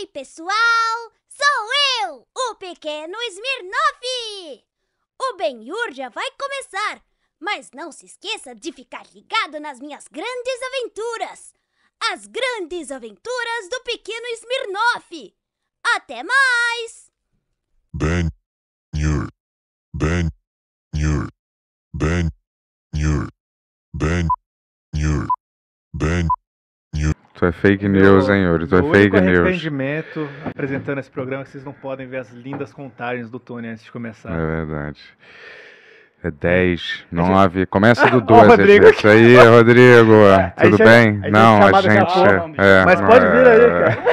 Ei, pessoal! Sou eu, o pequeno Smirnoff! O Yur já vai começar, mas não se esqueça de ficar ligado nas minhas grandes aventuras! As grandes aventuras do pequeno Smirnoff! Até mais! Ben Nhur, Ben Nhur, Ben Nhur, Ben Ben Tu é fake news, hein, Yuri? Tu é fake news. arrependimento apresentando esse programa que vocês não podem ver as lindas contagens do Tony antes de começar. É verdade. É 10, 9, gente... começa do 12. Rodrigo. É isso aí, Rodrigo. Tudo é bem? A não, a gente. Porra, é, Mas é, pode vir aí, cara.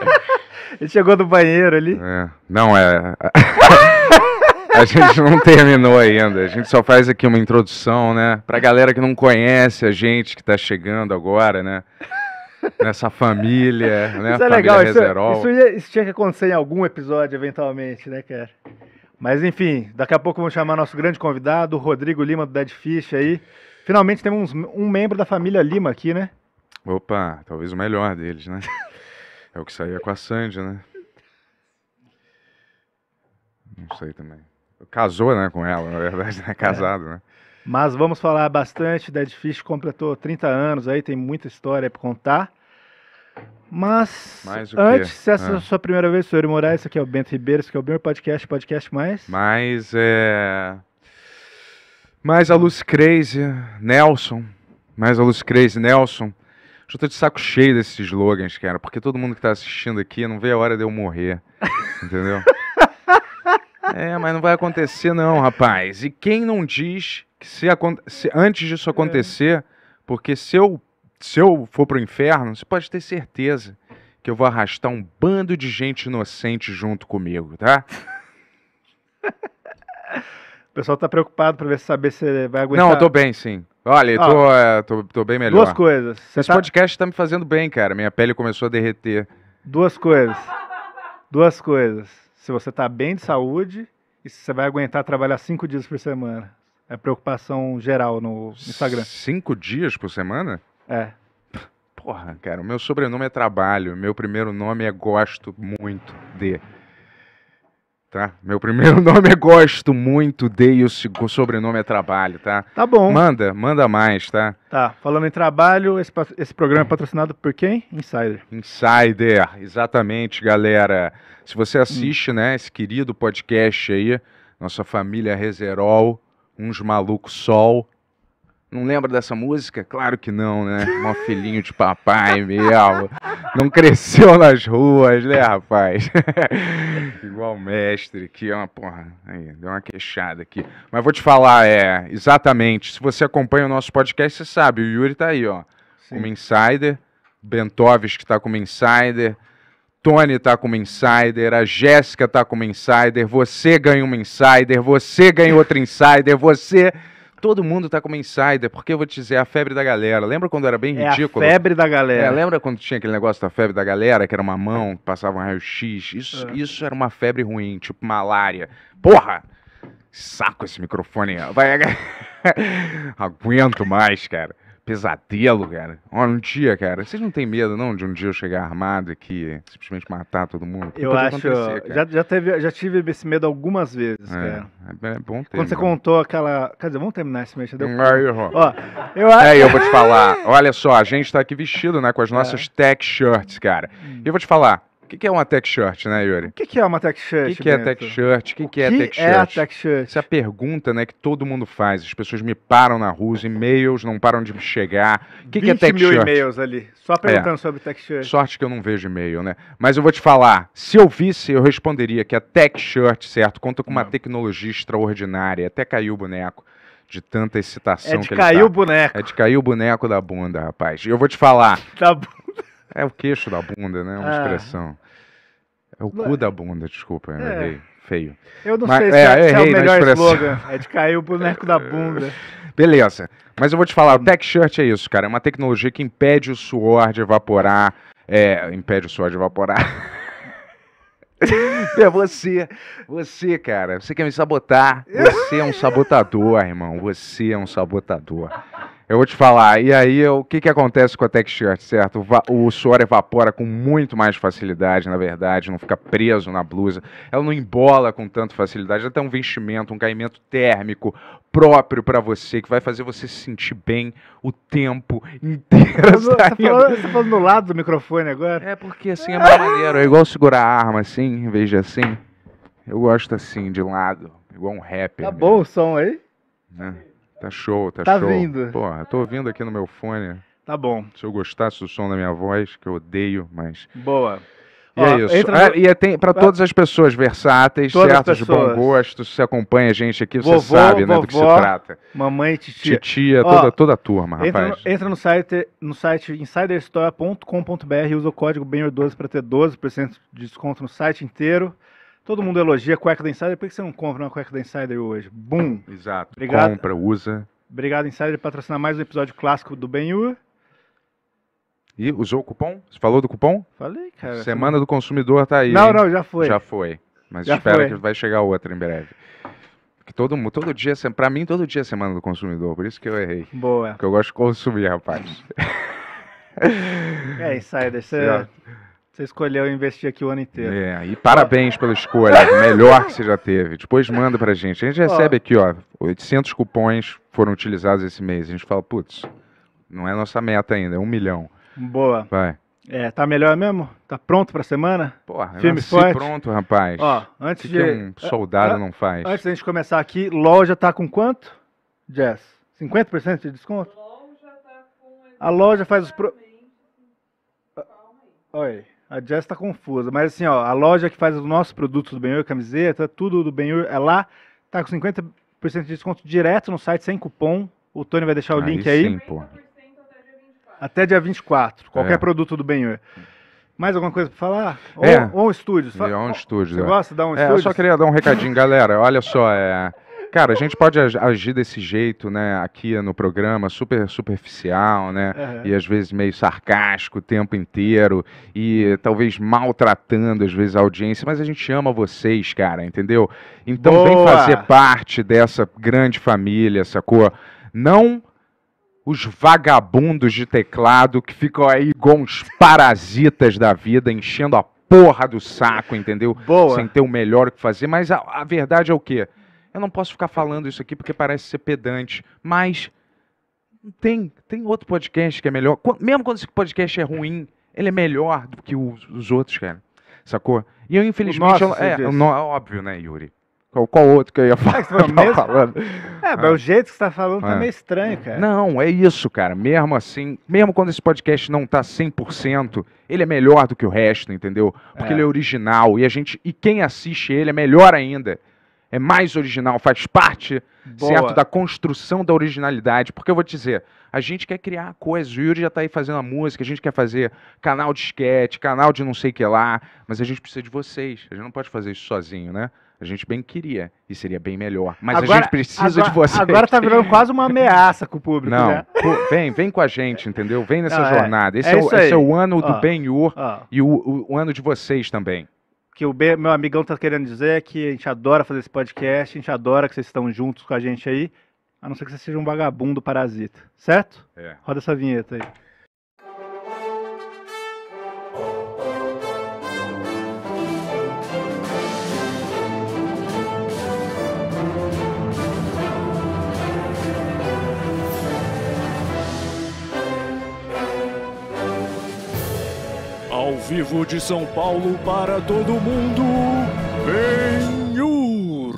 Ele chegou do banheiro ali. É. Não, é. A gente não terminou ainda. A gente só faz aqui uma introdução, né? Pra galera que não conhece a gente, que tá chegando agora, né? Nessa família, né? Isso é família legal, isso, é- isso, ia, isso tinha que acontecer em algum episódio, eventualmente, né, cara? Mas enfim, daqui a pouco vamos chamar nosso grande convidado, Rodrigo Lima, do Dead Fish aí. Finalmente temos um membro da família Lima aqui, né? Opa, talvez o melhor deles, né? É o que saía com a Sandy, né? Não sei também. Casou, né, com ela, na verdade, né? É. Casado, é. né? Mas vamos falar bastante. da Edifício, completou 30 anos aí, tem muita história para contar. Mas antes, se essa ah. é a sua primeira vez, sou Yuri Moraes, esse aqui é o Bento Ribeiro, esse aqui é o meu podcast, podcast mais. Mais é. Mais a Luz Crazy, Nelson. Mais a Luz Crazy, Nelson. eu tô de saco cheio desses slogans, cara, porque todo mundo que tá assistindo aqui não vê a hora de eu morrer. entendeu? É, mas não vai acontecer não, rapaz. E quem não diz que se, se antes disso acontecer, é. porque se eu, se eu for pro inferno, você pode ter certeza que eu vou arrastar um bando de gente inocente junto comigo, tá? O pessoal tá preocupado para ver saber se vai aguentar. Não, eu tô bem, sim. Olha, tô, é, tô, tô, bem melhor. Duas coisas. Você Esse tá... podcast tá me fazendo bem, cara. Minha pele começou a derreter. Duas coisas. Duas coisas se você está bem de saúde e se você vai aguentar trabalhar cinco dias por semana. É preocupação geral no Instagram. Cinco dias por semana? É. Porra, cara, o meu sobrenome é trabalho, meu primeiro nome é gosto muito de tá? Meu primeiro nome é Gosto Muito de e o sobrenome é Trabalho, tá? Tá bom. Manda, manda mais, tá? Tá. Falando em trabalho, esse, esse programa é patrocinado por quem? Insider. Insider, exatamente, galera. Se você hum. assiste, hum. né, esse querido podcast aí, nossa família Rezerol, uns malucos sol, não lembra dessa música? Claro que não, né? Mó filhinho de papai meu. Não cresceu nas ruas, né, rapaz? Igual mestre, que é uma porra. Aí, deu uma queixada aqui. Mas vou te falar, é, exatamente. Se você acompanha o nosso podcast, você sabe, o Yuri tá aí, ó. Sim. insider. Bentovis que tá como insider. Tony tá como insider, a Jéssica tá como insider, você ganha uma insider, você ganha outra insider, você todo mundo tá como insider, porque eu vou te dizer, é a febre da galera. Lembra quando era bem é ridículo? A febre da galera. É, lembra quando tinha aquele negócio da febre da galera, que era uma mão, que passava um raio-x? Isso, é. isso era uma febre ruim, tipo malária. Porra! Saco esse microfone. Vai... Aguento mais, cara pesadelo, cara. Olha, um dia, cara, vocês não têm medo, não, de um dia eu chegar armado e que simplesmente matar todo mundo? eu acho. Já, já, teve, já tive esse medo algumas vezes, é, cara. É, é bom ter. Quando você contou aquela. Quer dizer, vamos terminar esse mês, já deu. ó, eu acho. É, eu vou te falar. Olha só, a gente tá aqui vestido, né, com as é. nossas é. tech shirts, cara. E hum. eu vou te falar que, que é uma tech shirt, né, Yuri? O que, que é uma tech shirt? O que, que é tech shirt? O que, é tech shirt? é a tech shirt? Essa é a pergunta né, que todo mundo faz. As pessoas me param na rua, os e-mails não param de me chegar. O que, que é tech shirt? mil e-mails ali, só é. perguntando é. sobre tech shirt. Sorte que eu não vejo e-mail, né? Mas eu vou te falar, se eu visse, eu responderia que a é tech shirt, certo, conta com uma não. tecnologia extraordinária. Até caiu o boneco de tanta excitação. É de que cair ele tá. o boneco. É de cair o boneco da bunda, rapaz. E eu vou te falar. da bunda. É o queixo da bunda, né? Uma ah. expressão. É o cu da bunda, desculpa, eu é. errei. Feio. Eu não Mas, sei é, se é, é o melhor slogan. É de cair o boneco da bunda. Beleza. Mas eu vou te falar, o tech shirt é isso, cara. É uma tecnologia que impede o suor de evaporar. É, impede o suor de evaporar. é você, você, cara. Você quer me sabotar. Você é um sabotador, irmão. Você é um sabotador. Eu vou te falar. E aí, o que, que acontece com a texture, certo? O, o, suor evapora com muito mais facilidade, na verdade, não fica preso na blusa. Ela não embola com tanta facilidade. até um vestimento, um caimento térmico próprio para você, que vai fazer você se sentir bem o tempo inteiro. Você tá, falando, do no lado do microfone agora? É, porque assim é mais maneiro. É igual segurar a arma assim, em vez de assim. Eu gosto assim, de lado. Igual um rapper. Tá mesmo. bom o som aí? Né? Tá show, tá, tá show. Tá vindo. Porra, tô ouvindo aqui no meu fone. Tá bom. Se eu gostasse do som da minha voz, que eu odeio, mas. Boa. E Ó, é isso. Entra... É, e é, tem para todas as pessoas versáteis, todas certas de bom gosto, se acompanha a gente aqui, você sabe né, do que se trata. Mamãe, titia. Titia, Ó, toda, toda a turma, rapaz. Entra no, entra no site, no site insiderstore.com.br e usa o código BENHOR12 para ter 12% de desconto no site inteiro. Todo mundo elogia a cueca da Insider. Por que você não compra uma cueca da Insider hoje? Bum! Exato. Obrigado. Compra, usa. Obrigado, Insider, por patrocinar mais um episódio clássico do Ben E usou o cupom? Você falou do cupom? Falei, cara. Semana do Consumidor tá aí. Não, hein? não, já foi. Já foi. Mas já espera foi. que vai chegar outra em breve. Que todo, todo dia, pra mim, todo dia é Semana do Consumidor. Por isso que eu errei. Boa. Porque eu gosto de consumir, rapaz. é, Insider, você... Certo. Você escolheu investir aqui o ano inteiro. É, e parabéns pela escolha, melhor que você já teve. Depois manda pra gente. A gente recebe aqui, ó, 800 cupons foram utilizados esse mês. A gente fala, putz, não é nossa meta ainda, é um milhão. Boa. Vai. É, tá melhor mesmo? Tá pronto pra semana? Porra, Filme eu forte? pronto, rapaz. Ó, antes de... um soldado ah, não faz? Antes da gente começar aqui, loja tá com quanto, Jess? 50% de desconto? A loja tá com... A loja faz os... Pro... Assim, ah, Oi. A Jess tá confusa, mas assim, ó, a loja que faz os nossos produtos do Benhur, camiseta, tudo do Benhur é lá, tá com 50% de desconto direto no site, sem cupom. O Tony vai deixar o aí link aí. Sim, pô. Até dia 24, qualquer é. produto do Benhur. Mais alguma coisa para falar? É. Ou, ou estúdios. Leon é, Estúdios. Você é. gosta de dar um é, estúdio? Eu só queria dar um recadinho, galera. Olha só, é... Cara, a gente pode agir desse jeito, né, aqui no programa, super superficial, né, uhum. e às vezes meio sarcástico o tempo inteiro, e talvez maltratando às vezes a audiência, mas a gente ama vocês, cara, entendeu? Então Boa. vem fazer parte dessa grande família, sacou? Não os vagabundos de teclado que ficam aí igual os parasitas da vida, enchendo a porra do saco, entendeu? Boa. Sem ter o melhor que fazer, mas a, a verdade é o quê? Eu não posso ficar falando isso aqui porque parece ser pedante, mas tem, tem outro podcast que é melhor. Mesmo quando esse podcast é ruim, ele é melhor do que os, os outros, cara. Sacou? E eu, infelizmente. Nossa, eu, é, não, é óbvio, né, Yuri? Qual, qual outro que eu ia falar? mesmo? falando. É, ah. mas o ah. jeito que você está falando é. tá ah. meio estranho, cara. Não, é isso, cara. Mesmo assim, mesmo quando esse podcast não tá 100%, ele é melhor do que o resto, entendeu? Porque é. ele é original e a gente e quem assiste ele é melhor ainda é mais original, faz parte, certo, da construção da originalidade. Porque eu vou te dizer, a gente quer criar coisas. O Yuri já está aí fazendo a música, a gente quer fazer canal de sketch, canal de não sei o que lá, mas a gente precisa de vocês. A gente não pode fazer isso sozinho, né? A gente bem queria e seria bem melhor. Mas agora, a gente precisa agora, de vocês. Agora tá virando quase uma ameaça com o público, Não, né? pô, vem, vem com a gente, entendeu? Vem nessa não, é. jornada. É, esse, é, é o, esse é o ano do ah, ben ah. e o, o, o ano de vocês também que o meu amigão tá querendo dizer é que a gente adora fazer esse podcast, a gente adora que vocês estão juntos com a gente aí, a não ser que você seja um vagabundo parasita, certo? É. Roda essa vinheta aí. Ao vivo de São Paulo para todo mundo, Benhur.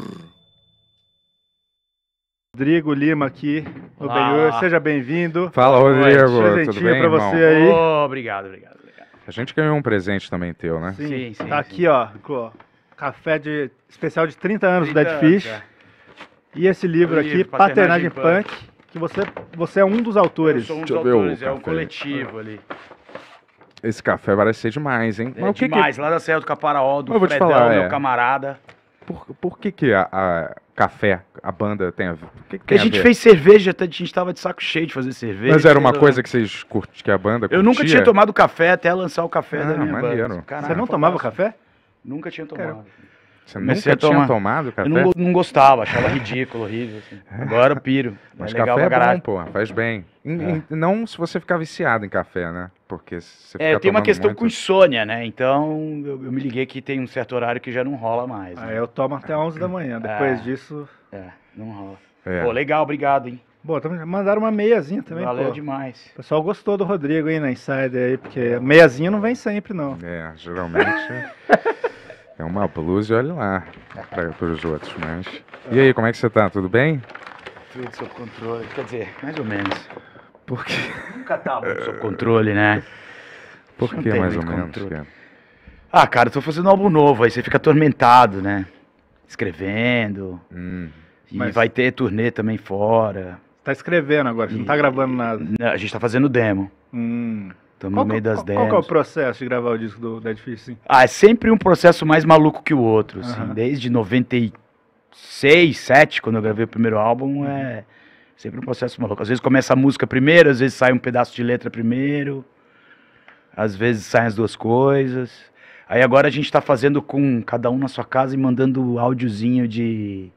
Rodrigo Lima aqui no Benhur, seja bem-vindo. Fala, Rodrigo. Tudo bem, pra você irmão? aí. Oh, obrigado, obrigado, obrigado. A gente ganhou um presente também teu, né? Sim, sim. sim tá aqui, ó, ó, café de especial de 30 anos 30 do Dead Fish. É. E esse livro, livro aqui, Paternagem, Paternagem Punk, Punk, que você, você é um dos autores. Eu sou um dos Deixa autores, é um coletivo ali. Esse café parece ser demais, hein? É Mas o que demais, que... lá da Serra do Caparaó, do Mas Fredão, falar, meu é... camarada. Por, por que que a, a café, a banda tem a ver? Que Porque a, a gente ver? fez cerveja, a gente estava de saco cheio de fazer cerveja. Mas era uma era... coisa que vocês curtiam, que a banda curtia? Eu nunca tinha tomado café até lançar o café ah, da minha maneiro. banda. Caralho, Você não tomava café? Nunca tinha tomado. Você Comecei nunca tinha tomado café? Eu não, não gostava, achava ridículo, horrível. Assim. É. Agora eu piro. Mas é café legal, é bom, pô, faz bem. é. não se você ficar viciado em café, né? Porque você é, fica É, tem uma questão muito... com insônia, né? Então eu, eu, me liguei que tem um certo horário que já não rola mais. Ah, né? eu tomo até 11 da manhã, depois é. disso... É, não rola. É. Pô, legal, obrigado, hein? Bom, então, mandaram uma meiazinha também. Valeu pô. demais. O pessoal gostou do Rodrigo aí na Insider aí, porque meiazinha não vem sempre, não. É, geralmente. É uma blusa, olha lá, para os outros, mas... E aí, como é que você tá? Tudo bem? Tudo sob controle, quer dizer, mais ou menos. Porque? Nunca tá muito sob controle, né? Por que mais ou menos? Ah, cara, eu tô fazendo um álbum novo, aí você fica atormentado, né? Escrevendo, hum, e vai ter turnê também fora. Tá escrevendo agora, você e... não tá gravando nada. A gente tá fazendo demo. Hum... Estamos no meio é das qual, 10. Qual, qual é o processo de gravar o disco do Dead Fish? Sim? Ah, é sempre um processo mais maluco que o outro. Assim. Uhum. Desde 96, 7, quando eu gravei o primeiro álbum, uhum. é sempre um processo maluco. Às vezes começa a música primeiro, às vezes sai um pedaço de letra primeiro, às vezes saem as duas coisas. Aí agora a gente está fazendo com cada um na sua casa e mandando áudiozinho de,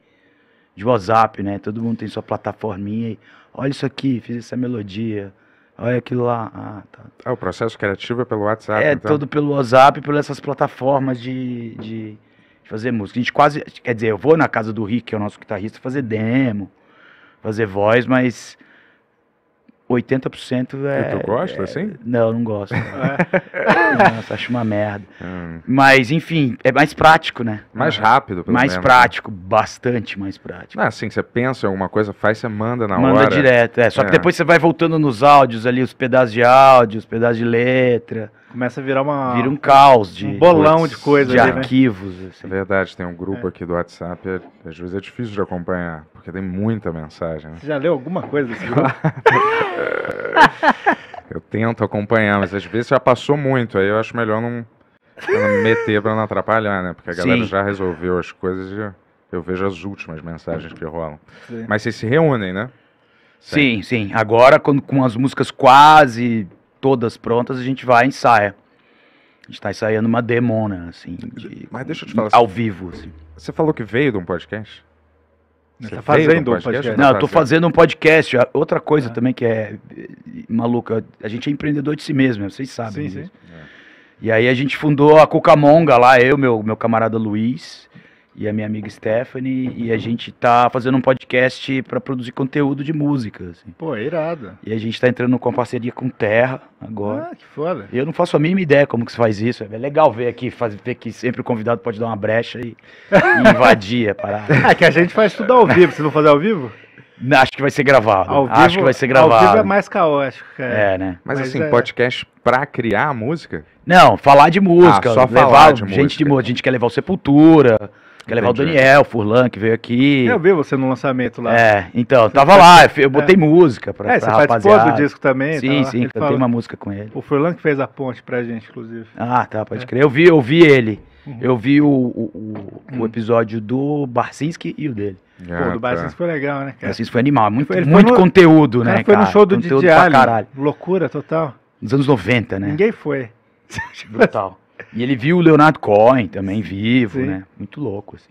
de WhatsApp, né? Todo mundo tem sua plataforminha e olha isso aqui, fiz essa melodia Olha aquilo lá. Ah, tá. É o processo criativo é pelo WhatsApp. É então. todo pelo WhatsApp, por essas plataformas de, de fazer música. A gente quase. Quer dizer, eu vou na casa do Rick, que é o nosso guitarrista, fazer demo, fazer voz, mas 80% é, é. Tu gosta é, assim? Não, não gosto. É. Nossa, acho uma merda. Hum. Mas, enfim, é mais prático, né? Mais ah, rápido, pelo Mais prático, bastante mais prático. Ah, assim, você pensa em alguma coisa, faz, você manda na manda hora. Manda direto, é. Só é. que depois você vai voltando nos áudios ali, os pedaços de áudio, os pedaços de letra. Começa a virar uma. Vira um caos de. Um bolão de coisas. De ali, né? arquivos. Né? Assim. É verdade, tem um grupo é. aqui do WhatsApp, é, às vezes é difícil de acompanhar, porque tem muita mensagem. Né? Você já leu alguma coisa desse grupo? eu tento acompanhar, mas às vezes já passou muito, aí eu acho melhor não, não meter para não atrapalhar, né? Porque a galera Sim. já resolveu as coisas e eu vejo as últimas mensagens que rolam. Sim. Mas vocês se reúnem, né? Sim, sim. sim. Agora, quando, com as músicas quase todas prontas, a gente vai e ensaia. A gente está ensaiando uma demona, assim. De, Mas deixa eu te falar. Ao assim, vivo, assim. Você falou que veio de um podcast? Você tá fazendo um podcast? podcast? Não, tá não eu tô fazendo um podcast. Outra coisa é. também que é eh, maluca, a gente é empreendedor de si mesmo, vocês sabem. Sim, sim. É. E aí a gente fundou a Cucamonga lá, eu, meu, meu camarada Luiz e a minha amiga Stephanie, e a gente tá fazendo um podcast para produzir conteúdo de música. Assim. Pô, é irado. E a gente tá entrando com parceria com Terra agora. Ah, que foda. Eu não faço a mínima ideia como que se faz isso. É legal ver aqui, fazer ver que sempre o convidado pode dar uma brecha e, e invadir a parada. É que a gente faz tudo ao vivo, vocês vão fazer ao vivo? Acho que vai ser gravado. Ao Acho vivo, que vai ser gravado. Ao vivo é mais caótico, cara. É, né? Mas, Mas assim, é... podcast pra criar a música? Não, falar de música. Ah, só levar falar de gente música. De, a gente quer levar o Sepultura, Quer levar Entendi. o Daniel, Furlan, que veio aqui. Eu vi você no lançamento lá. É, então, tava lá, eu, botei é. música pra, é, pra você rapaziada. participou do disco também. Sim, tá sim, eu tenho uma música com ele. O Furlan que fez a ponte pra gente, inclusive. Ah, tá, pode é. crer. Eu vi, eu vi ele. Uhum. Eu vi o, o, o, o uhum. episódio do Barcinski e o dele. Ah, Pô, do ah, tá. Barcinski foi legal, né, cara? Barcinski foi animal, muito, muito no, conteúdo, né, cara? Foi no show do conteúdo DJ loucura total. Nos anos 90, né? Ninguém foi. Brutal. E ele viu o Leonardo Cohen também vivo, Sim. né? Muito louco, assim.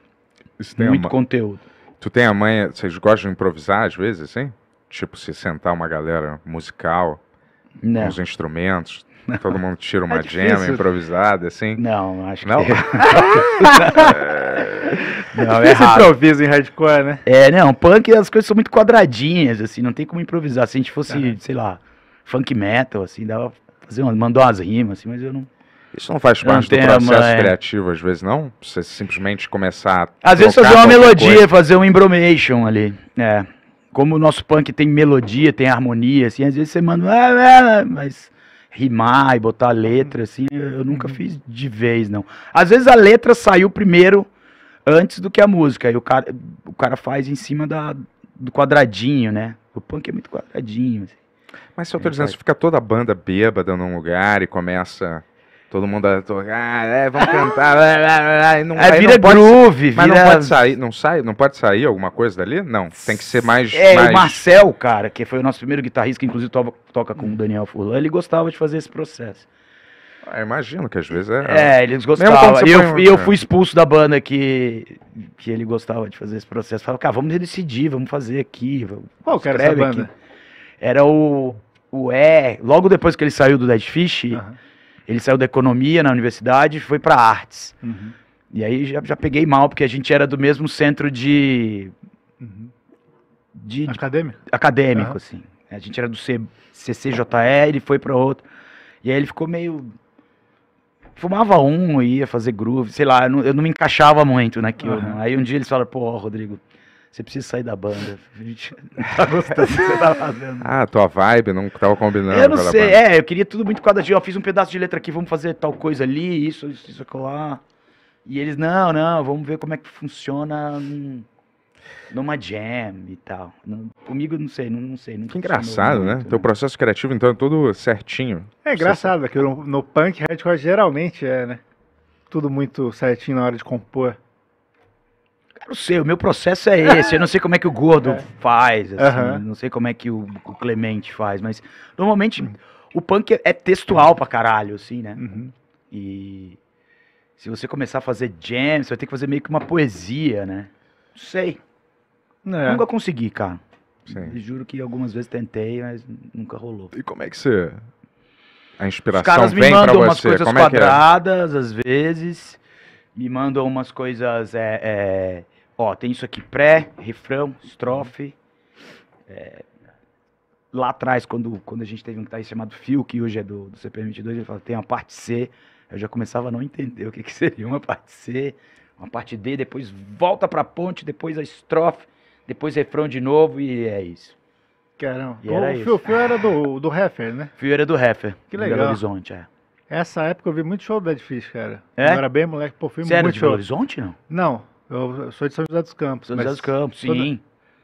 Muito uma... conteúdo. Tu tem a manha, vocês gostam de improvisar às vezes, assim? Tipo, se sentar uma galera musical, Não. com os instrumentos, não. Todo mundo tira uma é jam improvisada, assim? Não, acho que não. que... é... não, é raro. improvisa em hardcore, né? É, não, punk as coisas são muito quadradinhas, assim, não tem como improvisar. Se a gente fosse, é. sei lá, funk metal, assim, dava fazer umas, mandou umas rimas, assim, mas eu não... Isso não faz parte do processo é. criativo, às vezes, não? Você simplesmente começar a. Às vezes fazer uma melodia, coisa. fazer um embromation ali. É. Como o nosso punk tem melodia, tem harmonia, assim, às vezes você manda. Ah, ah, ah", mas rimar e botar a letra, assim, eu nunca uhum. fiz de vez, não. Às vezes a letra saiu primeiro antes do que a música. Aí o cara, o cara faz em cima da, do quadradinho, né? O punk é muito quadradinho. Assim. Mas se eu tô é, dizendo, se fica toda a banda bêbada num lugar e começa Todo mundo é ah, é, vamos cantar, e não, é, vira não pode, groove, mas vira... não pode sair, não sai, não pode sair alguma coisa dali? Não, tem que ser mais. É mais... o Marcel, cara, que foi o nosso primeiro guitarrista, que inclusive to toca com o Daniel Furlan, ele gostava de fazer esse processo. Ah, imagino que às vezes é. É, eles gostavam. E eu, eu, é. fui expulso da banda que, que ele gostava de fazer esse processo. Falava, cara, vamos decidir, vamos fazer aqui. Vamos, Qual que era essa banda? Aqui. Era o, o É. Logo depois que ele saiu do Dead Fish. Uh -huh ele saiu da economia na universidade e foi para artes. Uhum. E aí já, já peguei mal, porque a gente era do mesmo centro de. Uhum. de acadêmico? acadêmico, uhum. assim. A gente era do C, CCJE, ele foi para outro. E aí ele ficou meio. Fumava um, ia fazer groove, sei lá, eu não, eu não me encaixava muito naquilo. Aí um dia eles falaram, pô, Rodrigo, você precisa sair da banda. A gente não tá gostando do que você tá fazendo. Ah, tua vibe, não tava combinando. Eu não sei, é, eu queria tudo muito quadradinho. Eu ó, fiz um pedaço de letra aqui, vamos fazer tal coisa ali, isso, isso, isso, lá. E eles, não, não, vamos ver como é que funciona numa jam e tal. comigo, não sei, não, não sei. Não que engraçado, né? Muito, Teu né? processo criativo, então, é tudo certinho. É engraçado, porque é no, no punk, hardcore, geralmente é, né? Tudo muito certinho na hora de compor não sei, o meu processo é esse. Eu não sei como é que o gordo é. faz, assim, uhum. não sei como é que o, o, Clemente faz, mas normalmente o punk é textual pra caralho, assim, né? Uhum. E se você começar a fazer jam, você vai ter que fazer meio que uma poesia, né? Não sei. É. Nunca consegui, cara. Juro que algumas vezes tentei, mas nunca rolou. E como é que você. A inspiração Os caras me mandam umas você. coisas como é é? quadradas, é? às vezes me mandam umas coisas é, é, Ó, tem isso aqui, pré, refrão, estrofe. É, lá atrás, quando, quando a gente teve um aí chamado fio que hoje é do, do CPM22, ele falava, tem uma parte C. Eu já começava a não entender o que, que seria uma parte C, uma parte D, depois volta pra ponte, depois a estrofe, depois refrão de novo e é isso. Caramba. E era o fio era do, do Heffer, né? fio era do Heffer. Que legal. Belo Horizonte, é. Essa época eu vi muito show do Dead Fish, cara. É? Eu era bem moleque, pô, fui Você muito era de show. Belo Horizonte, não? Não. Eu sou de São José dos Campos. São José dos Campos, sim.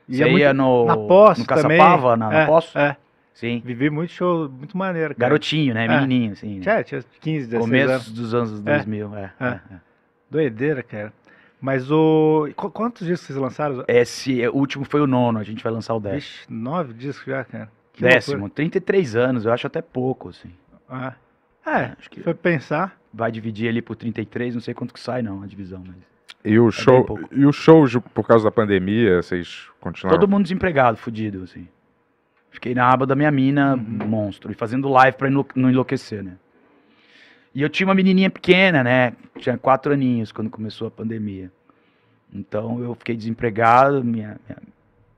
E Você é ia no, na posse no Caçapava, também. na, é, na posse? É. Sim. Vivi muito show, muito maneiro. Cara. Garotinho, né? É. Menininho, é. sim. Né? Tinha, tinha 15, 16 Começo anos. dos anos 2000, é. É, é. é. é. Doideira, cara. Mas o. Qu quantos discos vocês lançaram? Esse último foi o nono, a gente vai lançar o décimo. Vixe, nove discos já, cara. Que décimo, loucura. 33 anos, eu acho até pouco, assim. Ah. É, acho que. Foi pensar. Vai dividir ali por 33, não sei quanto que sai, não, a divisão, mas. E o, é show, e o show, por causa da pandemia, vocês continuaram? Todo mundo desempregado, fudido, assim. Fiquei na aba da minha mina, uhum. monstro, e fazendo live pra não enlouquecer, né? E eu tinha uma menininha pequena, né? Tinha quatro aninhos quando começou a pandemia. Então eu fiquei desempregado, minha, minha,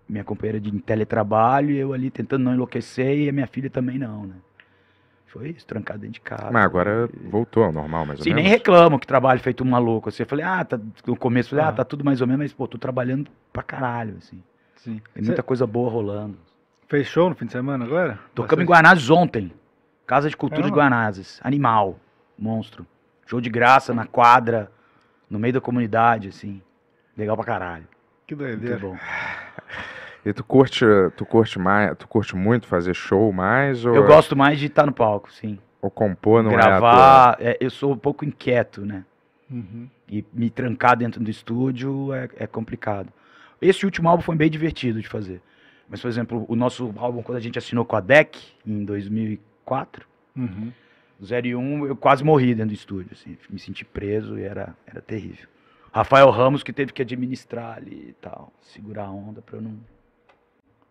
minha companheira de teletrabalho, e eu ali tentando não enlouquecer, e a minha filha também não, né? foi isso, trancado dentro de casa. Mas agora e... voltou ao normal, mais Sim, menos. E nem reclamo que trabalho feito um maluco. Assim, eu falei, ah, tá, no começo, falei, ah. ah, tá tudo mais ou menos, mas, pô, tô trabalhando pra caralho, assim. Sim. Tem Cê... muita coisa boa rolando. Fechou no fim de semana agora? Tocamos em Guanazes ontem. Casa de Cultura é, de ah. Guanazes. Animal. Monstro. Show de graça na quadra, no meio da comunidade, assim. Legal pra caralho. Que doideira. Muito bom. E tu curte, tu curte mais, tu curte muito fazer show mais? Ou... Eu é gosto mais de estar tá no palco, sim. Ou compor, não é Gravar, é, eu sou um pouco inquieto, né? Uhum. E me trancar dentro do estúdio é, é, complicado. Esse último álbum foi bem divertido de fazer. Mas, por exemplo, o nosso álbum, quando a gente assinou com a DEC, em 2004, uhum. 1, eu quase morri dentro do estúdio. Assim, me senti preso e era, era terrível. Rafael Ramos que teve que administrar ali e tal, segurar a onda para eu não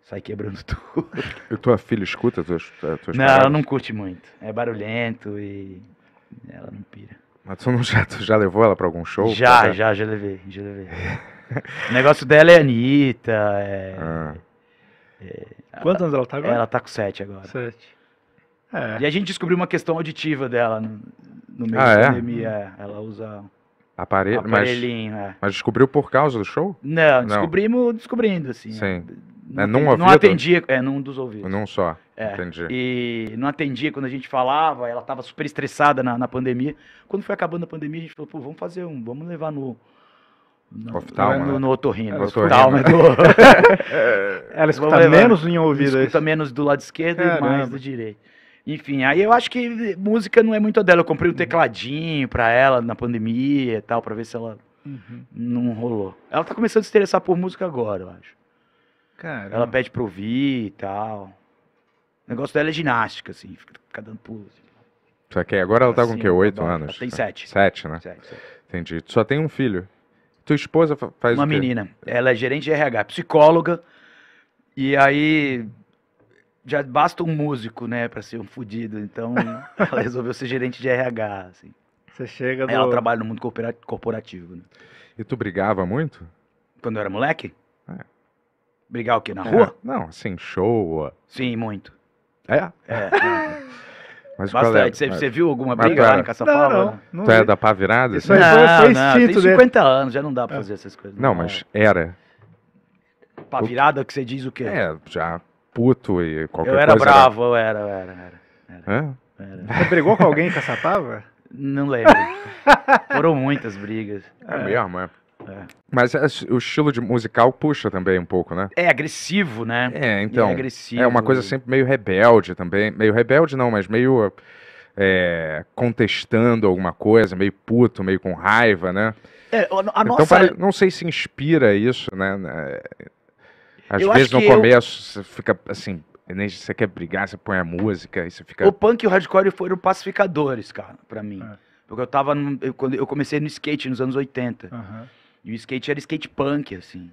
sai quebrando tudo. E tua filha escuta tuas, tuas Não, ela não curte muito. É barulhento e ela não pira. Mas tu, não, já, tu já levou ela pra algum show? Já, pra... já, já levei, já levei. o negócio dela é Anitta, é... Ah. é... Quantos anos ela tá agora? Ela tá com sete agora. Sete. É. E a gente descobriu uma questão auditiva dela no, no meio ah, da é? pandemia. É, ela usa Aparelho, aparelhinho, mas, é. mas descobriu por causa do show? Não, descobrimos Não. descobrindo, assim. Sim. É né, não, não, atendia, não atendia, é, num dos ouvidos. Num só, é, entendi. E não atendia quando a gente falava, ela estava super estressada na, na pandemia. Quando foi acabando a pandemia, a gente falou, pô, vamos fazer um, vamos levar no, no, oftalma, no, né? no otorrino. É, Do... Ela escuta menos em ouvido. Escuta isso. menos do lado esquerdo e mais do direito. Enfim, aí eu acho que música não é muito dela. Eu comprei um uhum. tecladinho para ela na pandemia e tal, para ver se ela uhum. não rolou. Ela tá começando a se interessar por música agora, eu acho. Caramba. Ela pede pra ouvir e tal. O negócio dela é ginástica, assim, fica, dando pulo. Assim. Só que agora ela tá assim, com o quê? Tá Oito anos? Ela tem sete. Sete, né? Sete, sete. Entendi. Tu só tem um filho. Tua esposa faz Uma menina. Ela é gerente de RH, psicóloga. E aí, já basta um músico, né, para ser um fudido. Então, ela resolveu ser gerente de RH, assim. Você chega do... Ela trabalha no mundo corporativo, né? E tu brigava muito? Quando eu era moleque? Brigar o quê? Na é. rua? Não, assim, show. Sim, muito. É? É. Mas é? Bastante. Você, você viu alguma briga lá em Caçapava? Não, não. não tu é da pá virada? Isso não, foi, foi não, tem 50 anos, já não dá pra é. fazer essas coisas. Não, mas era. Pá virada que você diz o quê? É, já puto e qualquer coisa. Eu era coisa bravo, era... eu era, eu era, era. era. É? era. Você brigou com alguém em Caçapava? Não lembro. Foram muitas brigas. É, é. mesmo, é. É. Mas é, o estilo de musical puxa também um pouco, né? É agressivo, né? É, é então. é, agressivo. é uma coisa sempre meio rebelde também. Meio rebelde não, mas meio é, contestando alguma coisa, meio puto, meio com raiva, né? É, a então nossa... Então, não sei se inspira isso, né? né? Às eu vezes no começo eu... você fica assim, você quer brigar, você põe a música e você fica... O punk e o hardcore foram pacificadores, cara, pra mim. É. Porque eu tava, no, eu, eu comecei no skate nos anos 80. Uhum. E o skate era skate punk, assim.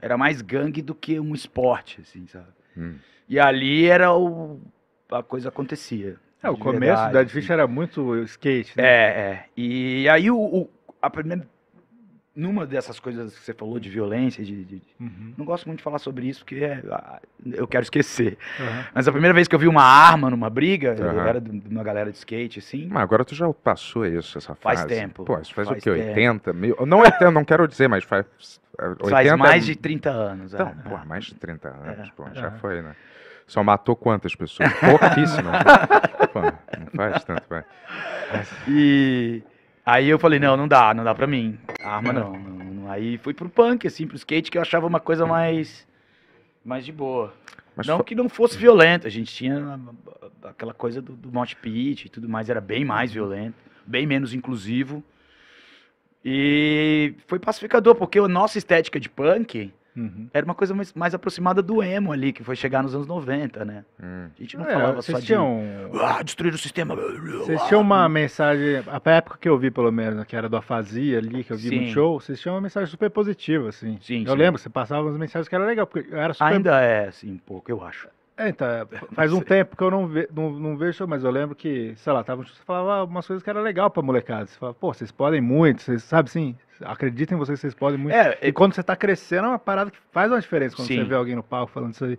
Era mais gangue do que um esporte, assim, sabe? Hum. E ali era o. A coisa acontecia. É, o começo verdade, da Deadfish assim. era muito skate, né? É, é. E aí o, o a primeira numa dessas coisas que você falou de violência, de, de uhum. não gosto muito de falar sobre isso porque é, eu quero esquecer. Uhum. Mas a primeira vez que eu vi uma arma numa briga, uhum. era de uma galera de skate, assim. Mas agora tu já passou isso, essa fase. Faz tempo. Pô, isso faz, faz o quê? Tempo. 80 mil? Não é não quero dizer, mas faz. 80... É, faz mais de 30 é anos. Então, é. pô, é. mais de 30 anos, é. pô, já foi, né? Só matou quantas pessoas? Pouquíssimas. pô, não faz tanto, vai. E. Aí eu falei, não, não dá, não dá pra mim. Arma não. não, Aí fui pro punk, assim, pro skate, que eu achava uma coisa mais. mais de boa. Mas não fa... que não fosse violento, a gente tinha ah, aquela coisa do, do Monte Pit e tudo mais, era bem mais uhum. violento, bem menos inclusivo. E foi pacificador, porque a nossa estética de punk Uhum. Era uma coisa mais, mais, aproximada do emo ali, que foi chegar nos anos 90, né? Hum. A gente não é, falava só tinham... de... Ah, destruir o sistema. Vocês tinham uma mensagem, a época que eu vi pelo menos, né, que era do afazia ali, que eu vi sim. no show, vocês tinham uma mensagem super positiva, assim. Sim, eu sim. lembro, você passava umas mensagens que era legal, porque era super... Ainda é, assim, um pouco, eu acho. É, então, é, faz um tempo que eu não, ve, não, não, vejo, mas eu lembro que, sei lá, tava, você falava ah, umas coisas que era legal pra molecada. Você falava, pô, vocês podem muito, vocês, sabe sim, acreditem em vocês, vocês podem muito. É, e quando você tá crescendo é uma parada que faz uma diferença quando sim. você vê alguém no palco falando isso aí.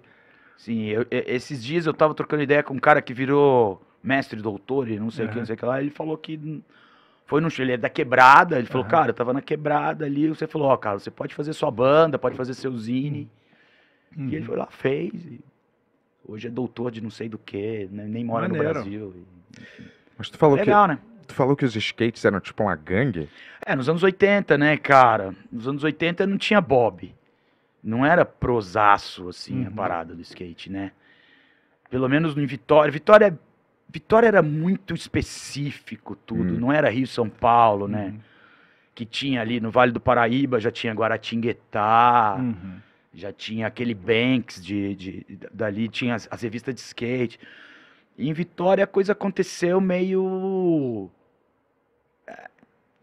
Sim, eu, esses dias eu tava trocando ideia com um cara que virou mestre, doutor e não sei o uhum. que, não sei o que lá. Ele falou que foi no ele é da quebrada. Ele falou, uhum. cara, eu tava na quebrada ali. Você falou, ó, oh, cara, você pode fazer sua banda, pode hum. fazer seu zine. Uhum. E ele uhum. foi lá, fez. E Hoje é doutor de não sei do que, né, nem mora Maneiro. no Brasil. Mas tu falou Legal, que... né? Tu falou que os skates eram tipo uma gangue? É, nos anos 80, né, cara? Nos anos 80 não tinha bob. Não era prosaço, assim, uhum. a parada do skate, né? Pelo menos em Vitória. Vitória, Vitória era muito específico tudo. Uhum. Não era Rio São Paulo, né? Uhum. Que tinha ali no Vale do Paraíba, já tinha Guaratinguetá. Uhum já tinha aquele Banks, de, de, dali tinha as, as revistas de skate. E em Vitória a coisa aconteceu meio. Eh,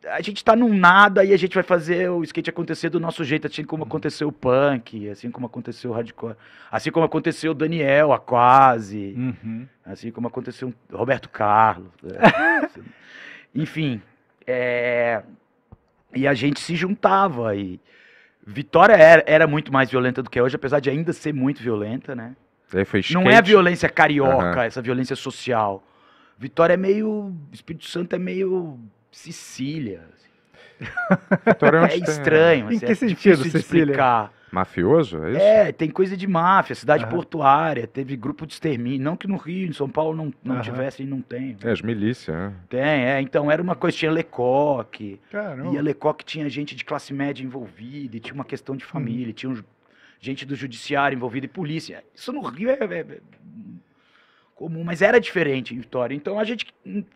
a gente tá num nada e a gente vai fazer o skate acontecer do nosso jeito, assim como uhum. aconteceu o punk, assim como aconteceu o hardcore, assim como aconteceu o Daniel, a quase, uhum. assim como aconteceu o Roberto Carlos. Né? Enfim, é... e a gente se juntava e. Vitória era, era muito mais violenta do que é hoje, apesar de ainda ser muito violenta, né? não é a violência carioca, uhum. essa violência social. Vitória é meio. Espírito Santo é meio Sicília. Assim. é, é né? estranho. Assim, em assim, que é sentido, Sicília? Explicar. Mafioso? É, isso? é, tem coisa de máfia, cidade uhum. portuária, teve grupo de extermínio. Não que no Rio, em São Paulo não, não uhum. tivesse e não tem. É, as milícias, né? Tem, é. Então era uma coisa, tinha Lecoque. Caramba. E a Lecoque tinha gente de classe média envolvida, e tinha uma questão de hum. família, hum. tinha um, gente do judiciário envolvida e polícia. Isso no Rio é, é, é comum, mas era diferente em Vitória. Então a gente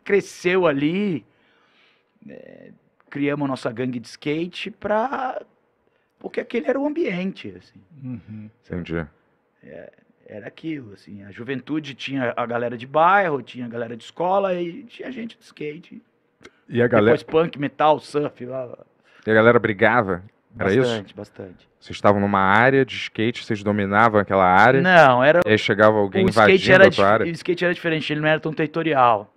cresceu ali, é, criamos nossa gangue de skate para porque aquele era o ambiente, assim. Uhum. Entendi. É, era aquilo, assim. A juventude tinha a galera de bairro, tinha a galera de escola e tinha gente de skate. E a galera... Depois punk, metal, surf, lá, lá. E a galera brigava? Era bastante, isso? Bastante, bastante. Vocês estavam numa área de skate, vocês dominavam aquela área? Não, era... E aí chegava alguém invadindo a tua área? O skate era diferente, ele não era tão territorial.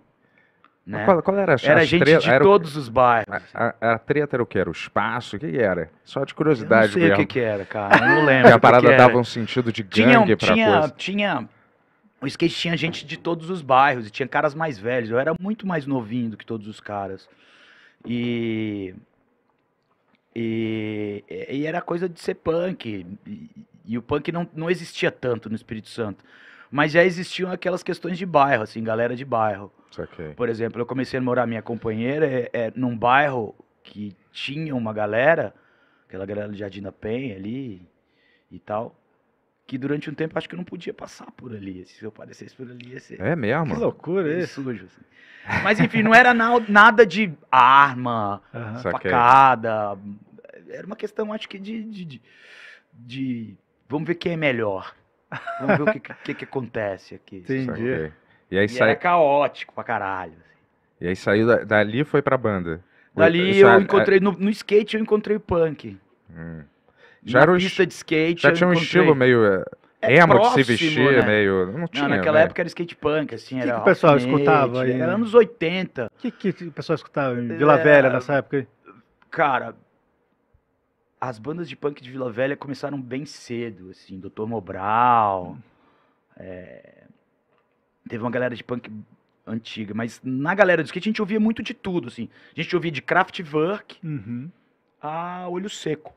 Né? Qual, qual, era a Era gente treta, de era todos o, os bairros. A, a, a, treta era o que? Era o espaço? O que, era? Só de curiosidade eu não sei mesmo. o que, que era, cara. Eu não lembro. Porque a parada que que dava um sentido de gangue tinha, pra tinha, coisa. Tinha... O skate tinha gente de todos os bairros. E tinha caras mais velhos. Eu era muito mais novinho do que todos os caras. E... E, e era coisa de ser punk. E, e o punk não, não existia tanto no Espírito Santo. Mas já existiam aquelas questões de bairro, assim, galera de bairro. Por exemplo, eu comecei a morar, minha companheira é, é, num bairro que tinha uma galera, aquela galera do Jardim da Penha ali e tal, que durante um tempo acho que não podia passar por ali. Assim, se eu aparecesse por ali, ia ser. É mesmo? Que loucura, isso. É é sujo. Assim. Mas enfim, não era na, nada de arma, uhum. facada. Era uma questão, acho que, de, de, de, de Vamos ver quem é melhor. Vamos ver o que, que, que acontece aqui. Entendi. E aí saiu sai... era caótico pra caralho. Assim. E aí saiu da, dali foi pra banda. Dali eu é, encontrei, é No, no, skate eu encontrei punk. Hum. Já Na era pista de skate. Já tinha encontrei... um estilo meio. É, é emo próximo, de se vestir, né? meio. Não tinha. Não, naquela né? época era skate punk, assim. O que, que, o pessoal escutava? Aí, Era anos 80. O que, que o pessoal escutava em Vila é... Velha nessa época? Cara, as bandas de punk de Vila Velha começaram bem cedo, assim, Dr. Mobral, hum. é, teve uma galera de punk antiga, mas na galera do skate a gente ouvia muito de tudo, assim, a gente ouvia de Kraftwerk uhum. a Olho Seco.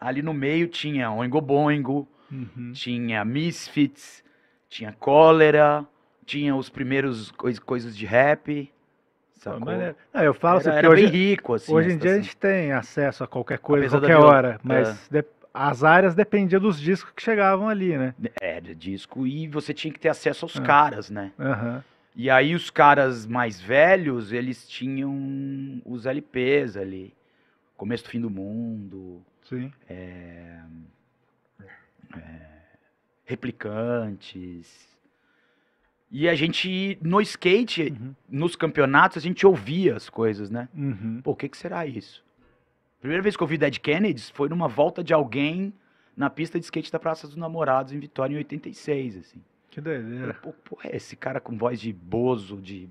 Ali no meio tinha Oingo Boingo, uhum. tinha Misfits, tinha Cólera, tinha os primeiros cois, coisas de rap, Sacou? não, eu falo era, assim, era hoje, rico, assim. Hoje em dia a gente tem acesso a qualquer coisa, a qualquer hora, é. mas é. de, as áreas dependiam dos discos que chegavam ali, né? É, de disco, e você tinha que ter acesso aos ah. caras, né? Uhum. E aí os caras mais velhos, eles tinham os LPs ali. Começo do Fim do Mundo. Sim. É, é, replicantes. E a gente, no skate, uhum. nos campeonatos, a gente ouvia as coisas, né? Uhum. que, que será isso? Primeira vez que eu vi Dead Kennedys foi numa volta de alguém na pista de skate da Praça dos Namorados, em Vitória, em 86, assim. Que doideira. Pô, pô é esse cara com voz de bozo, de...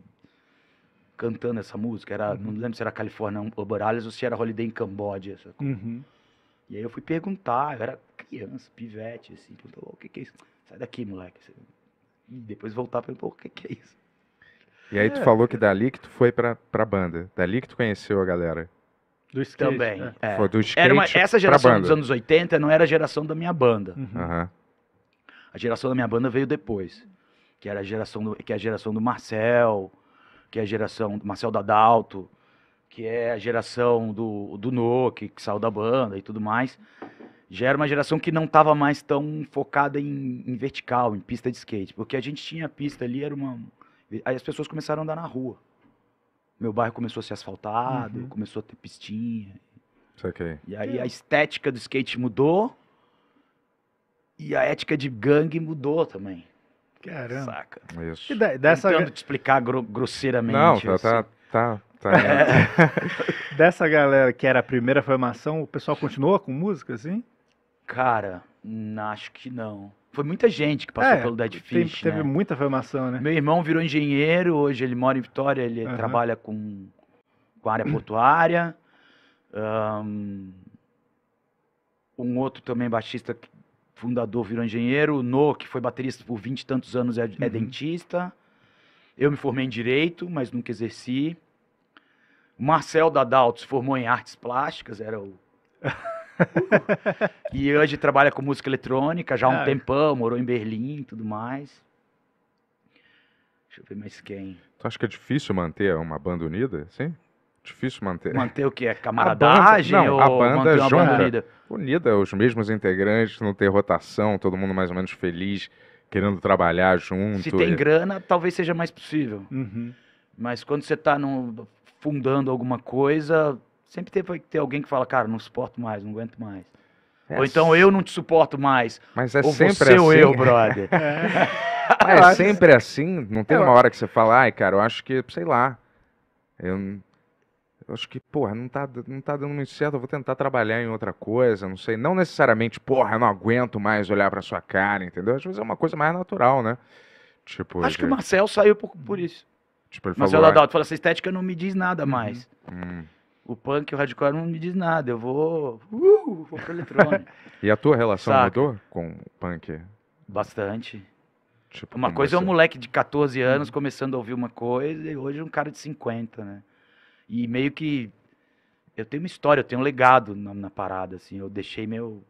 Cantando essa música, era, uhum. não lembro se era Califórnia Borales ou se era Holiday em Camboja. Uhum. E aí eu fui perguntar, eu era criança, pivete, assim, o que, que é isso? Sai daqui, moleque e depois voltar para o que, que é isso. E aí tu é, falou que dali que tu foi para para banda. Dali que tu conheceu a galera. Do skate. Também. Né? É. Foi do skate era uma, essa geração dos anos 80 não era a geração da minha banda. Uhum. A geração da minha banda veio depois. Que era a geração do, que é a geração do Marcel, que é a geração do Marcel Dadalto, que é a geração do, do Noke, que saiu da banda e tudo mais já era uma geração que não estava mais tão focada em, em, vertical, em pista de skate, porque a gente tinha pista ali, era uma. Aí as pessoas começaram a andar na rua. Meu bairro começou a ser asfaltado, uhum. começou a ter pistinha. Okay. E aí é. a estética do skate mudou e a ética de gangue mudou também. Caramba. Saca? Isso. E dessa... Tentando te explicar gro grosseiramente. Não, tá, assim. tá, tá, tá. Dessa galera que era a primeira formação, o pessoal continua com música, assim? Cara, acho que não. Foi muita gente que passou é, pelo Dead Fish. Teve, né? teve muita formação, né? Meu irmão virou engenheiro, hoje ele mora em Vitória, ele uhum. trabalha com, com área portuária. Um, um outro também baixista, fundador, virou engenheiro. O No, que foi baterista por vinte e tantos anos, é, é uhum. é dentista. Eu me formei em direito, mas nunca exerci. Marcel Dadalto se formou em artes plásticas, era o e hoje trabalha com música eletrônica já há um ah, é. tempão, morou em Berlim e tudo mais. Deixa eu ver mais quem. Tu acha que é difícil manter uma banda unida, sim? Difícil manter. Manter o que? camaradagem? A banda, não, a banda banda unida? unida? os mesmos integrantes, não ter rotação, todo mundo mais ou menos feliz, querendo trabalhar junto. Se tem e... grana, talvez seja mais possível. Uhum. Mas quando você está fundando alguma coisa, Sempre teve que ter alguém que fala, cara, não suporto mais, não aguento mais. É ou então eu não te suporto mais. Mas é ou sempre você assim. ou eu, brother. é. é sempre assim? Não tem é, uma hora que você fala, ai, cara, eu acho que, sei lá. Eu, eu acho que, porra, não tá, não tá dando muito certo, eu vou tentar trabalhar em outra coisa, não sei. Não necessariamente, porra, eu não aguento mais olhar pra sua cara, entendeu? Às vezes é uma coisa mais natural, né? Tipo. Acho que o Marcel saiu por, por isso. Tipo, ele Marcel falou, Dadalto é. falou, essa estética não me diz nada uhum. mais. Hum o punk e o hardcore não me diz nada, eu vou, uh, vou pro eletrônico. e a tua relação Saca? mudou com o punk? Bastante. Tipo, uma coisa é um moleque de 14 uhum. anos começando a ouvir uma coisa e hoje é um cara de 50, né? E meio que eu tenho uma história, eu tenho um legado na, na parada, assim, eu deixei meu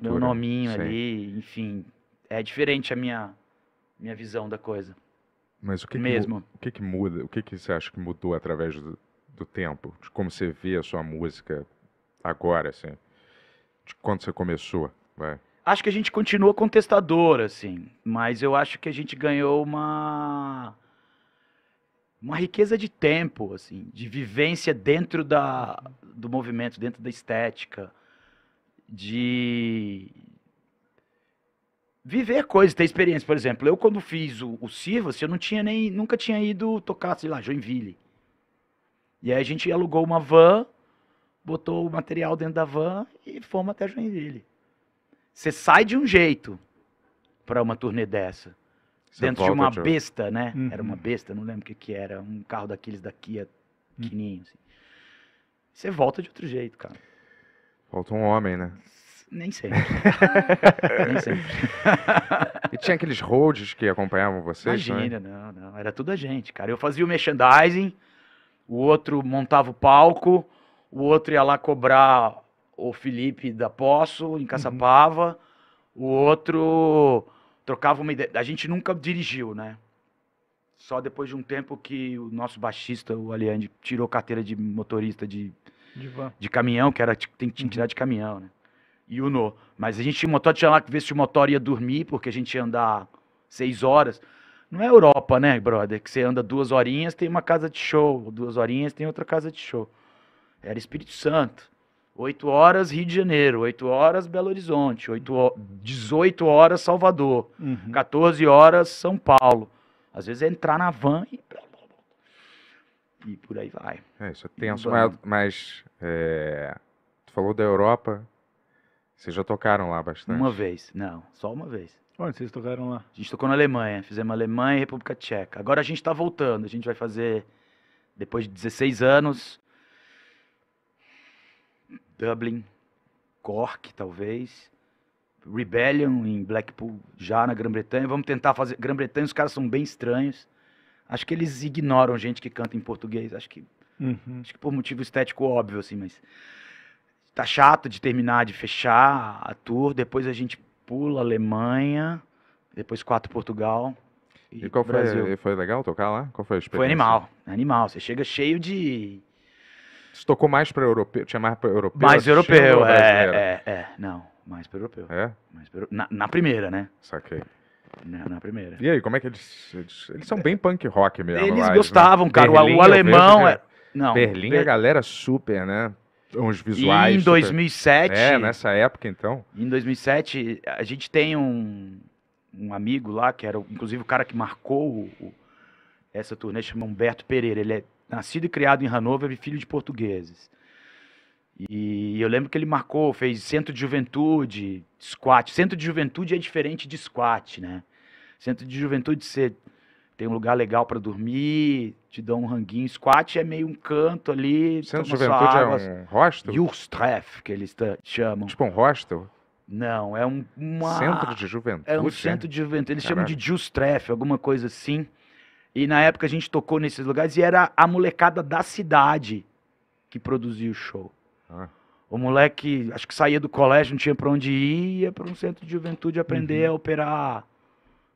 meu nominho Sim. ali, enfim, é diferente a minha minha visão da coisa. Mas o que mesmo? Que, o que, que muda? O que que você acha que mudou através do, do tempo, de como você vê a sua música agora, assim, de quando você começou, vai? Né? Acho que a gente continua contestador, assim, mas eu acho que a gente ganhou uma uma riqueza de tempo, assim, de vivência dentro da, do movimento, dentro da estética, de viver coisas, ter experiência. Por exemplo, eu quando fiz o, o assim, eu não tinha nem, nunca tinha ido tocar, sei lá, Joinville. E aí a gente alugou uma van, botou o material dentro da van e fomos até Joinville. Você sai de um jeito para uma turnê dessa. Você dentro de uma tchau. besta, né? Uhum. Era uma besta, não lembro o que, que era. Um carro daqueles da Kia, uhum. pequenininho. Assim. Você volta de outro jeito, cara. Falta um homem, né? Nem sempre. Nem sempre. e tinha aqueles roads que acompanhavam vocês? Imagina, né? não, não. Era tudo a gente, cara. Eu fazia o merchandising, o outro montava o palco, o outro ia lá cobrar o Felipe da Poço, em Caçapava, uhum. o outro trocava uma ideia. A gente nunca dirigiu, né? Só depois de um tempo que o nosso baixista, o Aliandi, tirou carteira de motorista de, de, de caminhão, que era tem que uhum. tirar de caminhão, né? E o No. Mas a gente tinha um motor, tinha lá que ver se o motor ia dormir, porque a gente ia andar seis horas. Não é Europa, né, brother? Que você anda duas horinhas, tem uma casa de show. Duas horinhas, tem outra casa de show. Era Espírito Santo. Oito horas, Rio de Janeiro. Oito horas, Belo Horizonte. oito, 18 horas, Salvador. Uhum. 14 horas, São Paulo. Às vezes é entrar na van e... E por aí vai. É, isso é tenso, mas... mas é... Tu falou da Europa. Vocês já tocaram lá bastante? Uma vez. Não, só uma vez. Onde vocês tocaram lá? A gente tocou na Alemanha, fizemos Alemanha e República Tcheca. Agora a gente está voltando, a gente vai fazer, depois de 16 anos, Dublin, Cork, talvez, Rebellion em Blackpool, já na Grã-Bretanha. Vamos tentar fazer. Grã-Bretanha, os caras são bem estranhos. Acho que eles ignoram gente que canta em português. Acho que, uhum. acho que por motivo estético óbvio, assim, mas. Tá chato de terminar, de fechar a tour. Depois a gente Pula, Alemanha, depois quatro Portugal. E, e qual Brasil. foi? Foi legal tocar lá? Qual foi a experiência? Foi animal, animal. Você chega cheio de. Você tocou mais para europeu? Tinha mais para europeu? Mais europeu, é, é, é, Não, mais para europeu. É? Mais pra, na, na primeira, né? Saquei. Na, na, primeira. E aí, como é que eles. Eles, eles são bem punk rock mesmo. Eles né? gostavam, é é- né? cara. Berlim, o alemão. Vejo, é... Não, Berlim, Ber... a galera super, né? uns visuais. E em 2007. Super... É, nessa época então. Em 2007, a gente tem um, um amigo lá, que era inclusive o cara que marcou o, essa turnê, chama Humberto Pereira. Ele é nascido e criado em Hanover e filho de portugueses. E eu lembro que ele marcou, fez centro de juventude, squat. Centro de juventude é diferente de squat, né? Centro de juventude você tem um lugar legal para dormir, te dão um ranguinho. Squat é meio um canto ali. Centro Juventude é água. é um hostel? Yurstreff, que eles chamam. Tipo um hostel? Não, é um uma... centro de juventude. É um centro de juventude. Eles Caraca. chamam de Justreff, alguma coisa assim. E na época a gente tocou nesses lugares e era a molecada da cidade que produzia o show. Ah. O moleque, acho que saía do colégio, não tinha para onde ir, ia para um centro de juventude aprender uhum. a operar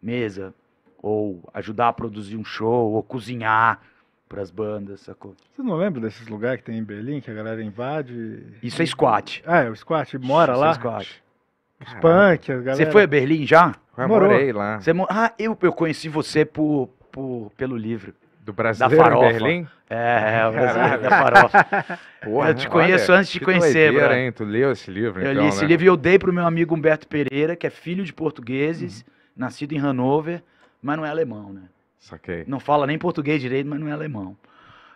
mesa, ou ajudar a produzir um show, ou cozinhar para as bandas, sacou? Você não lembra desses lugares que tem em Berlim, que a galera invade? Isso é squat. Ah, é o squat, mora Isso lá? É squat. Os punk, galera... Você foi a Berlim já? Eu Morou. morei lá. Você Ah, eu, eu conheci você por, por, pelo livro. Do Brasil da farofa. Berlim? É, é o Brasil da Farofa. Porra, eu te conheço olha, antes de te conhecer, doideira, Hein? Tu leu esse livro, Eu li então, esse né? livro e eu dei pro meu amigo Humberto Pereira, que é filho de portugueses, uhum. nascido em Hanover mas não é alemão, né? Saquei. Não fala nem português direito, mas não é alemão.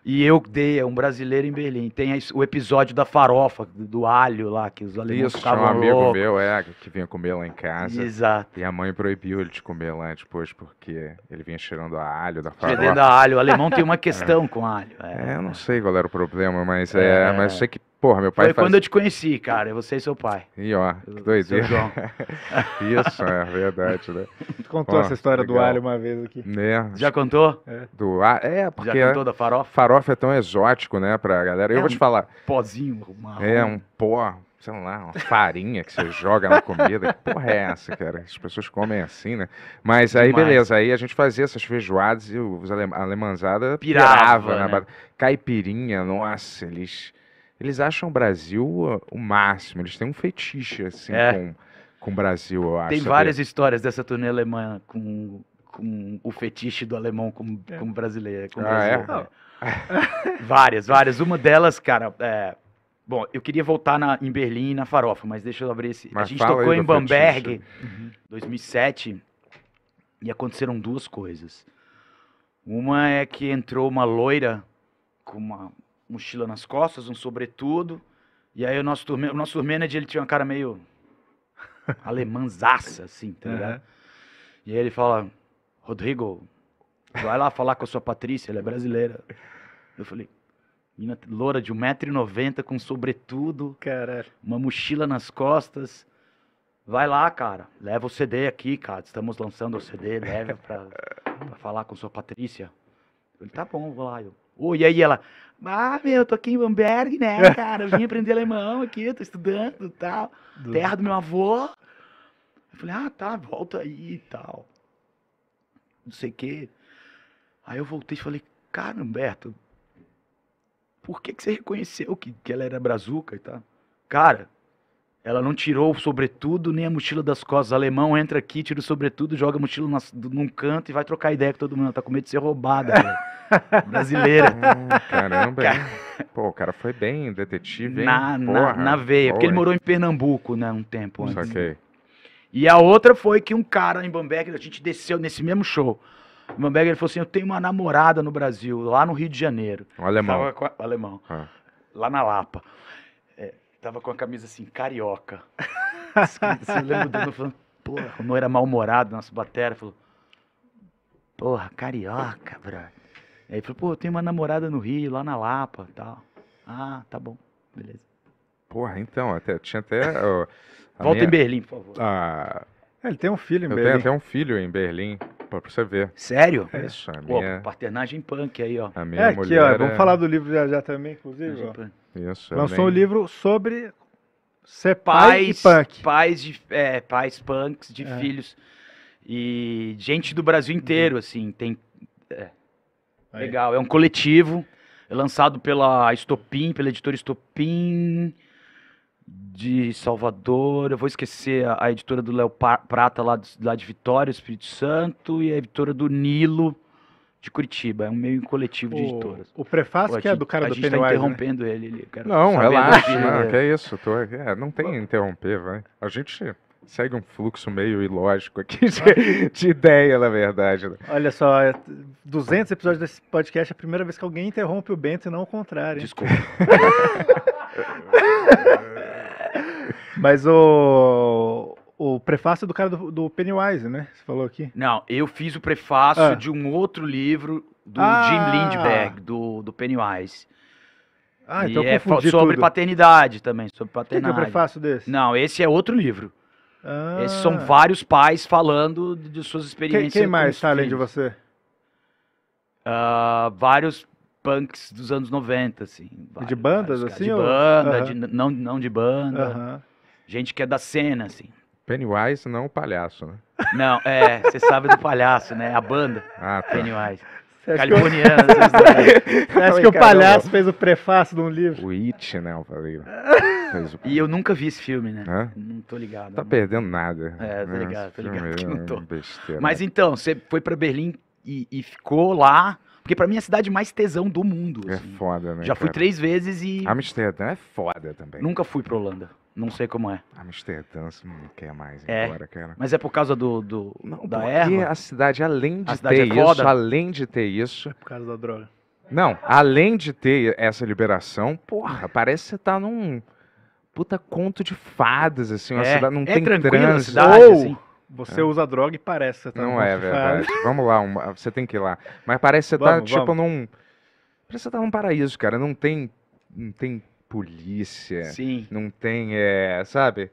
E eu dei, é um brasileiro em Berlim. Tem o episódio da farofa, do alho lá, que os alemães Isso, ficavam um amigo meu, é, que vinha comer lá em casa. Exato. E a mãe proibiu ele de comer lá depois, porque ele vinha cheirando a alho da farofa. Cheirando a alho. O alemão tem uma questão é. com alho. É, é, eu não sei qual era o problema, mas, é, é mas sei que Porra, meu pai Foi faz... quando eu te conheci, cara. É você e seu pai. E ó, que doideira. Isso, é verdade, né? Tu contou ó, essa história legal. do alho uma vez aqui. Né? Já contou? É. Do alho. É, porque. Já contou da farofa? Farofa é tão exótico, né, pra galera. Eu é vou te falar. Pozinho, marrom. É, um pó, sei lá, uma farinha que você joga na comida. Que porra é essa, cara? As pessoas comem assim, né? Mas aí, beleza. Aí a gente fazia essas feijoadas e os alem... alemãzada pirava. pirava né? na... Né? Caipirinha, nossa, eles eles acham o Brasil uh, o máximo, eles têm um fetiche assim é. com, com o Brasil, eu acho. Tem várias saber. histórias dessa turnê alemã com, com o fetiche do alemão com, é. com brasileiro. É, com ah, É? várias, várias. Uma delas, cara, é, Bom, eu queria voltar na, em Berlim na Farofa, mas deixa eu abrir esse. Mas a gente tocou em Bamberg, uhum. 2007, e aconteceram duas coisas. Uma é que entrou uma loira com uma, mochila nas costas, um sobretudo. E aí o nosso, turme, o nosso tour manager, ele tinha uma cara meio alemãzaça, assim, tá ligado? Uhum. E aí ele fala, Rodrigo, vai lá falar com a sua Patrícia, ela é brasileira. Eu falei, menina loura de 1,90m com sobretudo, Caralho. uma mochila nas costas. Vai lá, cara, leva o CD aqui, cara, estamos lançando o CD, leva pra, pra falar com a sua Patrícia. Ele, tá bom, vou lá. Eu, Oh, e aí ela, ah, meu, tô aqui em Bamberg, né, cara? Vim aprender alemão aqui, tô estudando e tal. Do... Terra do meu avô. Eu falei, ah, tá, volta aí e tal. Não sei o quê. Aí eu voltei e falei, cara, Humberto, por que, que você reconheceu que, que ela era brazuca e tal? Cara, ela não tirou o sobretudo nem a mochila das costas. alemão entra aqui, tira o sobretudo, joga a mochila nas, num canto e vai trocar ideia com todo mundo. Ela tá com medo de ser roubada, velho. brasileira. Hum, caramba, Car... Pô, o cara foi bem detetive, hein? Na, Porra, na, na veia, boa, porque ele morou em Pernambuco, né, um tempo antes. Saquei. E a outra foi que um cara em Bamberg, a gente desceu nesse mesmo show. O Bamberg, ele falou assim, eu tenho uma namorada no Brasil, lá no Rio de Janeiro. Um alemão. A... alemão. Ah. Lá na Lapa. É, tava com a camisa assim, carioca. Você assim, assim, lembra do dono falando, porra, não era mal-humorado, nosso batera, falou, porra, carioca, brother. Aí ele falou, pô, eu tenho uma namorada no Rio, lá na Lapa tal. Ah, tá bom, beleza. Porra, então, até, tinha até. ó, Volta minha- em Berlim, por favor. ah ele tem um filho em eu tenho Tem até um filho em Berlim, pra você ver. Sério? É isso, a Pô, minha, paternagem punk aí, ó. a minha É aqui, mulher. ó. Vamos é- falar do livro já, já também, inclusive. ó. Isso, eu Lançou um livro sobre ser pai Pais, e punk. pais, de, é, pais punks de É. filhos. E gente do Brasil inteiro, uhum. assim, tem. é, Aí. Legal, é um coletivo, é lançado pela Estopim, pela editora Estopim de Salvador, eu vou esquecer a, a editora do Léo Prata lá, lá de Vitória, Espírito Santo, e a editora do Nilo de Curitiba. É um meio coletivo de editoras. O prefácio Pô, que é do cara do tá Pennywise. A gente está interrompendo né? ele. ele não, relaxa. Não, é. que é isso. Tô, é, não tem interromper, vai. A gente segue um fluxo meio ilógico aqui de, de, ideia, na verdade. Né? Olha só, 200 é episódios desse podcast é a primeira vez que alguém interrompe o Bento e não o contrário. Hein? Desculpa. Mas o, o prefácio do cara do, do, Pennywise, né? Você falou aqui. Não, eu fiz o prefácio ah. de um outro livro do ah. Jim Lindbergh, do, do Pennywise. Ah, então e é sobre tudo. paternidade também, sobre paternidade. que é o prefácio desse? Não, esse é outro livro. Ah. Esses são vários pais falando de, de suas experiências. Quem, quem mais está além de você? Uh, vários punks dos anos 90, assim. Vários, de bandas, vários, assim? De ou... banda, uhum. de, não, não de banda. Uhum. Gente que é da cena, assim. Pennywise não o palhaço, né? Não, é, você sabe do palhaço, né? A banda. Ah, tá. Pennywise. Você Californiano. Que... Acho que o palhaço fez o prefácio de um livro. O It, né? Eu falei. O... E eu nunca vi esse filme, né? Hã? Não tô ligado. Tá não. perdendo nada. É, tô tá ligado, tá tô ligado que não tô. Besteira. Mas então, você foi pra Berlim e, e ficou lá. Porque pra mim é a cidade mais tesão do mundo. É assim. É foda, né? Já cara? fui três vezes e. Amsterdã é foda também. Nunca fui pra Holanda. Não sei como é. Amsterdã ah, não hum, quer mais é. agora, cara. Mas é por causa do, do não, da erva? a cidade, além de cidade ter é isso, além de ter isso... É por causa da droga. Não, além de ter essa liberação, porra, parece que você tá num puta conto de fadas, assim. Uma é, cidade não é tem trânsito. Cidade, ou... assim. Você é. usa droga e parece que você tá Não é verdade. vamos lá, uma, você tem que ir lá. Mas parece que você vamos, tá, vamos. tipo, num... Parece que você tá num paraíso, cara. Não tem, não tem polícia. Sim. Não tem, é, sabe?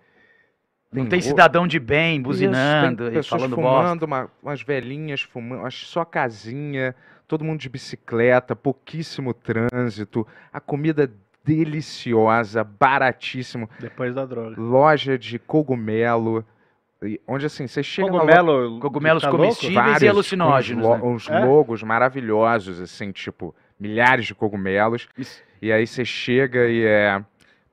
Não tem, cidadão de bem buzinando Isso, tem e falando fumando, bosta. Uma, umas velhinhas fumando, só casinha, todo mundo de bicicleta, pouquíssimo trânsito, a comida deliciosa, baratíssimo. Depois da droga. Loja de cogumelo, onde assim, você chega Cogumelo, lo... cogumelos tá comestíveis vários, e alucinógenos, uns, lo... né? é? logos maravilhosos assim, tipo milhares de cogumelos. Isso. E aí você chega e é.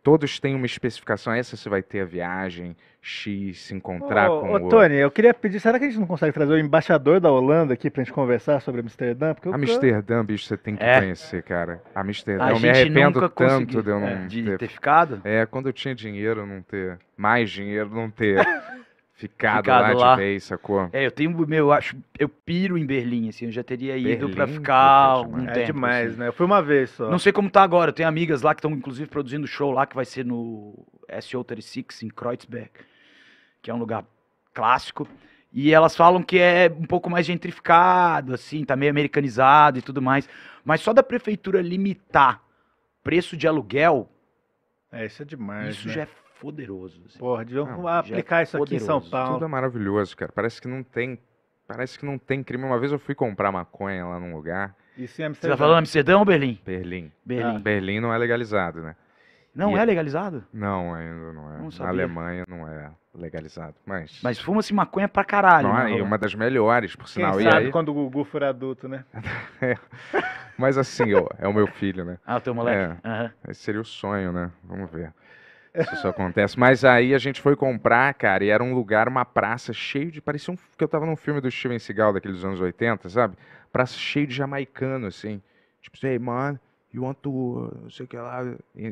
Todos têm uma especificação, essa você vai ter a viagem, X, se encontrar ô, com ô, o. Tony, eu queria pedir, será que a gente não consegue trazer o embaixador da Holanda aqui pra gente conversar sobre Amsterdã? Porque eu... Amsterdã, bicho, você tem que é. conhecer, cara. Amsterdã, a eu me arrependo tanto de eu né, não é, de ter... ter ficado. É, quando eu tinha dinheiro, não ter. Mais dinheiro, não ter. Ficado, ficado lá, lá. Vez, sacou? É, eu tenho, meu, eu acho, eu piro em Berlim, assim, eu já teria ido pra ficar algum é tempo. É demais, assim. né? Eu fui uma vez só. Não sei como tá agora, eu tenho amigas lá que estão, inclusive, produzindo show lá, que vai ser no SO36, em Kreuzberg, que é um lugar clássico. E elas falam que é um pouco mais gentrificado, assim, tá meio americanizado e tudo mais. Mas só da prefeitura limitar preço de aluguel... É, isso é demais, Isso né? já é poderoso. Assim. Porra, não, é aplicar isso aqui em São Paulo. Tudo é maravilhoso, cara. Parece que não tem. Parece que não tem crime. Uma vez eu fui comprar maconha lá num lugar. Isso em Amsterdã. Você tá falando Amsterdã ou Berlim? Berlim. Berlim. Ah. Berlim não é legalizado, né? Não e é legalizado? Não, ainda não é. Não Na Alemanha não é legalizado, mas... Mas fuma-se maconha pra caralho. Não, né, E uma das melhores, por sinal. Quem e sabe aí... quando o Gugu for adulto, né? é. Mas assim, ó, é o meu filho, né? Ah, o teu moleque? É. Uhum. Esse seria o sonho, né? Vamos ver. Isso só acontece. Mas aí a gente foi comprar, cara, e era um lugar, uma praça cheio de. Parecia um, que eu tava num filme do Steven Seagal daqueles anos 80, sabe? Praça cheio de jamaicano, assim. Tipo, hey, mano, you want to. Não sei o que lá.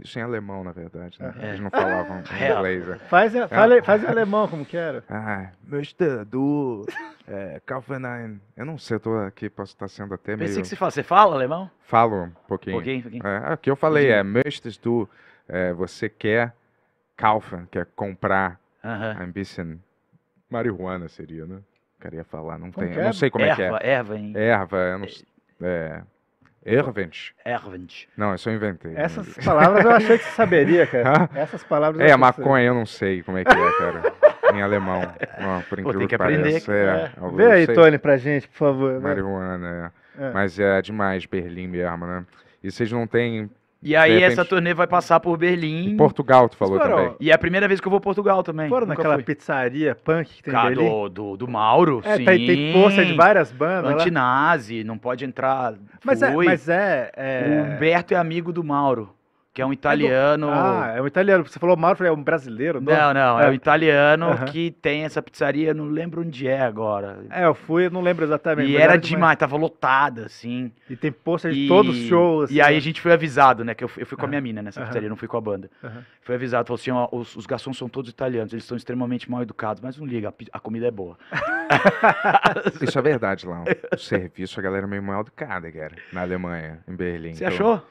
Sem alemão, na verdade. Né? É. Eles não falavam é. inglês. Né? Faz, é. é. fala, faz em alemão, como que era? Ah, Mr. Du. É, Kaufenheim. Eu não sei, eu tô aqui, posso estar sendo até meio. Pensei que você fala. Você fala alemão? Falo um pouquinho. Um pouquinho, um pouquinho. É, o que eu falei é Mr. Du. É, você quer Kaufen, que é comprar uhum. ambition. Marihuana seria, né? Queria falar, não Como tem. É? não sei como erva, é que é. Erva, hein? Erva, eu não sei. É. é. Ervent. Ervent. Não, eu só inventei. Né? Essas palavras eu achei que você saberia, cara. Essas palavras. É, eu maconha eu não sei como é que é, cara. em alemão. Não, por incrível Pô, tem que, que aprender. Que é. É. Vê aí, sei. Tony, pra gente, por favor. Né? Marihuana, é. é. Mas é demais Berlim mesmo, né? E vocês não têm e aí repente... essa turnê vai passar por Berlim. E Portugal, tu falou Foram. também. E é a primeira vez que eu vou a Portugal também. Foram Nunca naquela fui. pizzaria punk que tem Cara, Berlim? Do, do, do Mauro, é, sim. Tem, tem força de várias bandas Antinazi, não pode entrar. Mas, é, mas é, é... O Humberto é amigo do Mauro que é um italiano. É do... Ah, é um italiano. Você falou Mauro, é um brasileiro? Não, não, não é, é um italiano uhum. que tem essa pizzaria, não lembro onde é agora. É, eu fui, não lembro exatamente. E era demais, tava lotada, assim. E tem pôster de todos os shows. Assim, e aí né? a gente foi avisado, né? Que eu, eu fui com a minha mina nessa uhum. pizzaria, não fui com a banda. Uhum. Foi avisado, falou assim: ó, os, os garçons são todos italianos, eles são extremamente mal educados, mas não liga, a, a comida é boa. Isso é verdade lá. O serviço, a galera é meio mal educada, cara, na Alemanha, em Berlim. Você então... achou?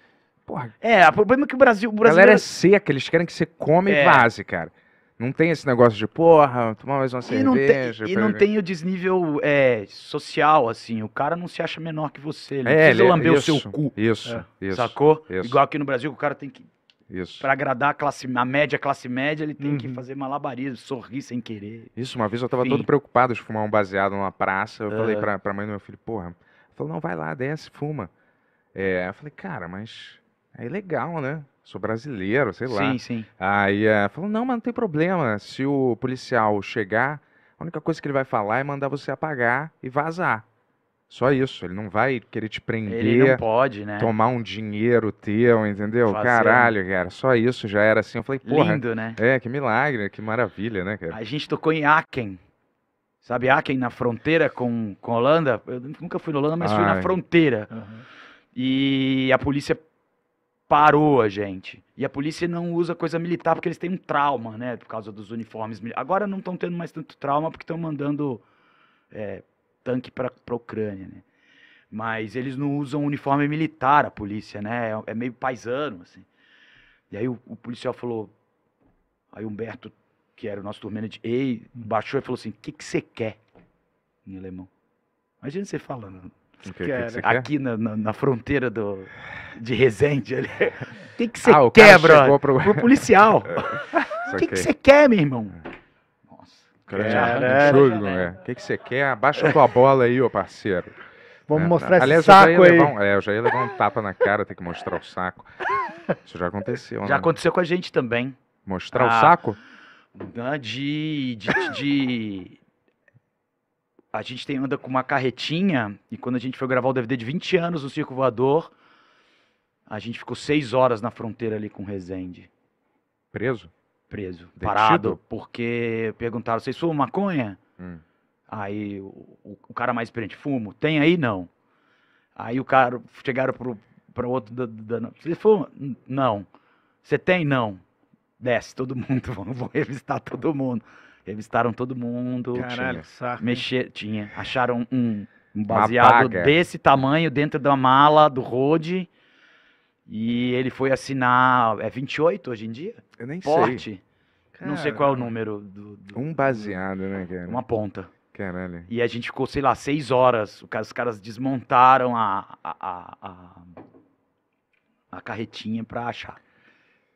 Porra. É, o problema é que o Brasil. O brasileiro... galera é seca, eles querem que você come é. e vaze, cara. Não tem esse negócio de, porra, tomar mais uma e cerveja. Não tem, e não tem o desnível é, social, assim. O cara não se acha menor que você. Ele é, precisa ele, é lamber isso, o seu cu. Isso, é. isso. Sacou? Isso. Igual aqui no Brasil, o cara tem que. Isso. Pra agradar a classe, a média, a classe média, ele tem uhum. que fazer malabarismo, sorrir sem querer. Isso, uma vez eu tava Enfim. todo preocupado de fumar um baseado numa praça. Eu falei pra, pra mãe do meu filho, porra. Falou, não, vai lá, desce, fuma. É, eu falei, cara, mas é legal, né? Sou brasileiro, sei lá. Sim, sim. Aí eh, falou, não, mas não tem problema. Se o policial chegar, a única coisa que ele vai falar é mandar você apagar e vazar. Só isso, ele não vai querer te prender. Ele não pode, né? Tomar um dinheiro teu, entendeu? Fazer. Caralho, cara, só isso já era assim. Eu falei, porra. Lindo, né? É, que milagre, que maravilha, né, cara? A gente tocou em Aken. Sabe Aken, na fronteira com, com Holanda? Eu nunca fui na Holanda, mas Ai. fui na fronteira. Uhum. E a polícia parou a gente. E a polícia não usa coisa militar porque eles têm um trauma, né? Por causa dos uniformes militares. Agora não estão tendo mais tanto trauma porque estão mandando é, tanque para a Ucrânia, né? Mas eles não usam uniforme militar, a polícia, né? É, é meio paisano, assim. E aí o, o, policial falou. Aí Humberto, que era o nosso turmente, ei, baixou e falou assim: o que você que quer? Em alemão. Imagina você falando que, que, que aqui na, na, na, fronteira do, de Resende. O que, você ah, quer, bro? Pro... pro policial. O que você quer, meu irmão? Nossa. O cara é, O é, é. que você quer? Abaixa tua bola aí, ô parceiro. Vamos é, mostrar tá. esse Aliás, saco aí. Um, é, eu já ia levar um tapa na cara, tem que mostrar o saco. Isso já aconteceu, Já né? aconteceu com a gente também. Mostrar ah, o saco? Ah, de, de, de, a gente tem, anda com uma carretinha, e quando a gente foi gravar o DVD de 20 anos do Circo Voador, a gente ficou seis horas na fronteira ali com Resende. Preso? Preso. Detido? Parado, porque perguntaram, vocês fumam maconha? Hum. Aí o, o, o, cara mais experiente, fumo? Tem aí? Não. Aí o cara, chegaram pro, pro outro, da, da, você fuma? Não. Você tem? Não. Desce todo mundo, vou revistar todo mundo. Revistaram todo mundo. Caralho, tinha. saco. Mexer, tinha. Acharam um, um baseado desse tamanho dentro da mala do Rode. E ele foi assinar. É 28 hoje em dia? Eu nem Porte. sei. Cara, não sei qual é o número do, do, Um baseado, né, cara? Uma ponta. Caralho. E a gente ficou, sei lá, seis horas. Os caras desmontaram a, a, a, a, a carretinha pra achar.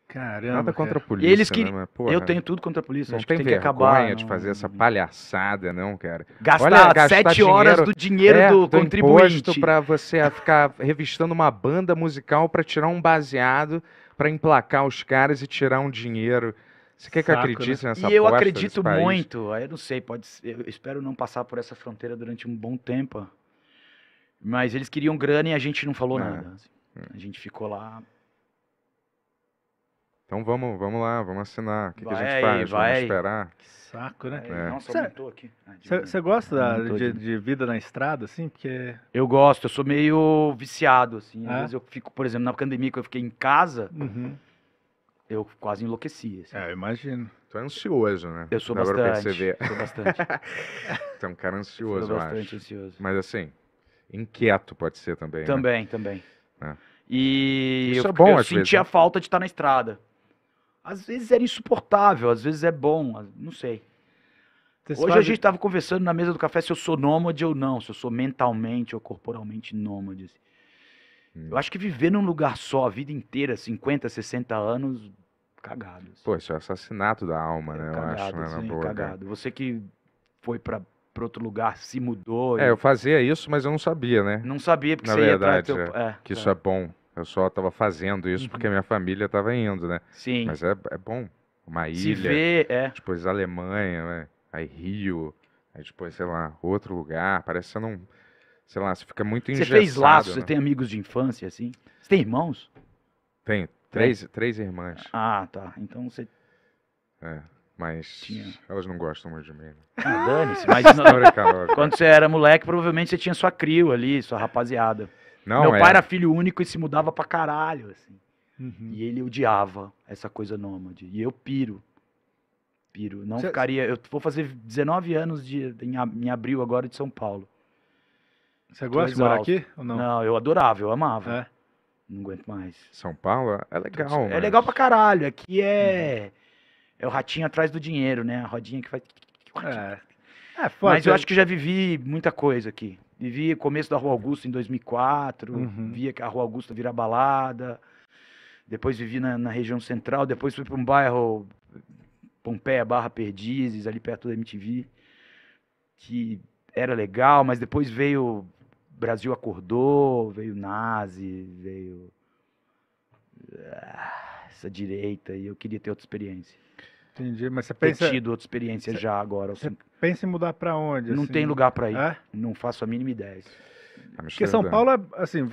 Caramba. Nada contra a polícia, eles que... né? porra, eu tenho tudo contra a polícia. acho tem, que tem vergonha que acabar, de fazer essa palhaçada, não, cara. Gastar, Olha, gastar sete dinheiro, horas do dinheiro é, do, do contribuinte. para você ficar revistando uma banda musical para tirar um baseado, para emplacar os caras e tirar um dinheiro. Você quer que acredite né? nessa E eu acredito muito. Eu não sei, pode eu espero não passar por essa fronteira durante um bom tempo. Mas eles queriam grana e a gente não falou é. nada. Assim. Hum. A gente ficou lá então vamos, vamos lá, vamos assinar. O que, que a gente faz? Vai. Vamos esperar. Que saco, né? É. Nossa, eu aqui. Você ah, gosta da, de, de, vida na estrada, assim? Porque... Eu gosto, eu sou meio viciado, assim. É? Às vezes eu fico, por exemplo, na pandemia que eu fiquei em casa, uhum. eu quase enlouqueci. Assim. É, eu imagino. Tu é ansioso, né? Eu sou Dá bastante. Perceber. Sou bastante. tu é um cara ansioso, eu sou bastante eu ansioso. Mas assim, inquieto pode ser também. Né? Também, né? também. É. E Isso eu, é bom, eu às senti vezes, a né? falta de estar na estrada. Às vezes era insuportável, às vezes é bom, não sei. Vocês Hoje fazem... a gente estava conversando na mesa do café se eu sou nômade ou não, se eu sou mentalmente ou corporalmente nômade. Assim. Hum. Eu acho que viver num lugar só a vida inteira, 50, 60 anos, cagado. Assim. Pô, isso é assassinato da alma, é, né? Cagado, eu acho, né? Na boa, cagado. Você que foi para para outro lugar, se mudou. É, e... eu fazia isso, mas eu não sabia, né? Não sabia porque Na você verdade, ia pra teu... É, é, que é. isso é bom. Eu só estava fazendo isso uhum. porque a minha família estava indo, né? Sim. Mas é, é bom. Uma ilha. Se vê, é. Depois Alemanha, né? aí Rio, aí depois, sei lá, outro lugar. Parece que você não. Sei lá, você fica muito engessado. Você fez laços, né? você tem amigos de infância, assim? Você tem irmãos? Tenho. Três, três irmãs. Ah, tá. Então você. É. Mas tinha. elas não gostam muito de mim. Né? Ah, dane-se. Mas não... quando né? você era moleque, provavelmente você tinha sua crio ali, sua rapaziada. Não, Meu é. pai era filho único e se mudava pra caralho, assim. Uhum. E ele odiava essa coisa nômade. E eu piro. Piro. Não Cê... ficaria. Eu vou fazer 19 anos de, em, em abril agora de São Paulo. Você gosta de morar aqui ou não? Não, eu adorava, eu amava. É. Não aguento mais. São Paulo é então, legal. É mas... É legal pra caralho. Aqui é. Uhum. É o ratinho atrás do dinheiro, né? A rodinha que faz. É. É, pode, Mas eu acho que já vivi muita coisa aqui. Vivi começo da Rua Augusta em 2004, uhum. via que a Rua Augusta vira balada. Depois vivi na, na região central, depois fui para um bairro Pompeia Barra Perdizes, ali perto da MTV, que era legal, mas depois veio Brasil acordou, veio Nazi, veio ah, essa direita e eu queria ter outra experiência. Entendi, mas você pensa... Ter tido outra experiência você... já agora. Assim. pensa em mudar para onde? Não assim? tem lugar para ir. É? Não faço a mínima ideia. Tá Porque São Paulo, é, assim,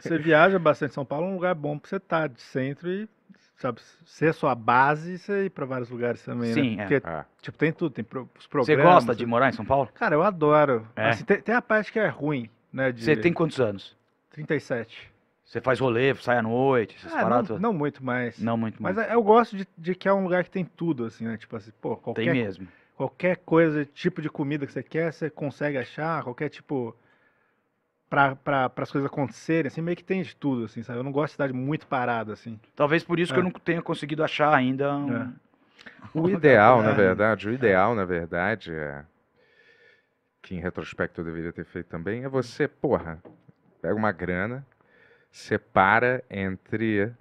você, viaja bastante. São Paulo é um lugar bom para você estar tá de centro e sabe, ser sua base e você ir para vários lugares também, né? Sim, né? Porque, é. tipo, tem tudo, tem os programas. Você gosta de morar em São Paulo? Cara, eu adoro. É. Assim, tem, tem, a parte que é ruim, né? De... Você tem quantos anos? 37. Você faz rolê, sai à noite, ah, Não, não, muito mais. Não muito mais. Mas eu gosto de, de, que é um lugar que tem tudo, assim, né? Tipo assim, pô, qualquer... Tem mesmo. Qualquer coisa, tipo de comida que você quer, você consegue achar. Qualquer tipo... para pra, as coisas acontecerem, assim, meio que tem de tudo, assim, sabe? Eu não gosto de cidade muito parada, assim. Talvez por isso é. que eu é. não tenha conseguido achar ainda um... é. O ideal, na é. verdade, o ideal, na verdade, é... Que em retrospecto eu deveria ter feito também, é você, porra, pega uma grana, separa entre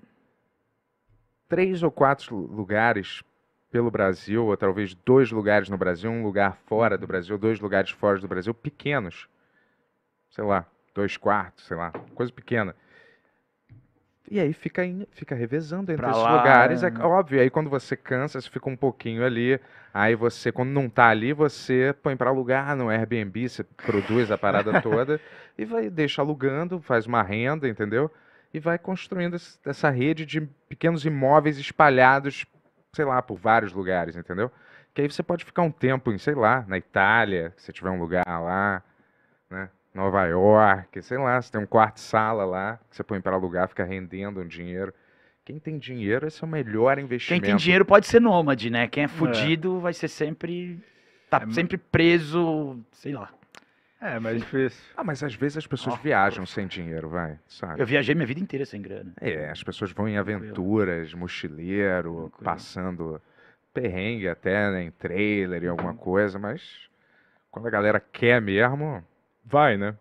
três ou quatro lugares pelo Brasil, ou talvez dois lugares no Brasil, um lugar fora do uhum. Brasil, dois lugares fora do Brasil, pequenos. Sei lá, dois quartos, sei lá, coisa pequena. E aí fica, in, fica revezando entre pra esses lá, lugares, é né? óbvio. Aí quando você cansa, você fica um pouquinho ali. Aí você, quando não tá ali, você põe para alugar no Airbnb, você produz a parada toda e vai deixa alugando, faz uma renda, entendeu? E vai construindo essa rede de pequenos imóveis espalhados, sei lá, por vários lugares, entendeu? Que aí você pode ficar um tempo em, sei lá, na Itália, se tiver um lugar lá, né? Nova York, sei lá, você tem um quarto sala lá, que você põe para alugar, fica rendendo um dinheiro. Quem tem dinheiro, esse é o melhor investimento. Quem tem dinheiro pode ser nômade, né? Quem é, é. fudido é. vai ser sempre. tá é, sempre preso, sei lá. É, mas é difícil. Ah, mas às vezes as pessoas oh, viajam sem dinheiro, vai, sabe? Eu viajei minha vida inteira sem grana. É, as pessoas vão em aventuras, mochileiro, Tranquilo. passando perrengue até, né, em trailer e alguma uhum. coisa, mas quando a galera quer mesmo, Vai, né?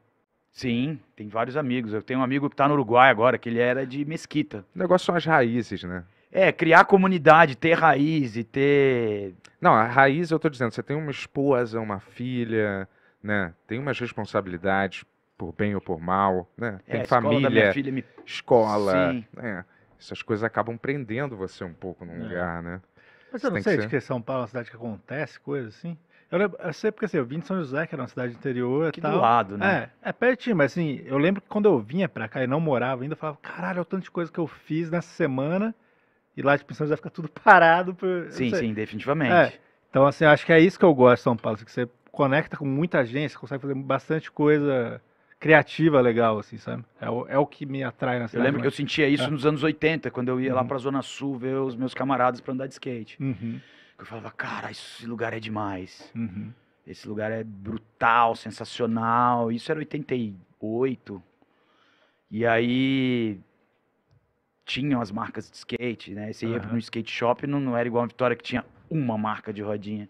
Sim, tem vários amigos. Eu tenho um amigo que está no Uruguai agora, que ele era de Mesquita. O negócio são as raízes, né? É, criar comunidade, ter raiz e ter. Não, a raiz eu tô dizendo, você tem uma esposa, uma filha, né? Tem umas responsabilidades, por bem ou por mal, né? É, tem é, família, escola, me... escola né? Essas coisas acabam prendendo você um pouco num é. lugar, né? Mas eu você não sei, que ser... de que São Paulo é uma cidade que acontece coisa assim. Eu, lembro, eu sei porque assim, eu vim de São José, que era uma cidade interior Aqui tal. do lado, né? É, é pertinho, mas assim, eu lembro que quando eu vinha pra cá e não morava ainda, eu falava, caralho, olha o tanto de coisa que eu fiz nessa semana. E lá de tipo, São José fica tudo parado. Por, sim, sim, definitivamente. É. Então, assim, acho que é isso que eu gosto de São Paulo, assim, que você conecta com muita gente, você consegue fazer bastante coisa criativa legal, assim, sabe? É o, é o que me atrai na cidade. Eu lembro mas... que eu sentia isso é. nos anos 80, quando eu ia uhum. lá pra Zona Sul ver os meus camaradas pra andar de skate. Uhum eu falava, cara, esse lugar é demais. Uhum. Esse lugar é brutal, sensacional. Isso era 88. E aí tinham as marcas de skate, né? Você uhum. para um skate shop não, não era igual a Vitória que tinha uma marca de rodinha.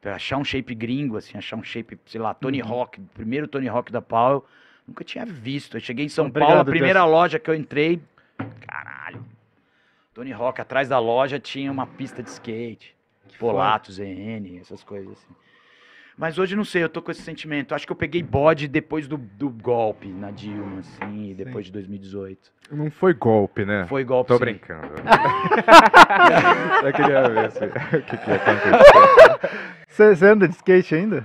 Pra achar um shape gringo, assim, achar um shape, sei lá, Tony uhum. Hawk, primeiro Tony Hawk da Powell, nunca tinha visto. Eu cheguei em São Obrigado, Paulo, a primeira Deus. loja que eu entrei, caralho. Tony Hawk atrás da loja tinha uma pista de skate. Polato, ZN, essas coisas assim. Mas hoje não sei, eu tô com esse sentimento. Acho que eu peguei bode depois do, do golpe na Dilma, assim, depois de 2018. Não foi golpe, né? Foi golpe. Tô sim. brincando. eu queria ver se, o que, que ia acontecer. Você, você anda de skate ainda?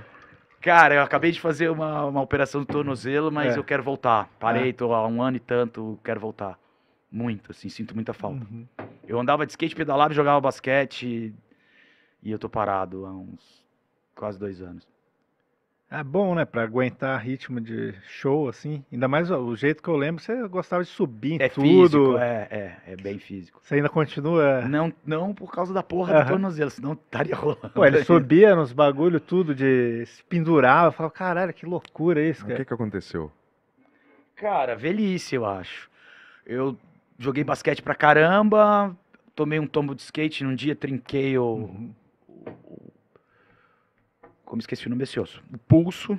Cara, eu acabei de fazer uma, uma operação do tornozelo, mas é. eu quero voltar. Parei, é. tô há um ano e tanto, quero voltar. Muito, assim, sinto muita falta. Uhum. Eu andava de skate, pedalava, jogava basquete, e eu tô parado há uns quase dois anos. É bom, né? Pra aguentar ritmo de show, assim. Ainda mais o jeito que eu lembro, você gostava de subir em É tudo. físico, é, é, é bem físico. Você ainda continua. Não, não por causa da porra Aham. do tornozelo, senão estaria rolando. Pô, ele subia nos bagulho tudo de se pendurava. Eu falava, caralho, que loucura é isso, O cara. que, que aconteceu? Cara, velhice, eu acho. Eu joguei basquete pra caramba, tomei um tombo de skate num dia, trinquei o, Uhum como esqueci o nome desse osso, o pulso.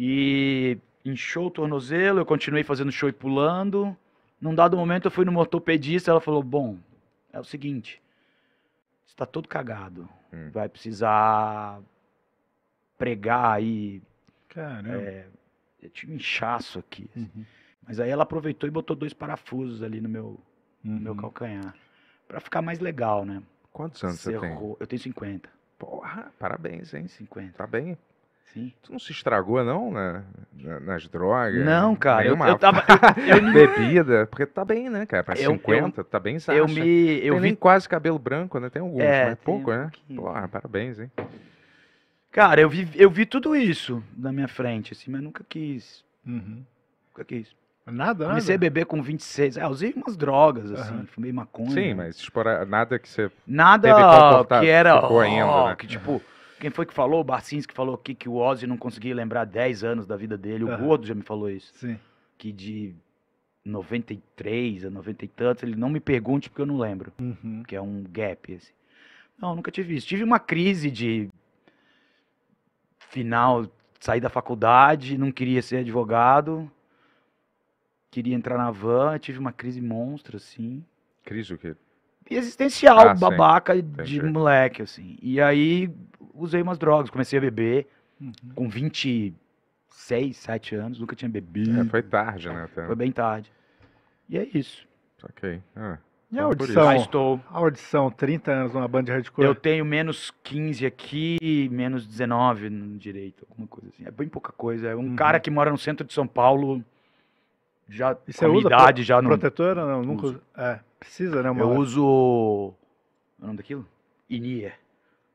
E inchou o tornozelo, eu continuei fazendo show e pulando. Num dado momento eu fui no ortopedista, ela falou: "Bom, é o seguinte, você tá todo cagado. Hum. Vai precisar pregar aí. Caramba. É, eu tinha um inchaço aqui. Assim. Uhum. Mas aí ela aproveitou e botou dois parafusos ali no meu, uhum. no meu uhum. calcanhar. para ficar mais legal, né? Quantos anos Cerrou. você tem? Eu tenho 50. Porra, parabéns, hein? 50. Tá bem? Sim. Tu não se estragou, não, né? nas drogas? Não, cara. Eu, eu tava. Eu, eu, bebida. Porque tá bem, né, cara? Pra 50, tá bem, sabe? Eu me. Eu tem vi... quase cabelo branco, né? Tem alguns, é, mas pouco, um né? Porra, parabéns, hein? Cara, eu vi, eu vi tudo isso na minha frente, assim, mas nunca quis. Uhum. Nunca quis. Nada, nada. Comecei a beber com 26. Ah, é, usei umas drogas, assim, uhum. fumei maconha. Sim, mas tipo, nada que você. Nada teve que era. Ficou oh, né? Que tipo. Quem foi que falou? O Barcins que falou aqui que o Ozzy não conseguia lembrar 10 anos da vida dele. O uhum. Gordo já me falou isso. Sim. Que de 93 a 90 e tantos, ele não me pergunte porque eu não lembro. Uhum. Que é um gap, assim. Não, nunca tive isso. Tive uma crise de final, sair da faculdade, não queria ser advogado queria entrar na van, tive uma crise monstra, assim. Crise o quê? Existencial, ah, babaca sim. de Entendi. moleque, assim. E aí usei umas drogas, comecei a beber uhum. com 26, 7 anos, nunca tinha bebido. É, foi tarde, né? Até. Foi bem tarde. E é isso. Ok. Ah. E a audição? Ah, estou. A audição, 30 anos numa banda de hardcore. Eu tenho menos 15 aqui, menos 19 no direito, alguma coisa assim. É bem pouca coisa. É um uhum. cara que mora no centro de São Paulo, já e você idade já não. Protetora não, nunca uso. É, precisa, né? Uma... Eu uso o nome daquilo? Inier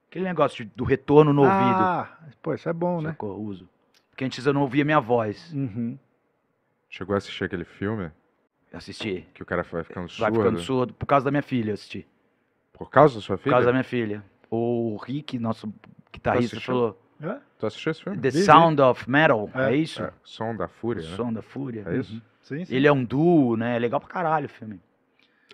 Aquele negócio do retorno no ah, ouvido. Pô, isso é bom, Sacou? né? Sacou, uso. Porque antes eu não ouvia minha voz. Uhum. Chegou a assistir aquele filme? Assisti. Que o cara vai ficando surdo. Vai ficando surdo por causa da minha filha, assisti. Por causa da sua filha? Por causa da minha filha. O Rick, nosso guitarrista, falou: é? Tu assistiu esse filme? The Vivi. Sound of Metal, é, é isso? É. Som da Fúria. Som né? da Fúria. É uhum. isso? Uhum. Sim, sim. Ele é um duo, né? É legal pra caralho o filme.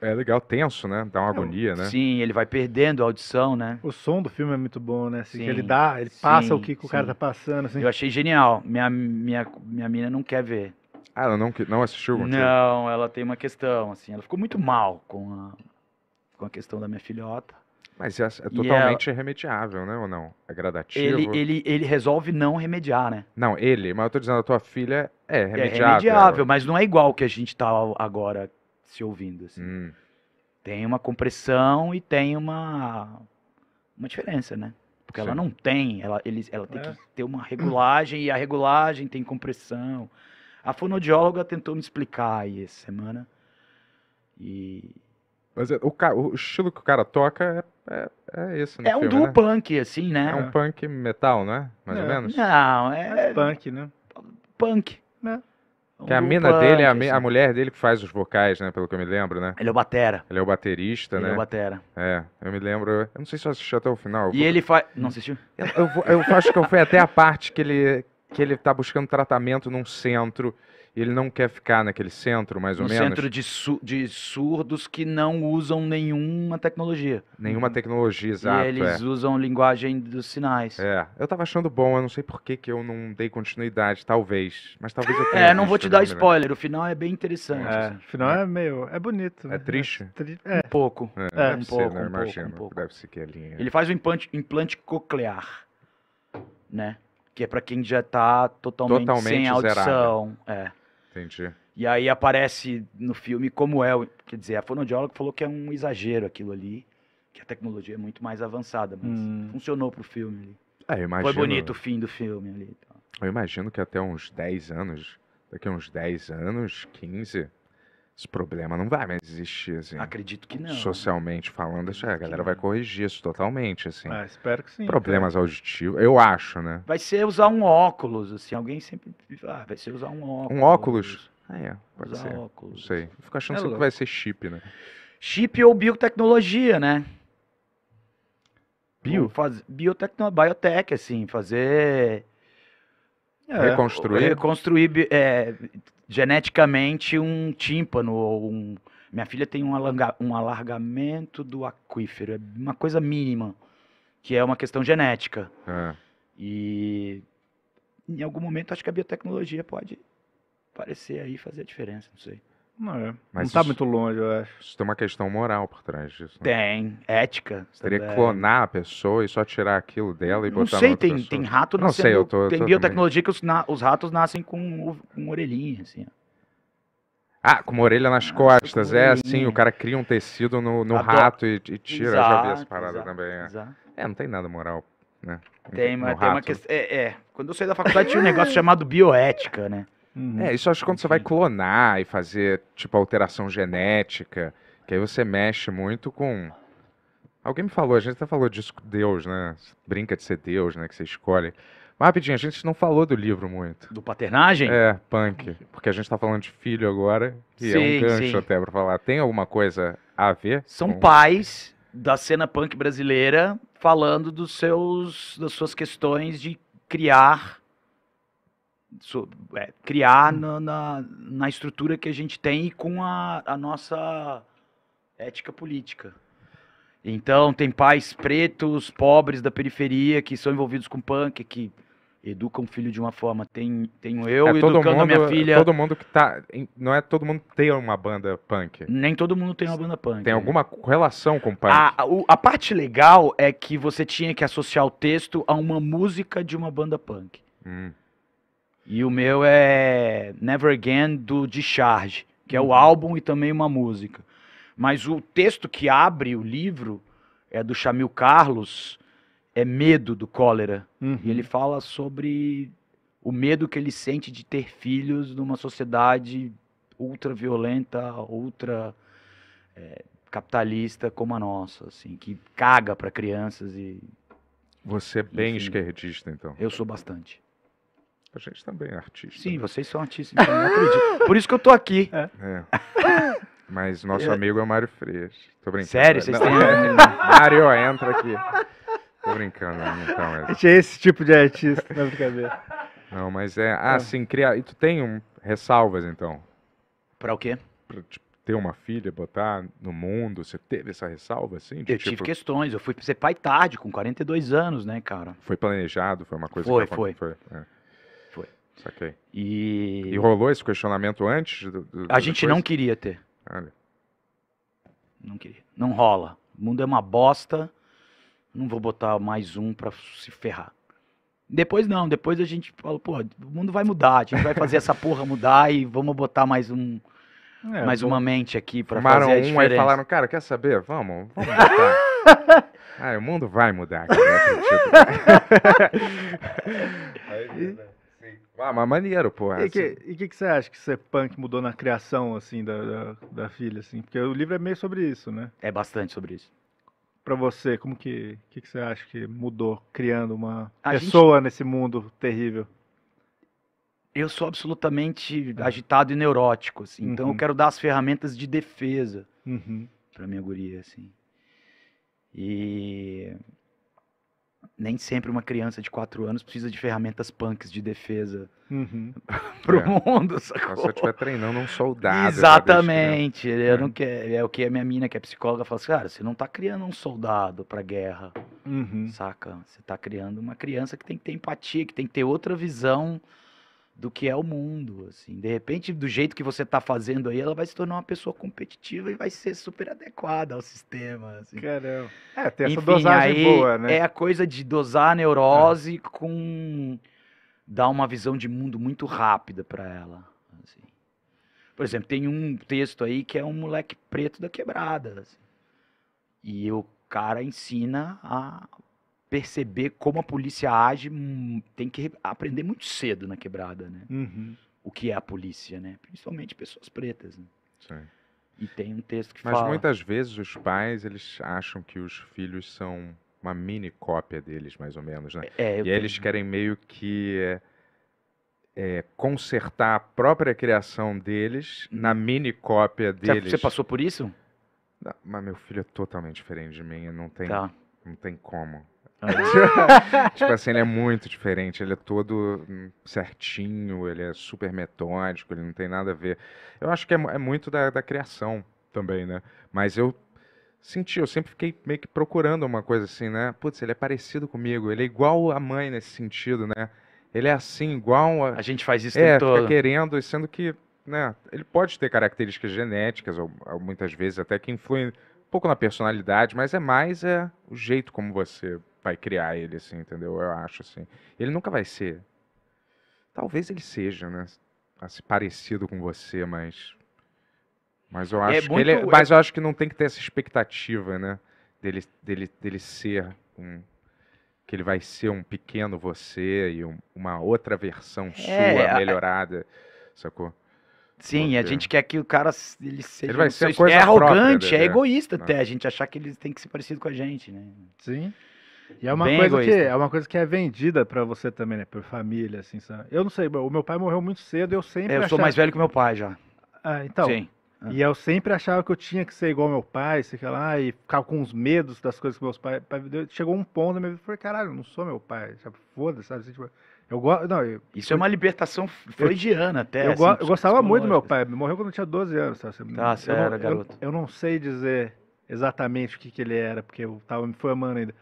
É legal, tenso, né? Dá uma é, agonia, né? Sim, ele vai perdendo a audição, né? O som do filme é muito bom, né? Assim, sim, ele dá, ele passa o que, que o cara tá passando. Assim. Eu achei genial. Minha, minha, minha mina não quer ver. Ah, ela não, não assistiu? Contigo? Não, ela tem uma questão, assim. Ela ficou muito mal com a, com a questão da minha filhota. Mas é, é, é totalmente é... remediável, né? Ou não? É gradativo? Ele, ele, ele resolve não remediar, né? Não, ele. Mas eu tô dizendo, a tua filha é, é remediável. É remediável, mas não é igual que a gente tá agora se ouvindo, assim. Hum. Tem uma compressão e tem uma, uma diferença, né? Porque Sim. ela não tem, ela, ele, ela tem é. que ter uma regulagem e a regulagem tem compressão. A fonodióloga tentou me explicar aí essa semana. E mas é, o, o, estilo que o cara toca é, é, é esse, né? É um duo do né? punk, assim, né? É um punk metal, né? Mais ou menos? Não, é. punk, né? Punk, né? Um que a mina punk, dele, é a, assim. a, mulher dele que faz os vocais, né? Pelo que eu me lembro, né? Ele é o batera. Ele é o baterista, ele é né? Ele é o batera. É, eu me lembro. Eu não sei se eu assisti até o final. E vou... ele faz. Não assistiu? Eu, eu, eu acho que eu fui até a parte que ele, que ele tá buscando tratamento num centro ele não quer ficar naquele centro, mais ou um menos. centro de, su de, surdos que não usam nenhuma tecnologia. Nenhuma hum. tecnologia, exato. E eles é. usam linguagem dos sinais. É, eu tava achando bom, eu não sei por que, que eu não dei continuidade, talvez. Mas talvez eu é, tenha É, não vou te dar spoiler, o final é bem interessante. É, assim. o final é. é, meio, é bonito. É né? triste? É, é. Um pouco. É, é. um, ser, pouco né? um Imagino, um pouco. deve ser que é linha. Ele faz um implante, implante coclear, né? que é para quem já está totalmente, totalmente, sem audição. Zerado. É. Entendi. E aí aparece no filme como é, quer dizer, a fonoaudióloga falou que é um exagero aquilo ali, que a tecnologia é muito mais avançada, mas hum. funcionou pro filme ali. É, imagino... Foi bonito o fim do filme ali. Então. Eu imagino que até uns 10 anos, daqui a uns 10 anos, 15, esse problema não vai mais existir, assim. Acredito que não. Né? Socialmente falando, a galera vai corrigir isso totalmente, assim. Ah, espero que sim. Problemas cara. auditivos, eu acho, né? Vai ser usar um óculos, assim. Alguém sempre. Ah, vai ser usar um óculos. Um óculos? Ah, é. Pode usar ser. óculos. Não sei. Eu fico achando é assim que vai ser chip, né? Chip ou biotecnologia, né? Bio? Faz... Biotecno... Biotech, assim. Fazer. É, reconstruir? Reconstruir é, geneticamente um tímpano ou um. Minha filha tem um, um alargamento do aquífero, é uma coisa mínima, que é uma questão genética. É. E em algum momento acho que a biotecnologia pode aparecer aí e fazer a diferença, não sei. Não, é. não está muito longe, eu acho. Isso tem uma questão moral por trás disso. Né? Tem, ética. Teria que clonar a pessoa e só tirar aquilo dela e não botar sei, tem, tem rato não Sei, eu tô, tem biotecnologia também. que os, na, os, ratos nascem com, com orelhinha, assim. Ah, com uma orelha nas ah, costas. É assim, o cara cria um tecido no, no rato e, e tira. Exato, eu já vi essa parada exato, também. É. Exato. é, não tem nada moral, né? Tem, mas tem uma questão. É, é, quando eu saí da faculdade tinha um negócio chamado bioética, né? Uhum. É, isso acho que quando você vai clonar e fazer, tipo, alteração genética, que aí você mexe muito com... Alguém me falou, a gente até falou disso com Deus, né? Brinca de ser Deus, né? Que você escolhe. Mas rapidinho, a gente não falou do livro muito. Do Paternagem? É, punk. Porque a gente tá falando de filho agora, e sim, é um gancho sim. até pra falar. Tem alguma coisa a ver? São com... pais da cena punk brasileira falando dos seus, das suas questões de criar so, é, criar hum. na, na, na, estrutura que a gente tem e com a, a nossa ética política. Então, tem pais pretos, pobres da periferia que são envolvidos com punk, que educam o filho de uma forma. Tem, tenho eu é, educando mundo, a minha é, filha. Todo mundo que tá. Não é todo mundo tem uma banda punk. Nem todo mundo tem uma banda punk. Tem alguma relação com punk. A, a, parte legal é que você tinha que associar o texto a uma música de uma banda punk. Hum. E o meu é Never Again do Discharge, que é o uhum. álbum e também uma música. Mas o texto que abre o livro é do Chamil Carlos, é Medo do Cólera. Uhum. E ele fala sobre o medo que ele sente de ter filhos numa sociedade ultra violenta, ultra é, capitalista como a nossa, assim, que caga para crianças e você é bem Enfim, esquerdista, então. Eu sou bastante. A gente também é artista. Sim, né? vocês são artistas, então não acredito. Por isso que eu tô aqui. É. é. Mas nosso amigo é o Mário Freitas. Tô brincando. Sério? Né? Vocês têm... É, Mário, entra aqui. Tô brincando, né? então. É. é... Esse tipo de artista, na é brincadeira. Não, mas é... Ah, é. sim, criar... E tu tem um... ressalvas, então? Pra o quê? Pra, tipo, ter uma filha, botar no mundo, você teve essa ressalva, assim? De, eu tipo... tive questões, eu fui ser pai tarde, com 42 anos, né, cara? Foi planejado, foi uma coisa foi, que... Foi, foi. É. Saquei. E... e rolou esse questionamento antes? Do, do, a gente não queria ter. Olha. Não queria. Não rola. O mundo é uma bosta. Não vou botar mais um para se ferrar. Depois não, depois a gente fala, pô, o mundo vai mudar, a gente vai fazer essa porra mudar e vamos botar mais um é, mais uma mente aqui para fazer a um diferença. um falaram, cara, quer saber? Vamos, vamos botar. ah, o mundo vai mudar. Aqui, né? Ah, mas maneiro, pô. E o que, assim. que, que, você acha que ser punk mudou na criação, assim, da, da, da, filha, assim? Porque o livro é meio sobre isso, né? É bastante sobre isso. Pra você, como que, que, que você acha que mudou criando uma a pessoa gente... nesse mundo terrível? Eu sou absolutamente é. agitado e neurótico, assim. Uhum. Então eu uhum. quero dar as ferramentas de defesa uhum. pra minha guria, assim. E nem sempre uma criança de 4 anos precisa de ferramentas punks de defesa uhum. pro é. mundo, sacou? Se eu estiver treinando um soldado. Né? Exatamente. Eu é. não quero, é o que a minha mina, que é psicóloga, fala assim, cara, você não tá criando um soldado pra guerra, uhum. saca? Você tá criando uma criança que tem que ter empatia, que tem que ter outra visão do que é o mundo, assim. De repente, do jeito que você está fazendo aí, ela vai se tornar uma pessoa competitiva e vai ser super adequada ao sistema, assim. Caramba. É, tem essa Enfim, dosagem boa, né? É a coisa de dosar a neurose é. com dar uma visão de mundo muito rápida para ela, assim. Por exemplo, tem um texto aí que é um moleque preto da quebrada, assim. E o cara ensina a perceber como a polícia age, hum, tem que aprender muito cedo na quebrada, né? Uhum. O que é a polícia, né? Principalmente pessoas pretas, né? Sim. E tem um texto que Mas fala... Mas muitas vezes os pais, eles acham que os filhos são uma mini cópia deles, mais ou menos, né? É, e tenho... eles querem meio que... É, consertar a própria criação deles na uhum. mini cópia deles. Você passou por isso? Não, mas meu filho é totalmente diferente de mim, não tem, tá. não tem como. Tipo, tipo assim, ele é muito diferente, ele é todo hum, certinho, ele é super metódico, ele não tem nada a ver. Eu acho que é, é muito da, da criação também, né? Mas eu senti, eu sempre fiquei meio que procurando uma coisa assim, né? Putz, ele é parecido comigo, ele é igual a mãe nesse sentido, né? Ele é assim, igual a... A gente faz isso é, todo. querendo, sendo que, né? Ele pode ter características genéticas, ou, ou muitas vezes até que influem um pouco na personalidade, mas é mais é, o jeito como você vai criar ele, assim, entendeu? Eu acho, assim. Ele nunca vai ser. Talvez ele seja, né? Assim, parecido com você, mas. Mas eu é acho é que é ele. Mas eu acho que não tem que ter essa expectativa, né? Dele, dele, dele ser um que ele vai ser um pequeno você e um, uma outra versão é, sua é, melhorada, sacou? Sim, a gente quer que o cara ele seja ele vai ser coisa é arrogante, própria, é egoísta né? até a gente achar que ele tem que ser parecido com a gente, né? Sim. E é uma, Bem coisa que, é uma coisa que é vendida para você também, né? Por família, assim. Sabe? Eu não sei, o meu pai morreu muito cedo, eu sempre. É, eu achava... sou mais velho que meu pai já. Ah, então. Sim. E eu sempre achava que eu tinha que ser igual meu pai, sei lá, e ficava com os medos das coisas que meus pais. Chegou um ponto na minha vida e falei, caralho, eu não sou meu pai. Foda-se, sabe? Assim, tipo, eu Não, eu, Isso é uma libertação freudiana até. Eu, assim, eu gostava muito do meu assim. pai. Morreu quando eu tinha 12 anos. Sabe? Tá, você era garoto. Eu, não sei dizer exatamente o que, que ele era, porque eu tava me formando ainda.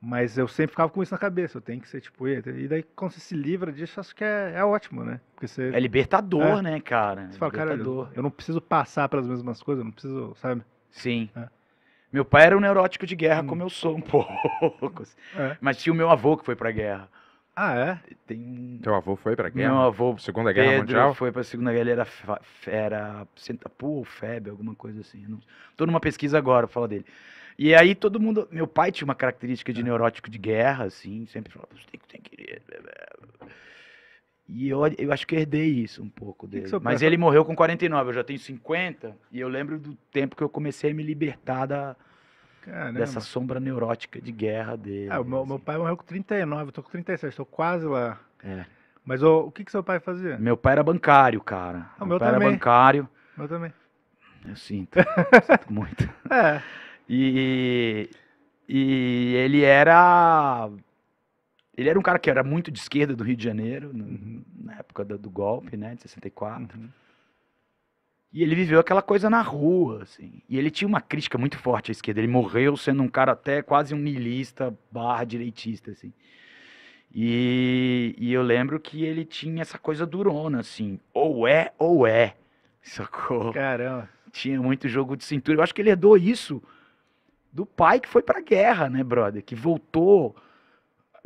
Mas eu sempre ficava com isso na cabeça, eu tenho que ser tipo ele. E daí, quando você se livra disso, acho que é, é ótimo, né? Porque você, é libertador, é. né, cara? Você fala, cara, eu, eu, não preciso passar pelas mesmas coisas, eu não preciso, sabe? Sim. É. Meu pai era um neurótico de guerra, hum. como eu sou um pouco. É. Mas tinha o meu avô que foi pra guerra. Ah, é? Tem... Teu avô foi pra guerra? Meu avô, Segunda Pedro Guerra Mundial? foi pra Segunda Guerra, ele era, era Sentapu ou Febre, alguma coisa assim. Não... Tô numa pesquisa agora pra falar dele. E aí todo mundo... Meu pai tinha uma característica de ah. neurótico de guerra, assim, sempre falava, tem tem, tem que ir... E eu, eu acho que herdei isso um pouco dele. Que que Mas tá- ele morreu com 49, eu já tenho 50, e eu lembro do tempo que eu comecei a me libertar da Caramba. dessa sombra neurótica de guerra dele. Ah, meu, assim. meu, pai morreu com 39, eu tô com 37, tô quase lá. É. Mas o, o que que seu pai fazia? Meu pai era bancário, cara. Ah, meu, meu pai também. era bancário. Meu também. Eu sinto, eu sinto muito. É. E, e ele era ele era um cara que era muito de esquerda do Rio de Janeiro, uhum. na época do, do, golpe, né, de 64. Uhum. E ele viveu aquela coisa na rua, assim. E ele tinha uma crítica muito forte à esquerda. Ele morreu sendo um cara até quase um milista barra direitista, assim. E, e, eu lembro que ele tinha essa coisa durona, assim. Ou é, ou é. Socorro. Caramba. Tinha muito jogo de cintura. Eu acho que ele herdou isso do pai que foi pra guerra, né, brother? Que voltou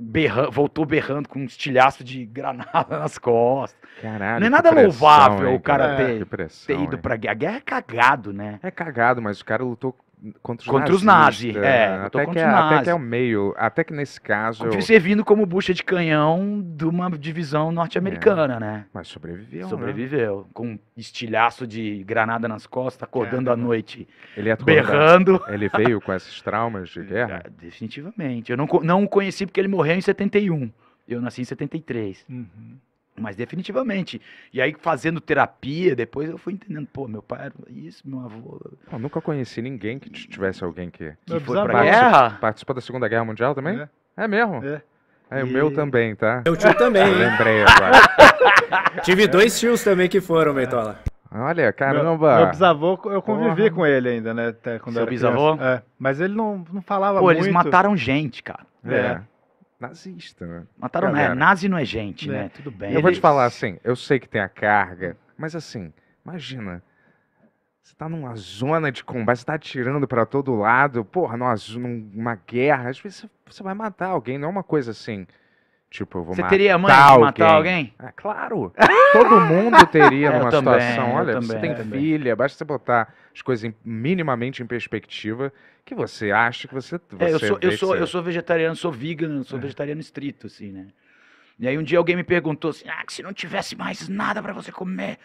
berra, voltou berrando com um estilhaço de granada nas costas. Caralho, não é nada louvável hein, o cara, ter, ter, ido hein. pra guerra. A guerra é cagado, né? É cagado, mas o cara lutou contra os contra os nazis, né? é, é, até que, é, até que é o meio, até que nesse caso servindo como bucha de canhão de uma divisão norte-americana, é, né? Mas sobreviveu. Né? Sobreviveu né? com um estilhaço de granada nas costas, acordando é, à noite, ele acorda, berrando. Ele veio com esses traumas de guerra. definitivamente. Eu não não o conheci porque ele morreu em 71. Eu nasci em 73. Uhum. Mas definitivamente. E aí, fazendo terapia, depois eu fui entendendo, pô, meu pai era isso, meu avô. Eu nunca conheci ninguém que tivesse alguém que, que foi pra guerra. Participou da Segunda Guerra Mundial também? É, é mesmo? É. É, e... o meu também, tá? Meu tio também. lembrei agora. Tive dois tios também que foram, Meitola. Olha, caramba. Meu, meu bisavô, eu convivi Porra. com ele ainda, né? Até quando Seu bisavô? É, mas ele não, não falava Pô, muito. Pô, eles mataram gente, cara. É. é nazista, né? Mataram, né? Nazi não é gente, né? né? Tudo bem. Eu vou te falar assim, eu sei que tem a carga, mas assim, imagina. Você tá numa zona de combate, você tá atirando para todo lado, porra, numa, numa guerra, às vezes você vai matar alguém, não é uma coisa assim. Tipo, eu vou Você matar teria mãe alguém. matar alguém? É, claro. Todo mundo teria numa também, situação. Olha, também, você tem filha, basta você botar as coisas em, minimamente em perspectiva que você acha que você. você é, eu, sou, eu, sou, eu sou vegetariano, sou vegan, sou é. vegetariano estrito, assim, né? E aí um dia alguém me perguntou assim: ah, que se não tivesse mais nada para você comer,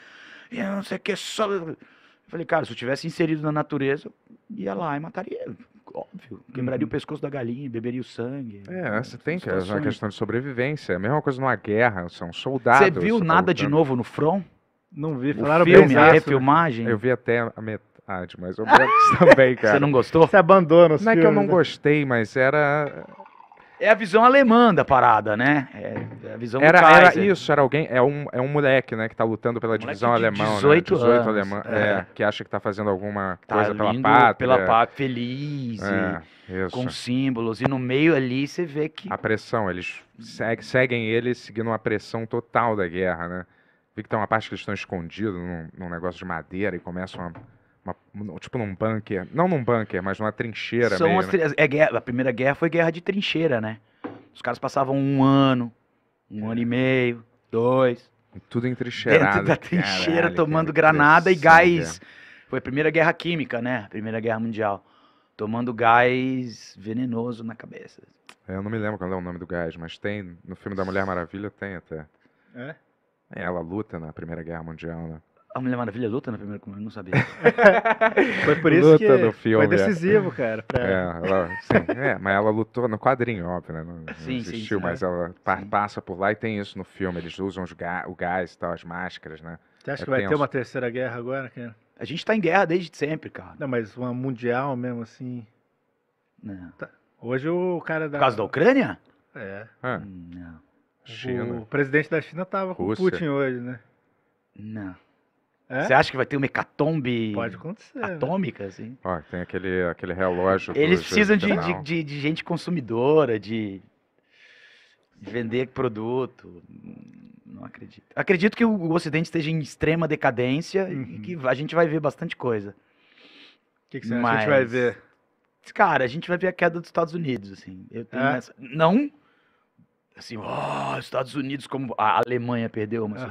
eu não sei o que, só. Eu falei, cara, se eu tivesse inserido na natureza, eu ia lá e mataria. Óbvio. Uhum. Quebraria uhum. o pescoço da galinha, beberia o sangue. É, você tem que. É uma questão de sobrevivência. É a mesma coisa numa guerra, são soldados. Você viu tá nada de novo no front? Não vi. Falaram o filme, né? a né? refilmagem? Eu vi até a metade, mas eu também, cara. Você não gostou? Você abandona os Não filmes, é que eu não né? gostei, mas era é a visão alemã da parada, né? É, é a visão era, Era isso, era alguém, é um, é um moleque, né, que tá lutando pela divisão alemã, 18, né? 18 anos, alemã, é. é. que acha que tá fazendo alguma tá coisa pela pátria. pela pátria, feliz, é, e, com símbolos, e no meio ali você vê que... A pressão, eles segue, seguem ele seguindo uma pressão total da guerra, né? Vi que tem uma parte que eles estão escondidos num, num negócio de madeira e começam a uma, tipo num bunker, não num bunker, mas numa trincheira São as, é guerra, a primeira guerra foi guerra de trincheira, né? Os caras passavam um ano, um ano e meio, dois. Tudo trincheira Dentro da trincheira, Caralho, tomando granada e gás. Foi a primeira guerra química, né? Primeira guerra mundial. Tomando gás venenoso na cabeça. Eu não me lembro qual é o nome do gás, mas tem. No filme da Mulher Maravilha tem até. É? é ela luta na Primeira Guerra Mundial, né? A Mulher Maravilha luta na primeira comunhão, não sabia. Foi por isso luta que filme, foi é. decisivo, é. cara. Pra... É, ela, sim, é, mas ela lutou no quadrinho, óbvio, né? Não, sim, não existiu, sim, mas é. ela passa por lá e tem isso no filme. Eles usam ga o gás e tal, as máscaras, né? Você acha é que vai tenso. ter uma terceira guerra agora, cara? A gente tá em guerra desde sempre, cara. Não, mas uma mundial mesmo, assim... Não. Tá. Hoje o cara da... Por causa da Ucrânia? É. Ah. Não. O China. O presidente da China tava Rússia. com o Putin hoje, né? Não. É? Você acha que vai ter uma hecatombe Pode acontecer, né? atômica, assim? Ó, tem aquele, aquele relógio. Eles precisam de, de, de, de gente consumidora, de vender produto. Não acredito. Acredito que o Ocidente esteja em extrema decadência uhum. e que a gente vai ver bastante coisa. O que, que, você Mas, acha que a gente vai ver? Cara, a gente vai ver a queda dos Estados Unidos, assim. Eu tenho é? essa... Não assim, oh, Estados Unidos, como a Alemanha perdeu, mas.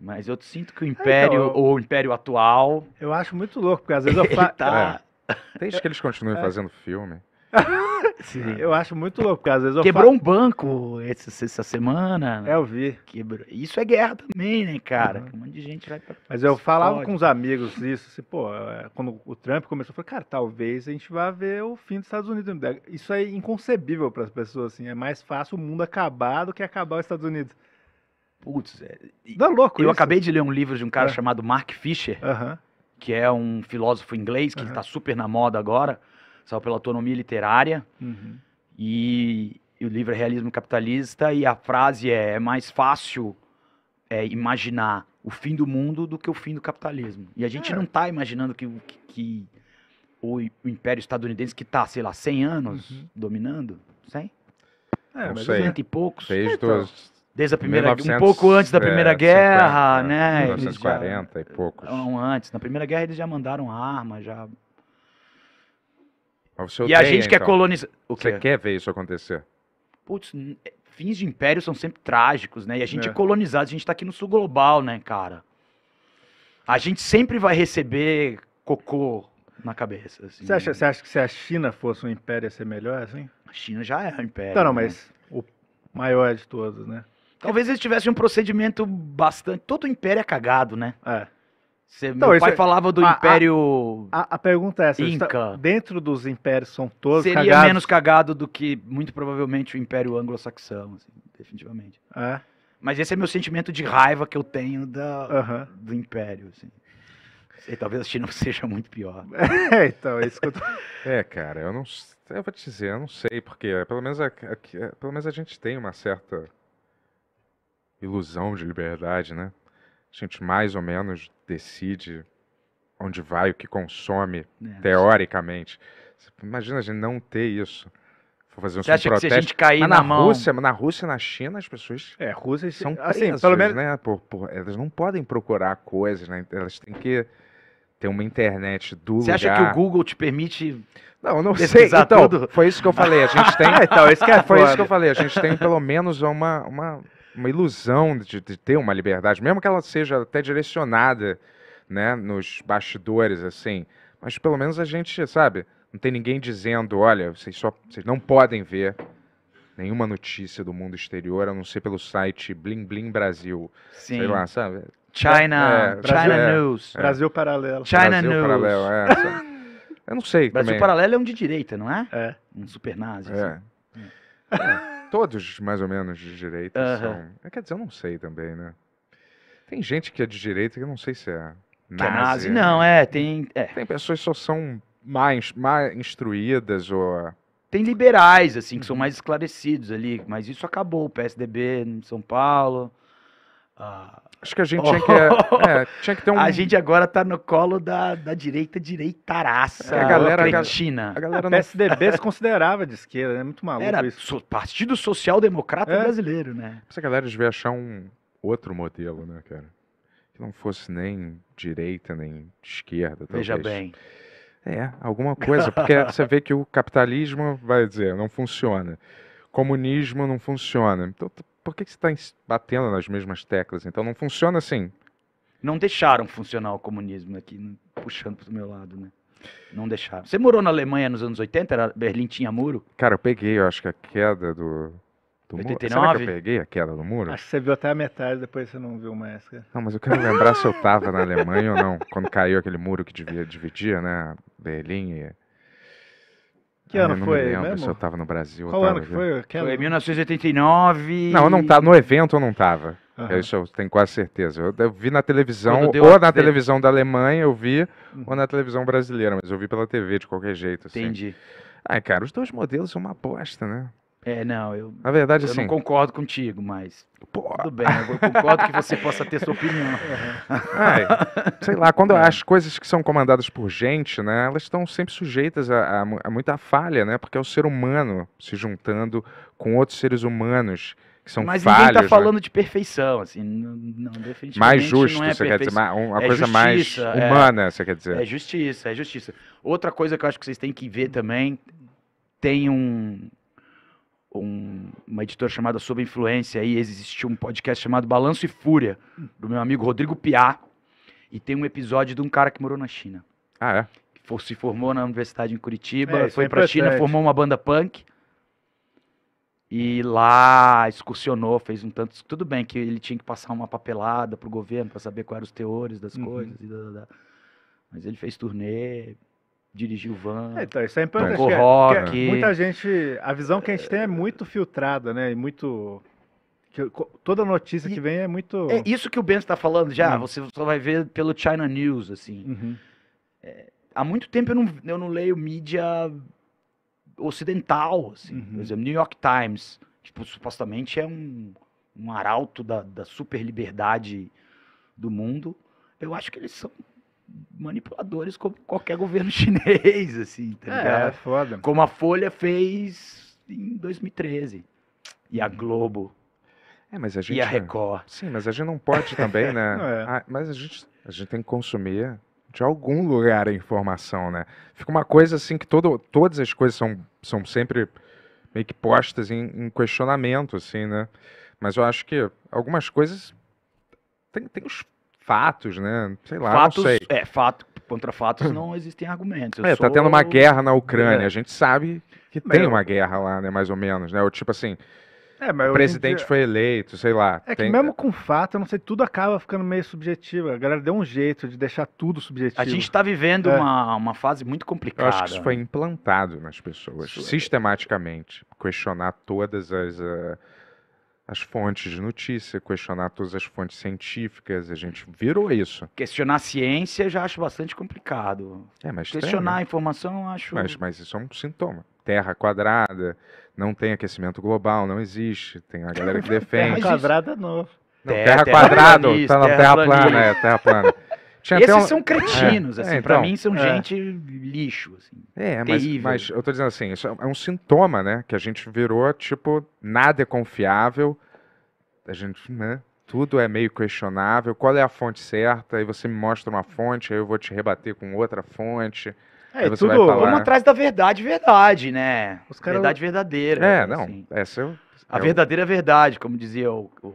Mas eu sinto que o é, Império, então, ou o Império atual. Eu acho muito louco, porque às vezes eu falo. Tá... É. Desde que eles continuem é. fazendo filme. Sim. Eu acho muito louco, porque às vezes Quebrou falo... um banco essa, essa semana. Né? É, eu vi. Quebrou. Isso é guerra também, né, cara? Uhum. Um monte de gente vai pra... Mas eu falava Pode. com os amigos isso, assim, pô, é, quando o Trump começou, eu falei, cara, talvez a gente vá ver o fim dos Estados Unidos. Isso é inconcebível para as pessoas, assim. É mais fácil o mundo acabar do que acabar os Estados Unidos. Putz, é. Não louco. Eu isso. acabei de ler um livro de um cara é. chamado Mark Fisher, uh -huh. que é um filósofo inglês que uh -huh. está super na moda agora, só pela autonomia literária. Uh uhum. -huh. e, e, o livro é Realismo Capitalista, e a frase é: é mais fácil é, imaginar o fim do mundo do que o fim do capitalismo. E a gente é. não está imaginando que, que, que o Império Estadunidense, que está, sei lá, 100 anos uhum. dominando, 100? É, não mas é. e poucos. Fez então, desde a primeira 1900, um pouco antes da primeira é, guerra, 50, né? 1940 já, e poucos. Não, é, antes. Na primeira guerra eles já mandaram arma, já. odeia, e a gente então. quer colonizar. O Você quer ver isso acontecer? Putz, é, fins de império são sempre trágicos, né? E a gente é, é colonizado, a gente tá aqui no sul global, né, cara? A gente sempre vai receber cocô na cabeça. Assim. Você, acha, né? você acha que se a China fosse um império ia ser melhor, assim? A China já é um império. Não, não, né? mas o maior de todos, né? Talvez eles tivessem um procedimento bastante. Todo o império é cagado, né? É. Você, então, meu pai é... falava do a, Império. A, a, pergunta é essa: tá Inca. dentro dos impérios são todos Seria cagados? menos cagado do que, muito provavelmente, o Império Anglo-Saxão, assim, definitivamente. É. Mas esse é meu sentimento de raiva que eu tenho da, do Império, assim. E talvez a China seja muito pior. É, então, é isso que eu tô... É, cara, eu não. Eu vou te dizer, eu não sei, porque é, pelo menos a, é, a, é pelo menos a gente tem uma certa ilusão de liberdade, né? A gente mais ou menos decide onde vai, o que consome, é, teoricamente. Você imagina a gente não ter isso. fazer um Você acha protesto. que se a gente cair mas na, na mão... Rússia, na Rússia, na China, as pessoas é, Rússia, são é, assim, presas, pelo menos... né? Por, por, elas não podem procurar coisas, né? Elas têm que ter uma internet do Você lugar. acha que o Google te permite não, não sei. Então, tudo? foi isso que eu falei. A gente tem. então, isso que é foi isso que eu falei. A gente tem pelo menos uma, uma uma ilusão de, de, ter uma liberdade, mesmo que ela seja até direcionada, né, nos bastidores, assim. Mas pelo menos a gente, sabe, não tem ninguém dizendo, olha, vocês só, vocês não podem ver nenhuma notícia do mundo exterior, a não ser pelo site Bling Bling Brasil. Sim. Sei lá, sabe? China, é, é China é, News. É. Brasil Paralelo. China Brasil News. Paralelo, é. Eu não sei. Brasil também. Paralelo é um de direita, não é? É. Um super nazi. É. Assim. É, ah. todos, mais ou menos, de direita uh -huh. são. É, quer dizer, eu não sei também, né? Tem gente que é de direita que eu não sei se é. é nazi, é nazi. Não, é, né? tem. É. Tem pessoas que só são mais, mais instruídas ou. Ah, tem liberais, assim, que são uhum. mais esclarecidos ali, mas isso acabou. O PSDB em São Paulo. Ah, Acho que a gente oh. tinha, que, é, é, tinha que ter um. A gente agora tá no colo da, da direita direitaraça. É, a galera. A A galera do PSDB se considerava de esquerda, é né? muito maluco Era isso. Partido Social Democrata é. Brasileiro, né? Essa galera devia achar um outro modelo, né, cara? Que não fosse nem direita, nem esquerda. Talvez. Veja bem. É, alguma coisa. Porque você vê que o capitalismo, vai dizer, não funciona. Comunismo não funciona. Então, por que, você está batendo nas mesmas teclas? Então não funciona assim. Não deixaram funcionar o comunismo aqui, né? puxando para o meu lado, né? Não deixaram. Você morou na Alemanha nos anos 80? Era, Berlim tinha muro? Cara, eu peguei, eu acho que a queda do, do 89? muro. Será que eu peguei a queda do muro? Acho que você viu até a metade, depois você não viu mais. Não, mas eu quero lembrar se eu estava na Alemanha ou não, quando caiu aquele muro que dividia, dividia né, Berlim e... Que ano ah, eu não foi? lembro se eu tava no Brasil. Qual ano que foi? Que foi 1989. Não, eu não tava. No evento eu não tava. Uhum. Isso eu tenho quase certeza. Eu, eu vi na televisão, ou na televisão da Alemanha eu vi, uhum. ou na televisão brasileira, mas eu vi pela TV de qualquer jeito. Assim. Entendi. Ai, cara, os dois modelos são uma aposta, né? É, não, eu. Na verdade, é eu assim. não concordo contigo, mas. Porra. Tudo bem, eu concordo que você possa ter sua opinião. sei lá, quando é. as coisas que são comandadas por gente, né, elas estão sempre sujeitas a, a, a, muita falha, né? Porque é o ser humano se juntando com outros seres humanos. Que são Mas tá falhos, ninguém está falando né? de perfeição, assim, não, não definitivamente Mais é justo, é você quer dizer, uma é coisa justiça, mais humana, você quer dizer. É justiça, é justiça. Outra coisa que eu acho que vocês têm que ver também, tem um, um, uma editora chamada Sob Influência e existiu um podcast chamado Balanço e Fúria, do meu amigo Rodrigo Piá. E tem um episódio de um cara que morou na China. Ah, é? Que se formou na universidade em Curitiba, é, foi é pra China, formou uma banda punk. E lá excursionou, fez um tanto. Tudo bem que ele tinha que passar uma papelada pro governo para saber quais eram os teores das uhum. coisas. E da, da, da. Mas ele fez turnê, dirigir o van. É, então, isso é importante. Tocou é, rock. Que é, muita gente. A visão que a gente tem é muito filtrada, né? E muito. Que, toda notícia e, que vem é muito. É isso que o Ben está falando já. Uhum. Você só vai ver pelo China News, assim. Uhum. É, há muito tempo eu não, eu não leio mídia ocidental, assim. Uhum. Por exemplo, New York Times, tipo, supostamente é um, um arauto da, da super liberdade do mundo. Eu acho que eles são manipuladores como qualquer governo chinês, assim, tá é, ligado? É, foda. Como a Folha fez em 2013. E a uhum. Globo. É, mas a gente, e a Record. Sim, mas a gente não pode também, né? É. Ah, mas a gente, a gente tem que consumir de algum lugar a informação, né? Fica uma coisa assim que todo, todas as coisas são, são sempre meio que postas em, em questionamento, assim, né? Mas eu acho que algumas coisas tem, tem os fatos, né? Sei lá, fatos, não sei. É, fato, contra fatos não existem argumentos. Eu é, tá sou... tá tendo uma guerra na é. Ucrânia, é. a gente sabe que tem uma guerra lá, né, mais ou menos, né? Ou tipo assim, é, o presidente foi eleito, sei lá. É que mesmo com fato, eu não sei, tudo acaba ficando meio subjetivo. A galera deu um jeito de deixar tudo subjetivo. A gente está vivendo é. uma, uma fase muito complicada. Eu acho que isso foi implantado nas pessoas, isso é. sistematicamente. Questionar todas as... Uh as fontes de notícia, questionar todas as fontes científicas, a gente virou isso. Questionar a ciência já acho bastante complicado. É, mas questionar tem, né? a informação eu acho. Mas, mas isso é um sintoma. Terra quadrada, não tem aquecimento global, não existe. Tem a galera que defende. terra quadrada é não. não terra, terra, terra tá na terra, terra plana, é, terra plana. Tinha Esses um... são cretinos, é. assim. É, então, pra mim são é. gente lixo, assim. É, mas, mas, eu tô dizendo assim, isso é, é um sintoma, né? Que a gente virou, tipo, nada é confiável. A gente, né? Tudo é meio questionável. Qual é a fonte certa? Aí você me mostra uma fonte, aí eu vou te rebater com outra fonte. É, tudo. Falar... Vamos atrás da verdade, verdade, né? Os cara... Verdade verdadeira. É, assim. não. Assim. Essa eu, A eu... verdadeira verdade, como dizia o. o...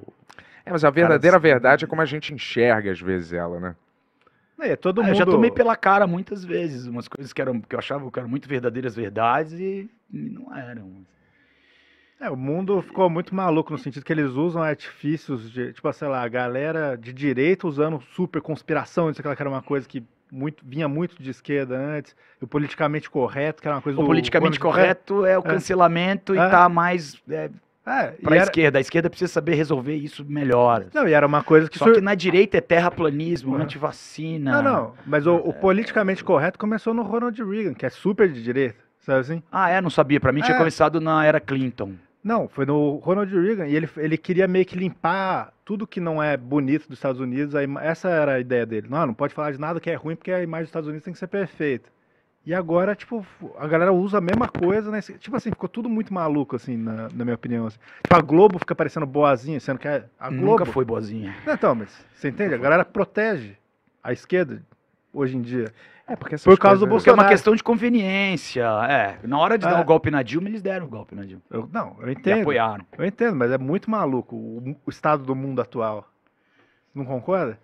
É, mas a verdadeira cara, assim. verdade é como a gente enxerga, às vezes, ela, né? É, todo mundo... Ah, eu já tomei pela cara muitas vezes, umas coisas que, eram, que eu achava que eram muito verdadeiras verdades e não eram. É, o mundo ficou muito maluco no sentido que eles usam artifícios de, tipo, sei lá, a galera de direita usando super conspiração, isso aquela que era uma coisa que muito, vinha muito de esquerda antes, o politicamente correto, que era uma coisa o do, politicamente correto é o é. cancelamento é. e tá mais é, é, pra era... esquerda. A esquerda precisa saber resolver isso melhor. Não, e era uma coisa que. Só sur... que na direita é terraplanismo, é. antivacina. Não, não. Mas o, o é. politicamente correto começou no Ronald Reagan, que é super de direita. Sabe assim? Ah, é? Não sabia. Pra mim tinha é. começado na era Clinton. Não, foi no Ronald Reagan e ele, ele queria meio que limpar tudo que não é bonito dos Estados Unidos. Aí, essa era a ideia dele. Não, não pode falar de nada que é ruim porque a imagem dos Estados Unidos tem que ser perfeita. E agora, tipo, a galera usa a mesma coisa, né? Tipo assim, ficou tudo muito maluco, assim, na, na minha opinião. Assim. Tipo, a Globo fica parecendo boazinha, sendo que a, Globo... Nunca foi boazinha. Não, então, mas você entende? A galera protege a esquerda hoje em dia. É, porque Por causa do Bolsonaro. é uma questão de conveniência. É, na hora de é. dar o um golpe na Dilma, eles deram o um golpe na Dilma. Eu, não, eu entendo. E apoiaram. Eu entendo, mas é muito maluco o, o estado do mundo atual. Não concorda?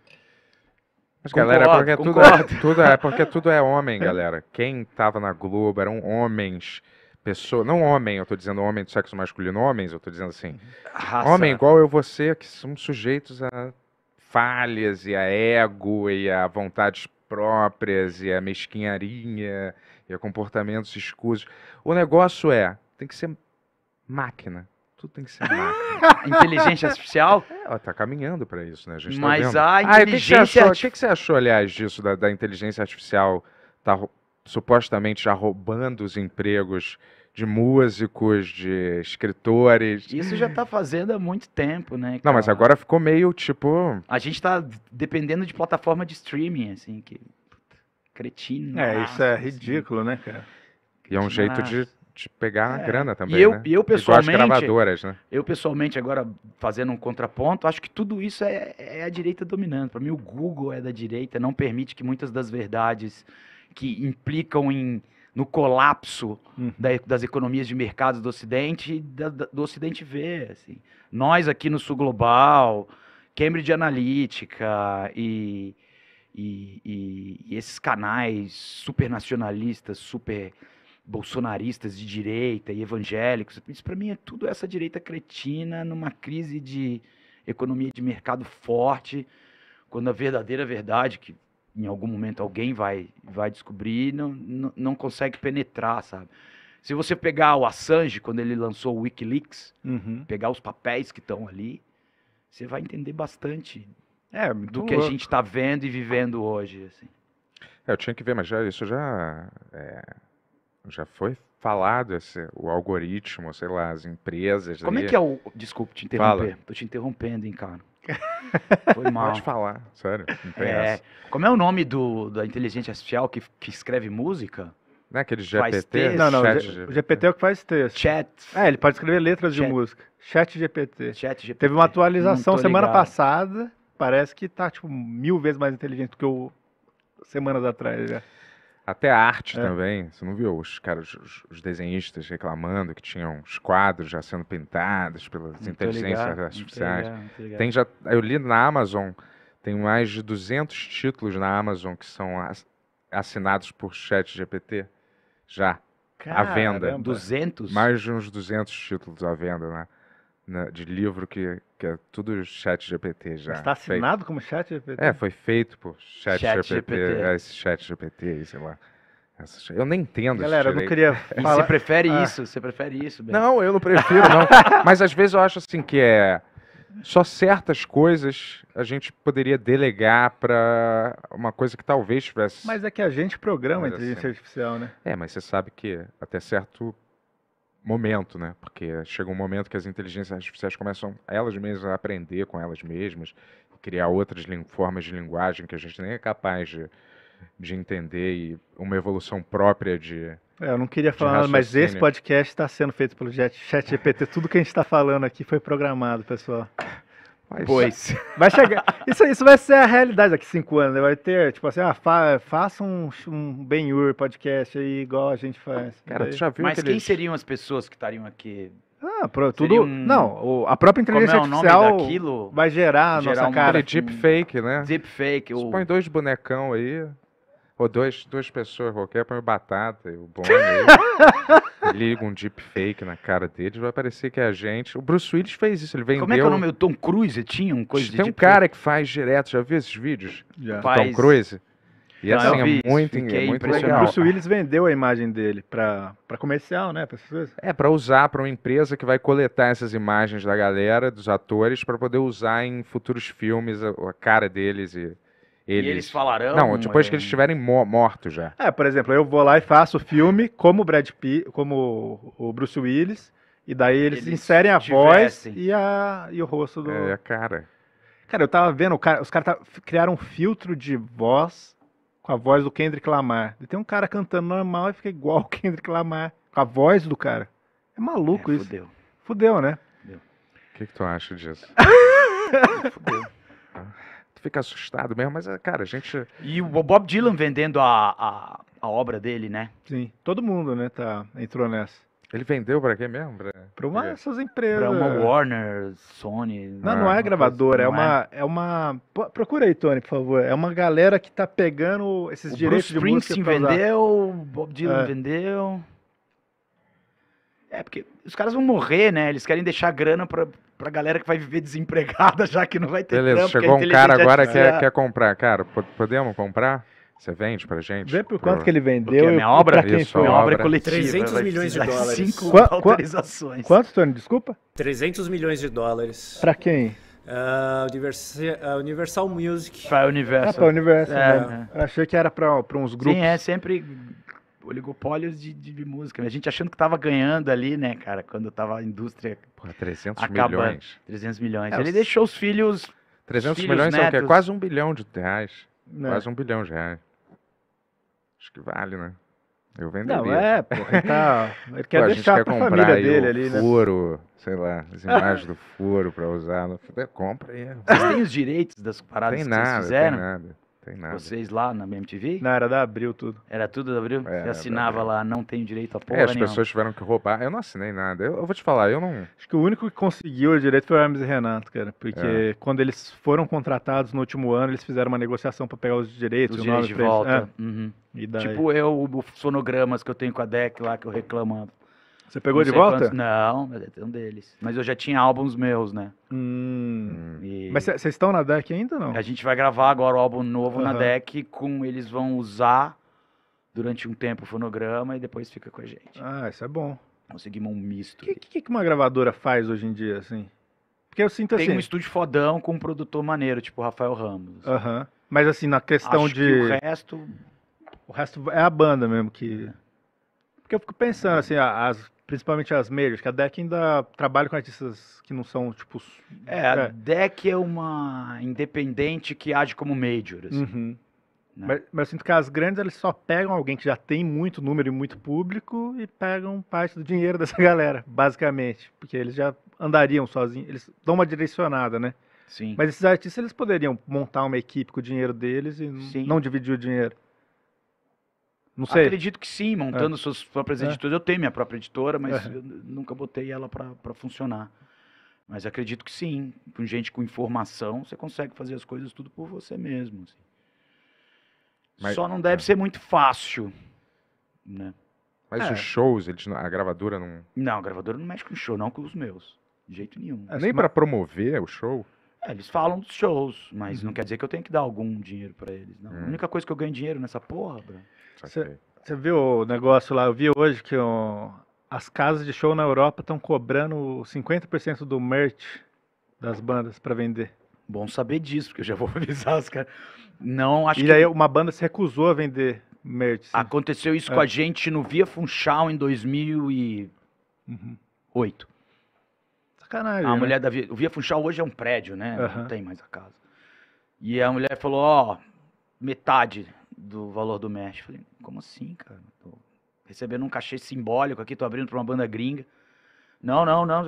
Mas, galera, é porque tudo, é tudo, é, é porque tudo é homem, galera. Quem tava na Globo eram homens. Pessoa, não homem, eu tô dizendo homem do sexo masculino, homens, eu tô dizendo assim. Raça. Homem igual eu você, que são sujeitos a falhas e a ego e a vontades próprias e a mesquinharia e a comportamentos escusos. O negócio é, tem que ser máquina. Tudo tem que ser máquina. Ah, inteligência artificial? É, ela tá caminhando para isso, né? A gente tá Mas tá a inteligência... Ah, o que, que, que, você achou, aliás, disso, da, da inteligência artificial tá supostamente já roubando os empregos de músicos, de escritores. Isso já está fazendo há muito tempo, né? Cara? Não, mas agora ficou meio tipo. A gente está dependendo de plataforma de streaming, assim, que. Cretino. É, isso é assim. ridículo, assim. né, cara? E é um jeito de te pegar é. a grana também. E eu, né? eu pessoalmente. Igual gravadoras, né? Eu pessoalmente, agora fazendo um contraponto, acho que tudo isso é, é a direita dominando. Para mim, o Google é da direita, não permite que muitas das verdades que implicam em no colapso hum. da, das economias de mercado do Ocidente, da, da, do Ocidente vê. Assim. Nós aqui no Sul Global, Cambridge Analytica e, e, e, e esses canais supernacionalistas, super bolsonaristas de direita e evangélicos. Isso para mim é tudo essa direita cretina numa crise de economia de mercado forte, quando a verdadeira verdade, que em algum momento alguém vai, vai descobrir, não, não, não consegue penetrar, sabe? Se você pegar o Assange, quando ele lançou o Wikileaks, uhum. pegar os papéis que estão ali, você vai entender bastante é, do que a gente está vendo e vivendo hoje. Assim. É, eu tinha que ver, mas já, isso já é já foi falado esse, o algoritmo, sei lá, as empresas. Como é que é o. Desculpe te interromper. Fala. Tô te interrompendo, hein, cara. Foi mal. Pode falar, sério. Não tem é, essa. Como é o nome do, da inteligência artificial que, que escreve música? Não é aquele GPT? Não, não. Chat o GPT. GPT é o que faz texto. Chat. É, ele pode escrever letras Chat. de música. Chat GPT. Chat GPT. Teve uma atualização semana ligado. passada. Parece que tá, tipo, mil vezes mais inteligente do que o semanas atrás. Já. Né? Até a arte é. também. Você não viu os caras, os, os, desenhistas reclamando que tinham os quadros já sendo pintados pelas não inteligências ligado, artificiais. ligado, ligado. Tem já, eu li na Amazon, tem mais de 200 títulos na Amazon que são assinados por chat GPT já Caramba. à venda. 200? Mais de uns 200 títulos à venda, né? né, de livro que, que é tudo chat GPT já. Está assinado feito. como chat GPT? É, foi feito por chat, chat GPT, GPT. É, esse chat GPT, sei lá. Eu nem entendo Galera, eu não queria falar... Você prefere ah. isso? Você prefere isso? Ben. Não, eu não prefiro, não. Mas às vezes eu acho assim que é... Só certas coisas a gente poderia delegar para uma coisa que talvez tivesse... Mas é que a gente programa a inteligência assim. artificial, né? É, mas você sabe que até certo momento, né? Porque chega um momento que as inteligências artificiais começam elas mesmas a aprender com elas mesmas, criar outras formas de linguagem que a gente nem é capaz de, de entender e uma evolução própria de. É, eu não queria falar, mas esse podcast está sendo feito pelo ChatGPT. Tudo que a gente está falando aqui foi programado, pessoal. Mas pois. Vai chegar. Isso, isso vai ser a realidade daqui a cinco anos, né? Vai ter, tipo assim, ah, fa, faça um, um Ben-Hur podcast aí, igual a gente faz. Cara, tu já viu Mas aquele... quem seriam as pessoas que estariam aqui? Ah, pro, tudo. Um... Não, a própria é inteligência é artificial vai gerar, gerar nossa um cara. Deep fake, né? Deep fake. Você põe dois bonecão aí. Ou dois, duas pessoas qualquer, para o Batata e o Bono. liga um deepfake na cara dele, vai parecer que é a gente. O Bruce Willis fez isso, ele vendeu... Como é que é o nome? O Tom Cruise tinha um coisa Tem de Tem um deepfake. cara que faz direto, já viu esses vídeos? Já. Tom Cruise? E assim, Não, é muito, é muito legal. O Bruce Willis vendeu a imagem dele para comercial, né? Pra pessoas. É, para usar para uma empresa que vai coletar essas imagens da galera, dos atores, para poder usar em futuros filmes a, a cara deles e eles... E eles falarão. Não, depois é... que eles estiverem mortos já. É, por exemplo, eu vou lá e faço o filme como o Brad Pitt, como o Bruce Willis, e daí eles, eles inserem a tivessem. voz e, a, e o rosto do. É, cara. Cara, eu tava vendo, cara, os caras tá, criaram um filtro de voz com a voz do Kendrick Lamar. E tem um cara cantando normal e fica igual o Kendrick Lamar, com a voz do cara. É maluco é, isso. Fudeu. Fudeu, né? O que, que tu acha disso? fudeu tu fica assustado mesmo, mas, é, cara, a gente. E o Bob Dylan vendendo a, a, a obra dele, né? Sim. Todo mundo, né, tá, entrou nessa. Ele vendeu para quem mesmo? Para uma dessas empresas. Pra uma Warner, Sony. Não, não, é gravadora, assim, é, é? é uma é. uma procura aí, Tony, por favor. É uma galera que tá pegando esses o direitos Bruce de música. Springsteen vendeu, Bob Dylan é. vendeu. É porque os caras vão morrer, né? Eles querem deixar grana para pra galera que vai viver desempregada, já que não vai ter Beleza, trampo, chegou um cara agora que quer, é- quer comprar. Cara, podemos comprar? Você vende pra gente? Vê por quanto pro... que ele vendeu. Porque minha obra, isso, minha obra é coletiva. 300 milhões de dólares. Cinco Qua, autorizações. Quanto, Tony? Desculpa? 300 milhões de dólares. Pra quem? Uh, Universal, uh, Universal Music. Pra Universal. Ah, pra Universal. É, né? Achei que era pra, pra uns grupos. Sim, é sempre oligopólios de, de, música. Né? A gente achando que tava ganhando ali, né, cara, quando tava a indústria. Porra, 300 acabando. milhões. 300 milhões. É, Ele os... deixou os filhos. 300 filhos milhões netos. é o quê? Quase um bilhão de reais. Não. Né. Quase um bilhão de reais. Acho que vale, né? Eu venderia. Não, é, pô. Tá, ele quer deixar quer pra comprar família dele o ali, né? furo, sei lá, as imagens do furo pra usar. Compra aí. Mas tem os direitos das paradas tem que nada, vocês fizeram? Tem nada. Tem nada. Vocês lá na MTV? Não, era da Abril tudo. Era tudo da Abril? É, Você assinava lá, não tem direito a porra É, as nenhuma. pessoas tiveram que roubar. Eu não assinei nada. Eu, eu, vou te falar, eu não... Acho que o único que conseguiu o direito foi o Hermes e Renato, cara. Porque é. quando eles foram contratados no último ano, eles fizeram uma negociação para pegar os direitos. Os direitos de volta. É. Uhum. Tipo eu, os fonogramas que eu tenho com a DEC lá, que eu reclamo você pegou de volta? Quantos... Não, é um deles. Mas eu já tinha álbuns meus, né? Hum. E... Mas vocês estão na deck ainda ou não? A gente vai gravar agora o álbum novo uhum. na deck, com eles vão usar durante um tempo o fonograma e depois fica com a gente. Ah, isso é bom. Conseguimos um misto. O que, que, que, uma gravadora faz hoje em dia, assim? Porque eu sinto Tem assim... Tem um estúdio fodão com um produtor maneiro, tipo o Rafael Ramos. Aham. Uhum. Mas assim, na questão Acho de... Que o resto... O resto é a banda mesmo que... É. Porque eu fico pensando, é. assim, as principalmente as majors, que a DEC ainda trabalha com artistas que não são, tipo... É, a é. DEC é uma independente que age como major, assim. Uhum. Né? Mas, mas, eu sinto que as grandes eles só pegam alguém que já tem muito número e muito público e pegam parte do dinheiro dessa galera, basicamente. Porque eles já andariam sozinhos, eles dão uma direcionada, né? Sim. Mas esses artistas eles poderiam montar uma equipe com o dinheiro deles e Sim. não dividir o dinheiro. Não sei. Acredito que sim, montando é. suas próprias editoras. É. Eu tenho minha própria editora, mas é. nunca botei ela para funcionar. Mas acredito que sim. Com gente com informação, você consegue fazer as coisas tudo por você mesmo. Assim. Mas, Só não é. deve ser muito fácil, né? Mas é. os shows, eles, a gravadora não... Não, a gravadora não mexe com show, não com os meus. De jeito nenhum. É, nem para promover o show? É, eles falam dos shows, mas uhum. não quer dizer que eu tenho que dar algum dinheiro para eles. Não. Uhum. A única coisa que eu ganho dinheiro nessa porra, Bruno, você viu o negócio lá? Eu vi hoje que as casas de show na Europa estão cobrando 50% do merch das bandas para vender. Bom saber disso, porque eu já vou avisar os caras. Não, acho e que... aí uma banda se recusou a vender merch. Sim. Aconteceu isso é. com a gente no Via Funchal em 2008. Sacanagem, a né? mulher da Via... O Via Funchal hoje é um prédio, né? Não tem mais a casa. E a mulher falou, ó, oh, metade do valor do merch. Falei, como assim, cara? Tô recebendo um cachê simbólico aqui, tô abrindo pra uma banda gringa. Não, não, não.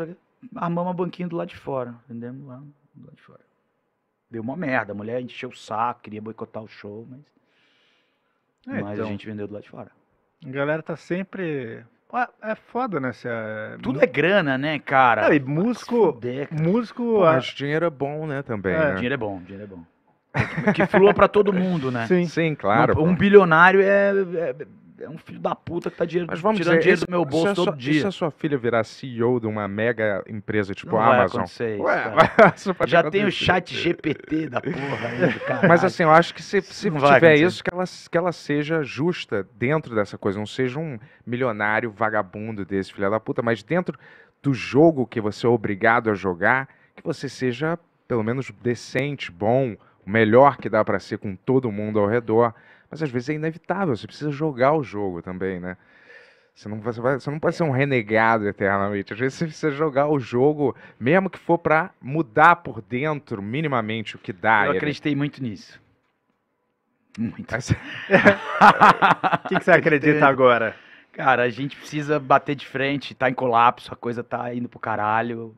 Armamos uma banquinha do lado de fora. Vendemos lá do lado de fora. Deu uma merda. A mulher encheu o saco, queria boicotar o show, mas. É, mas então, a gente vendeu do lado de fora. A galera tá sempre. é foda, né? Se é... Tudo é grana, né, cara? Não, e músico. Fuder, cara. Músico. Pô, mas dinheiro é bom, né, também. É. Né? Dinheiro é bom, dinheiro é bom. Que, flua para todo mundo, né? Sim, Sim claro. um, bilionário é, é, é, um filho da puta que tá dinheiro, Mas vamos tirando dizer, dinheiro esse, do meu é bolso todo sua, dia. E se a sua filha virar CEO de uma mega empresa tipo não a é Amazon? Isso, Ué, Já tem o chat GPT da porra aí, cara. Mas assim, eu acho que se, se tiver isso, que ela, que ela seja justa dentro dessa coisa. Não seja um milionário vagabundo desse filho da puta, mas dentro do jogo que você é obrigado a jogar, que você seja pelo menos decente, bom, o melhor que dá para ser com todo mundo ao redor, mas às vezes é inevitável, você precisa jogar o jogo também, né? Você não, você, vai, você não pode ser um renegado eternamente. Às vezes você precisa jogar o jogo, mesmo que for para mudar por dentro minimamente o que dá. Eu acreditei muito nisso. Muito. Mas... o que, que você acredita agora? Cara, a gente precisa bater de frente, tá em colapso, a coisa tá indo pro caralho.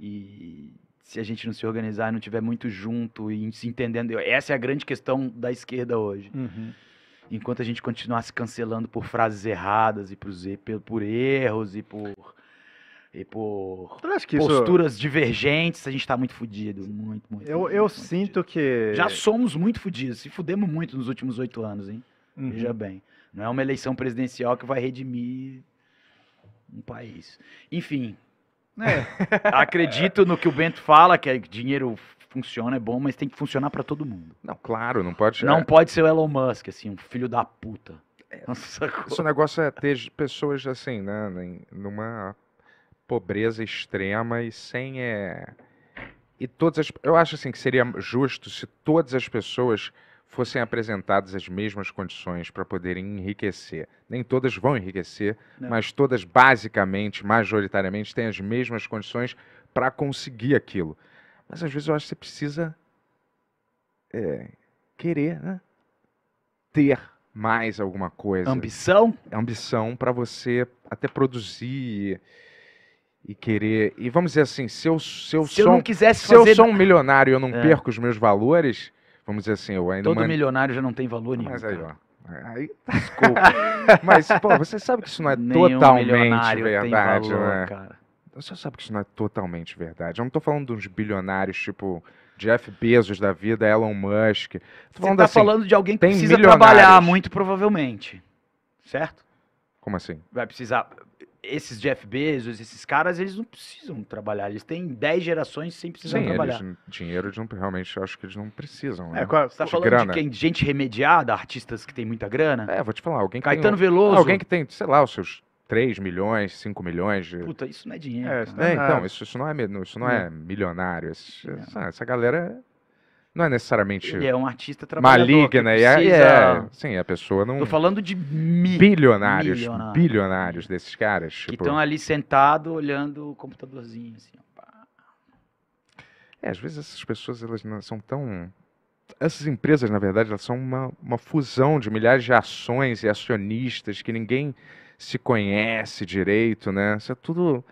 E se a gente não se organizar, não tiver muito junto e se entendendo. Essa é a grande questão da esquerda hoje. Uhum. Enquanto a gente continuar se cancelando por frases erradas e por, por erros e por e por posturas isso... divergentes, a gente está muito fudido. Muito, muito. Eu, muito, eu muito sinto fudido. que. Já somos muito fudidos. Se fudemos muito nos últimos oito anos, hein? Uhum. Veja bem. Não é uma eleição presidencial que vai redimir um país. Enfim, é. Acredito no que o Bento fala, é que dinheiro funciona, é bom, mas tem que funcionar para todo mundo. Não, claro, não pode ser. Não pode ser o Elon Musk, assim, um filho da puta. É. Esse negócio é ter pessoas assim, né, numa pobreza extrema e sem é e todas as, eu acho assim que seria justo se todas as pessoas fossem apresentadas as mesmas condições para poderem enriquecer. Nem todas vão enriquecer, Não. mas todas, basicamente, majoritariamente, têm as mesmas condições para conseguir aquilo. Mas às vezes eu acho que você precisa é, querer, né? Ter mais alguma coisa. Ambição? Ambição para você até produzir e, querer. E vamos dizer assim, se eu, se eu se sou, eu não quisesse se fazer... eu sou um milionário e eu não é. perco os meus valores, vamos dizer assim, eu ainda. Todo man... milionário já não tem valor ah, nenhum. Mas aí, ó. É, aí, desculpa. mas, pô, você sabe que isso não é Nenhum totalmente verdade, valor, né? Cara. Você sabe que isso não é totalmente verdade. Eu não tô falando de uns bilionários, tipo. Jeff Bezos da vida, Elon Musk. Tô você está assim, falando de alguém que precisa trabalhar muito, provavelmente. Certo? Como assim? Vai precisar esses Jeff Bezos, esses caras, eles não precisam trabalhar. Eles têm 10 gerações sem precisar Sim, trabalhar. Eles, dinheiro eles não, realmente acho que eles não precisam. É, né? É, você está falando grana. de quem, gente remediada, artistas que têm muita grana? É, vou te falar, alguém que Caetano tem, Veloso. Alguém que tem, sei lá, os seus 3 milhões, 5 milhões de... Puta, isso não é dinheiro. É, é, é então, isso, isso, não é, isso não é, é. milionário. essa, essa galera não é necessariamente ele é um artista né? e é, é, sim a pessoa não tô falando de mi, bilionários milionário. bilionários desses caras que estão tipo ali sentado olhando o computadorzinho assim é, às vezes essas pessoas elas não são tão essas empresas na verdade elas são uma, uma fusão de milhares de ações e acionistas que ninguém se conhece direito né isso é tudo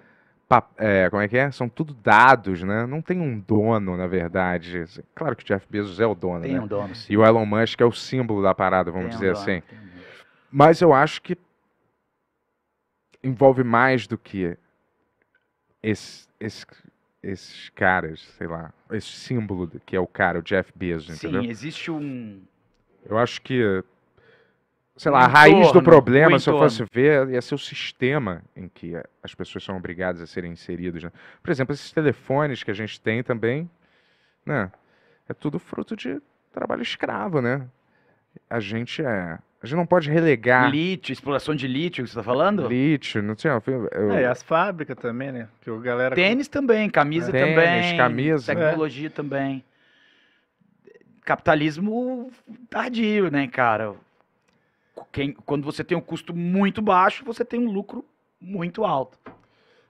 é, como é que é? São tudo dados, né? Não tem um dono, na verdade. Claro que o Jeff Bezos é o dono, tem né? um dono, sim. E o Elon Musk é o símbolo da parada, vamos tem dizer um dono, assim. Tem. Mas eu acho que envolve mais do que esse, esse, esses caras, sei lá, esse símbolo que é o cara, o Jeff Bezos, entendeu? Sim, existe um... Eu acho que sei lá, a raiz do problema, se eu fosse ver, ia ser o sistema em que as pessoas são obrigadas a serem inseridas. Né? Por exemplo, esses telefones que a gente tem também, né? É tudo fruto de trabalho escravo, né? A gente é. A gente não pode relegar. Lítio, exploração de lítio, que você está falando? Lítio, não tinha. Eu... É, e as fábricas também, né? Que o galera... Tênis também, camisa é. também. Tênis, camisa. Tecnologia é. também. Capitalismo tardio, né, cara? Quem, quando você tem um custo muito baixo, você tem um lucro muito alto.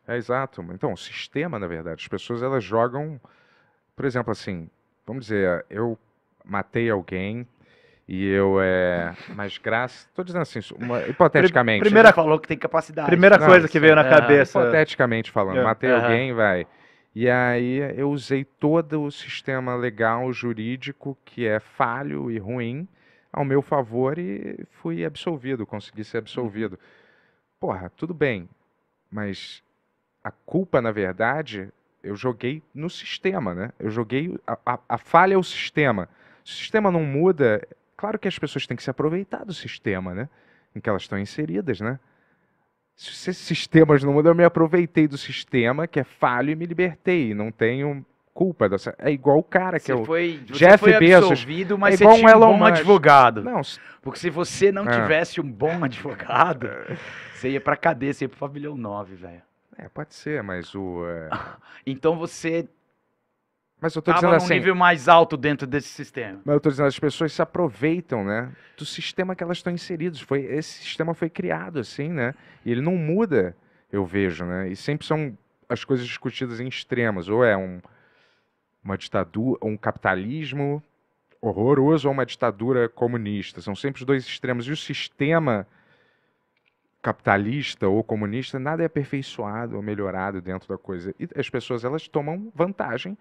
É exato. Então, o sistema, na verdade, as pessoas elas jogam, por exemplo, assim, vamos dizer, eu matei alguém e eu é, mas graças, estou dizendo assim, uma, hipoteticamente. Primeira né? falou que tem capacidade. Primeira Não, coisa que veio é. na é, cabeça. Hipoteticamente falando, eu, matei uh -huh. alguém, vai. E aí eu usei todo o sistema legal jurídico que é falho e ruim ao meu favor e fui absolvido, consegui ser absolvido. Porra, tudo bem, mas a culpa, na verdade, eu joguei no sistema, né? Eu joguei. A, a, a falha é o sistema. o sistema não muda, claro que as pessoas têm que se aproveitar do sistema, né? Em que elas estão inseridas, né? Se, esses sistemas não mudam, eu me aproveitei do sistema, que é falho, e me libertei. Não tenho culpa dessa. É igual o cara que você é o foi, Jeff foi Bezos. Mas é igual um, um bom advogado. Não, porque se você não é. tivesse um bom advogado, você ia pra cadeia, você ia pro pavilhão 9, velho. É, pode ser, mas o. É... então você. Mas eu tô dizendo assim. nível mais alto dentro desse sistema. Mas eu tô dizendo, as pessoas se aproveitam, né? Do sistema que elas estão inseridas. Foi, esse sistema foi criado assim, né? E ele não muda, eu vejo, né? E sempre são as coisas discutidas em extremos. Ou é um, uma ditadura, um capitalismo horroroso ou uma ditadura comunista. São sempre os dois extremos. E o sistema capitalista ou comunista, nada é aperfeiçoado ou melhorado dentro da coisa. E as pessoas elas tomam vantagem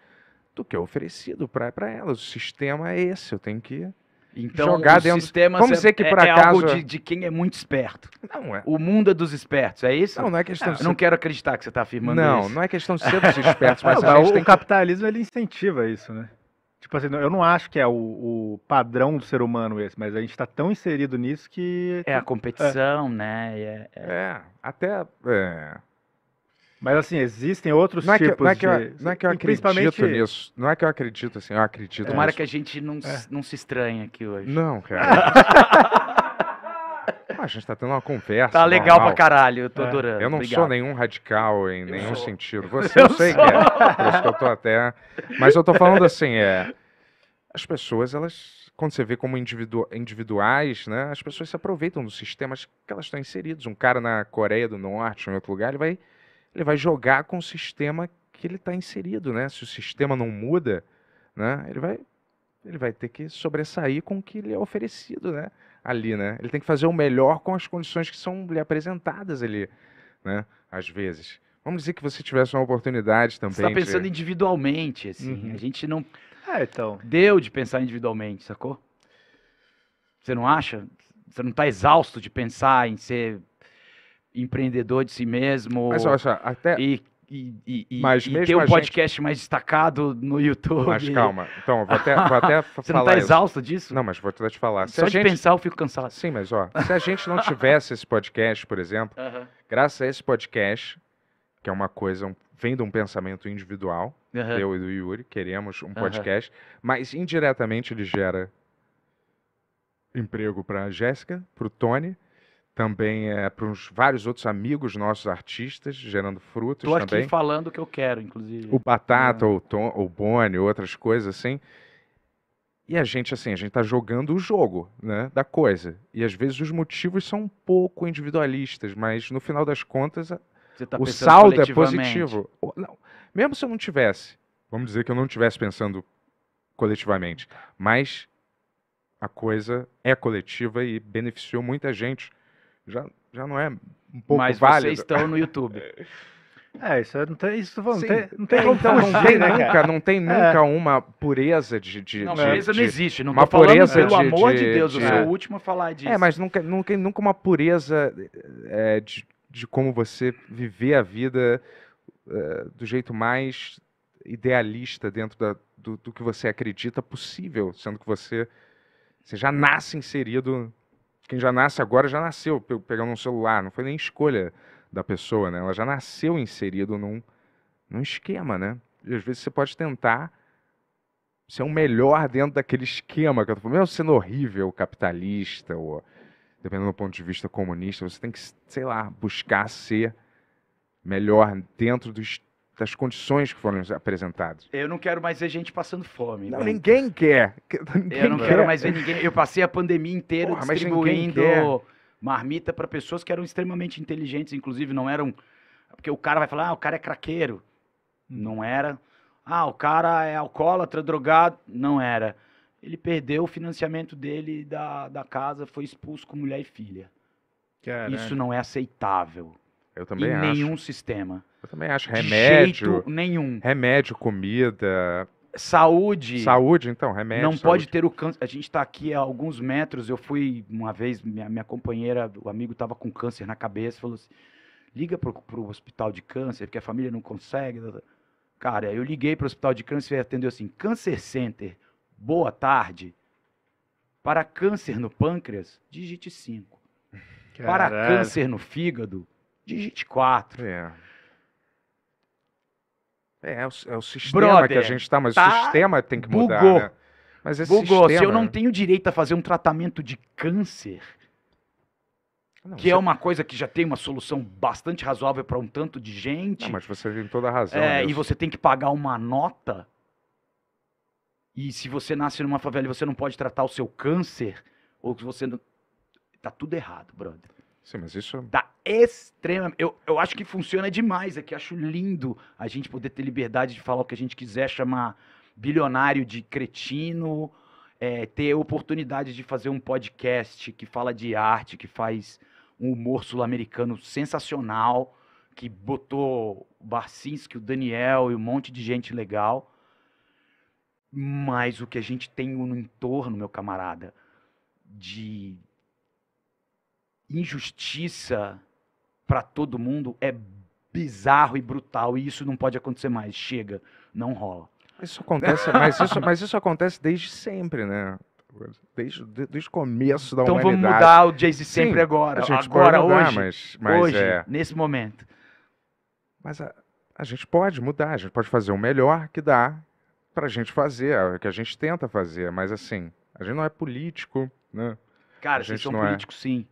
do que é oferecido para elas. O sistema é esse, eu tenho que então, jogar dentro. Sistema Vamos dizer que é, por é, acaso... é algo de, de, quem é muito esperto. Não é. O mundo é dos espertos, é isso? Não, não é questão não, ah, de ser... Não quero acreditar que você está afirmando não, isso. Não, não é questão de ser dos espertos, mas não, a gente o, tem capitalismo ele incentiva isso, né? Tipo assim, eu não acho que é o, o padrão do ser humano esse, mas a gente está tão inserido nisso que. É a competição, né? é. né? É, é. até. É. Mas assim, existem outros não é que, tipos não é que eu, de... Não é que eu acredito principalmente... nisso. Não é que eu acredito, assim, eu acredito. Tomara nisso. que a gente não, é. não se estranhe aqui hoje. Não, cara. a gente tá tendo uma conversa. Tá legal para pra caralho, eu tô é. adorando. Eu não Obrigado. sou nenhum radical em eu nenhum sou. sentido. Você eu, sei que é. Por isso que eu tô até. Mas eu tô falando assim, é. As pessoas, elas. Quando você vê como individu... individuais, né? As pessoas se aproveitam dos sistemas que elas estão inseridas. Um cara na Coreia do Norte, em outro lugar, ele vai ele vai jogar com o sistema que ele está inserido, né? Se o sistema não muda, né? Ele vai, ele vai ter que sobressair com o que lhe é oferecido, né? Ali, né? Ele tem que fazer o melhor com as condições que são lhe apresentadas ali, né? Às vezes. Vamos dizer que você tivesse uma oportunidade também. Você está pensando de... individualmente, assim. Uhum. A gente não. É, então. Deu de pensar individualmente, sacou? Você não acha? Você não está exausto de pensar em ser empreendedor de si mesmo. Mas, até. E, e, e, e ter um podcast gente... mais destacado no YouTube. Mas calma, então, vou até, vou até Você falar. Você não está exausto disso? Não, mas vou te falar. Se Só de gente... pensar eu fico cansado. Sim, mas ó, se a gente não tivesse esse podcast, por exemplo, uh -huh. graças a esse podcast, que é uma coisa, vem de um pensamento individual, eu e do Yuri, queremos um podcast, mas indiretamente ele gera emprego para a Jéssica, para o Tony, também é, para uns vários outros amigos nossos artistas, gerando frutos Tô também. Estou aqui falando o que eu quero, inclusive. O Batata, é. o, Tom, o Boni, outras coisas assim. E a gente, assim, a gente tá jogando o jogo, né, da coisa. E às vezes os motivos são um pouco individualistas, mas no final das contas tá o saldo é positivo. Não, mesmo se eu não tivesse, vamos dizer que eu não estivesse pensando coletivamente, tá. mas a coisa é coletiva e beneficiou muita gente já, já não é um pouco Mas válido. Mas vocês estão no YouTube. É, isso é, não tem, isso não tem, não tem é, então, como então, não tem né, nunca, Não tem é. nunca é. uma pureza de, de Não, de, pureza de, não existe, não uma pureza falando, pelo de, amor de, Deus, eu sou o último a falar disso. É, mas nunca, nunca, nunca uma pureza é, de, de como você viver a vida do jeito mais idealista dentro da, do, do que você acredita possível, sendo que você, você já nasce inserido quem já nasce agora já nasceu pegando um celular, não foi nem escolha da pessoa, né? Ela já nasceu inserido num, num esquema, né? E às vezes você pode tentar ser o um melhor dentro daquele esquema que eu tô falando, mesmo sendo horrível, capitalista, ou dependendo do ponto de vista comunista, você tem que, sei lá, buscar ser melhor dentro do, das condições que foram apresentadas. Eu não quero mais ver gente passando fome. Não, né? ninguém quer. Ninguém eu não quer. quero mais ver ninguém. Eu passei a pandemia inteira Porra, distribuindo marmita para pessoas que eram extremamente inteligentes, inclusive não eram. Porque o cara vai falar, ah, o cara é craqueiro. Não era. Ah, o cara é alcoólatra, drogado. Não era. Ele perdeu o financiamento dele da, da casa, foi expulso com mulher e filha. Isso não é aceitável. Eu também em acho. nenhum sistema. Eu também acho. Remédio. De jeito nenhum. Remédio, comida. Saúde. Saúde, então, remédio. Não saúde. pode ter o câncer. A gente está aqui a alguns metros. Eu fui uma vez, minha, minha companheira, o amigo estava com câncer na cabeça, falou assim: liga para o hospital de câncer, porque a família não consegue. Tá, tá. Cara, eu liguei para o hospital de câncer e atendeu assim: Câncer Center, boa tarde. Para câncer no pâncreas, digite 5. Para câncer no fígado, digite 4. É. É, é, o, é o sistema Brother, que a gente está, mas tá o sistema tem que bugou. mudar. Né? Mas esse bugou. Sistema... Se eu não tenho direito a fazer um tratamento de câncer, não, que você... é uma coisa que já tem uma solução bastante razoável para um tanto de gente. Não, mas você tem toda a razão. É, e você tem que pagar uma nota. E se você nasce numa favela e você não pode tratar o seu câncer, ou que você não. Tá tudo errado, brother. Sim, mas isso. Tá extrema. Eu, eu acho que funciona demais aqui. Acho lindo a gente poder ter liberdade de falar o que a gente quiser, chamar bilionário de cretino, é, ter oportunidade de fazer um podcast que fala de arte, que faz um humor sul-americano sensacional, que botou o Barcinski, o Daniel e um monte de gente legal. Mas o que a gente tem no entorno, meu camarada, de injustiça para todo mundo é bizarro e brutal e isso não pode acontecer mais. Chega, não rola. Isso acontece, mas isso, mas isso acontece desde sempre, né? Desde, desde o começo da então humanidade. Então vamos mudar o Jay-Z sempre Sim, agora. agora, mudar, hoje, mas, mas hoje é... nesse momento. Mas a, a gente pode mudar, a gente pode fazer o melhor que dá para a gente fazer, é o que a gente tenta fazer, mas assim, a gente não é político, né? Cara, a gente vocês são é. políticos é. sim.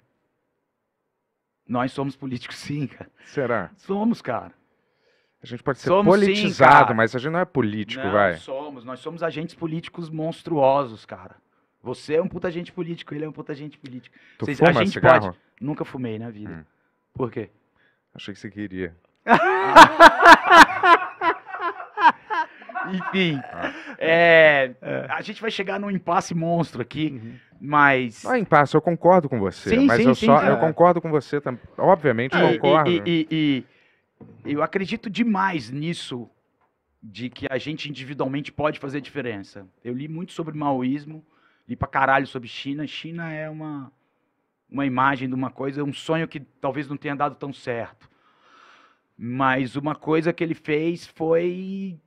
Nós somos políticos sim, cara. Será? Somos, cara. A gente pode ser somos, politizado, sim, mas a gente não é político, não, vai. somos. Nós somos agentes políticos monstruosos, cara. Você é um puta agente político, ele é um puta agente político. Tu fuma a gente cigarro? pode. Nunca fumei na vida. Hum. Por quê? Achei que você queria. Enfim. Ah, é. É, é, a gente vai chegar num impasse monstro aqui, uhum. mas. Não é impasse, eu concordo com você. Sim, mas sim, eu sim, só. Eu concordo com você também. Obviamente, concordo. E, e, e eu acredito demais nisso, de que a gente individualmente pode fazer diferença. Eu li muito sobre maoísmo, li pra caralho sobre China. China é uma, uma imagem de uma coisa, um sonho que talvez não tenha dado tão certo. Mas uma coisa que ele fez foi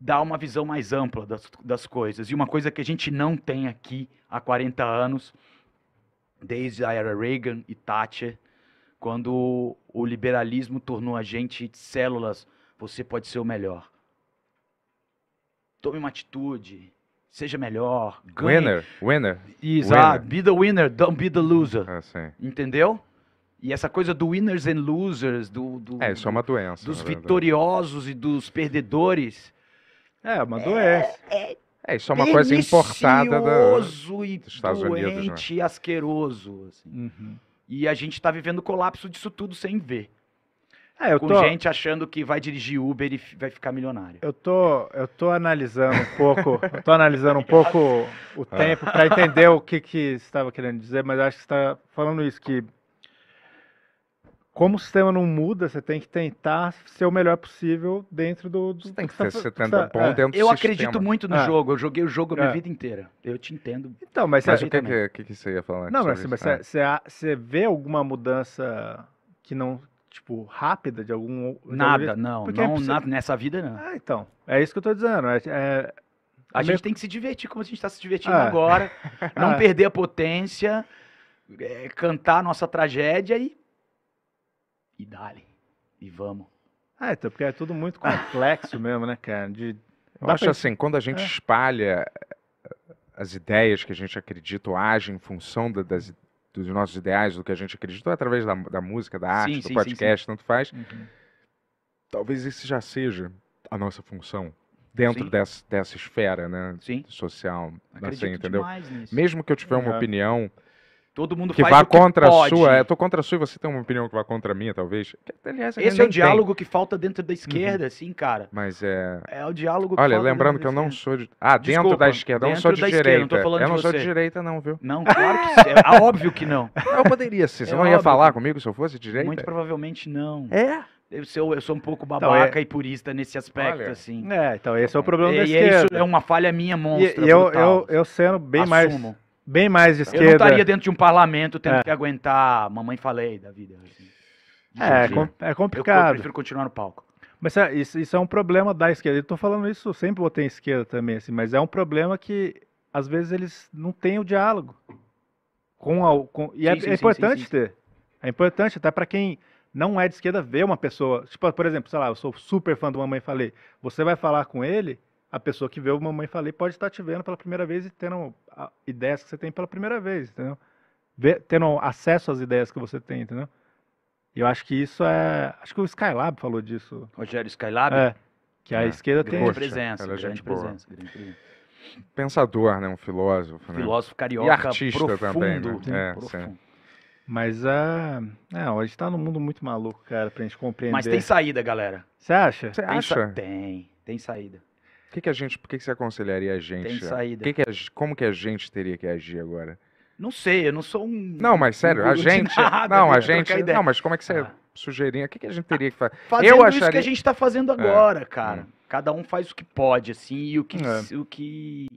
dá uma visão mais ampla das, das coisas. E uma coisa que a gente não tem aqui há 40 anos, desde a era Reagan e Thatcher, quando o liberalismo tornou a gente células, você pode ser o melhor. Tome uma atitude, seja melhor, ganhe. Winner, winner. Exato, winner. be the winner, don't be the loser. Ah, Entendeu? E essa coisa do winners and losers, do, do é, isso é uma doença, dos vitoriosos e dos perdedores, é, uma doença. É, é, é isso é uma coisa importada da, dos Estados doente, Unidos. Né? asqueroso. Assim. Uhum. E a gente está vivendo o colapso disso tudo sem ver. É, com tô... gente achando que vai dirigir Uber e vai ficar milionário. Eu tô, eu tô analisando um pouco, eu tô analisando um pouco o ah. tempo para entender o que, que estava querendo dizer, mas acho que está falando isso que como o sistema não muda, você tem que tentar ser o melhor possível dentro do. do você tem que ser, tá bom é. dentro do Eu acredito muito no é. jogo, eu joguei o jogo a minha é. vida inteira. Eu te entendo. Então, mas, mas você, o que, que, que, você ia falar? Não, mas, assim, mas você, é. você, você vê alguma mudança que não, tipo, rápida de algum. De nada, algum não. Porque é não nada, nessa vida não. Ah, então. É isso que eu tô dizendo. É, é a gente tem que se divertir como a gente está se divertindo agora, não perder a potência, cantar a nossa tragédia e e dale, e vamos. É, então, porque é tudo muito complexo mesmo, né, cara? De, eu acho pra... assim, quando a gente é. espalha eh, as ideias que a gente acredita ou age em função da, das, dos nossos ideais, do que a gente acredita, é através da, da música, da arte, sim, do sim, podcast, sim, tanto faz, uhum. talvez esse já seja a nossa função dentro dessa, dessa esfera né, social. Acredito assim, entendeu? Mesmo que eu tiver uma opinião Todo mundo que faz vá contra pode. a sua. Eu é, tô contra a sua e você tem uma opinião que vá contra a minha, talvez. Aliás, Esse é o diálogo tem. que falta dentro da uhum. esquerda, uhum. assim, cara. Mas é. É o diálogo que Olha, falta lembrando que eu não sou de. Ah, Desculpa, dentro da esquerda, eu não sou de direita. Esquerda, não eu não de sou de direita, não, viu? Não, claro que é. Óbvio que não. Eu poderia ser. Você é não óbvio. ia falar comigo se eu fosse de direita? Muito provavelmente não. É? Eu sou, eu sou um pouco então, babaca então, é... e purista nesse aspecto, Olha, assim. É, então esse é o problema é, da esquerda. E isso é uma falha minha monstro. E, e eu, eu, eu sendo bem Assumo. mais Bem mais de esquerda. Eu não estaria dentro de um parlamento tendo é. que aguentar mamãe falei da vida. Assim, é, com, é complicado. Eu, eu, prefiro continuar no palco. Mas é, isso, isso é um problema da esquerda. Eu tô falando isso, sempre botei em esquerda também, assim, mas é um problema que às vezes eles não têm o diálogo. Com, a, com e é sim, é, sim, é, importante sim, ter. É importante até para quem não é de esquerda ver uma pessoa. Tipo, por exemplo, sei lá, eu sou super fã do Mamãe Falei. Você vai falar com ele, a pessoa que vê o Mamãe Falei pode estar te vendo pela primeira vez e tendo ideias que você tem pela primeira vez, entendeu? tendo acesso às ideias que você tem, entendeu? Eu acho que isso é. Acho que o Skylab falou disso. Rogério Skylab? É. Que a é, esquerda tem. Poxa, é presença, grande, grande presença, grande Pensador, né? Um filósofo. Né? Filósofo carioca. E artista profundo, também. Né? É, sim, é, Mas a. É, a gente tá num mundo muito maluco, cara, pra gente compreender. Mas tem saída, galera. Você acha? Você acha? Tem, tem saída. O que, que a gente, por que, que você aconselharia a gente? Tem saída. Que que a, como que a gente teria que agir agora? Não sei, eu não sou um. Não, mas sério, um a gente. Nada, não, né? a gente. Não, mas como é que você ah. sugeriria? O que, que a gente teria que fazer? Fazendo eu acharia... isso que a gente está fazendo é, agora, é. cara. Cada um faz o que pode, assim, e o que. É. O que...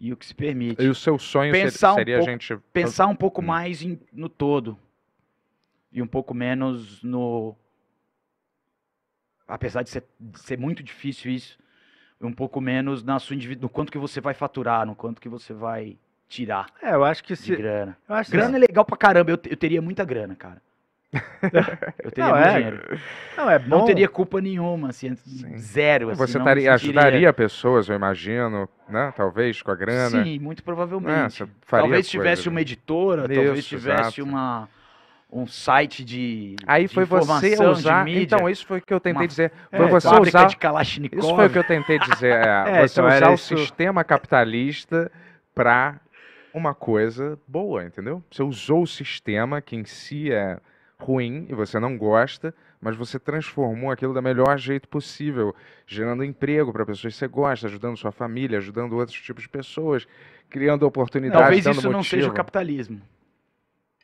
E o que se permite. E o seu sonho pensar seria, seria um a gente. Pensar um pouco hum. mais em, no todo. E um pouco menos no. Apesar de ser, de ser muito difícil isso, um pouco menos na sua no quanto que você vai faturar, no quanto que você vai tirar. É, eu acho que se. grana. grana é legal pra caramba. Eu, eu teria muita grana, cara. eu teria não, muito é... dinheiro. Não, é bom. Não teria culpa nenhuma, assim, é Sim. zero. Assim, você taria, ajudaria pessoas, eu imagino, né? Talvez com a grana. Sim, muito provavelmente. É, talvez tivesse uma editora, talvez tivesse exato. uma um site de Aí de foi você usar. Então, isso foi o que eu tentei uma, dizer. É, foi é, você usar. De Kalashnikov. Isso foi o que eu tentei dizer. É, é, você então usar o isso. sistema capitalista para uma coisa boa, entendeu? Você usou o sistema que em si é ruim e você não gosta, mas você transformou aquilo da melhor jeito possível, gerando emprego para pessoas que você gosta, ajudando sua família, ajudando outros tipos de pessoas, criando oportunidades, Talvez isso não seja o capitalismo.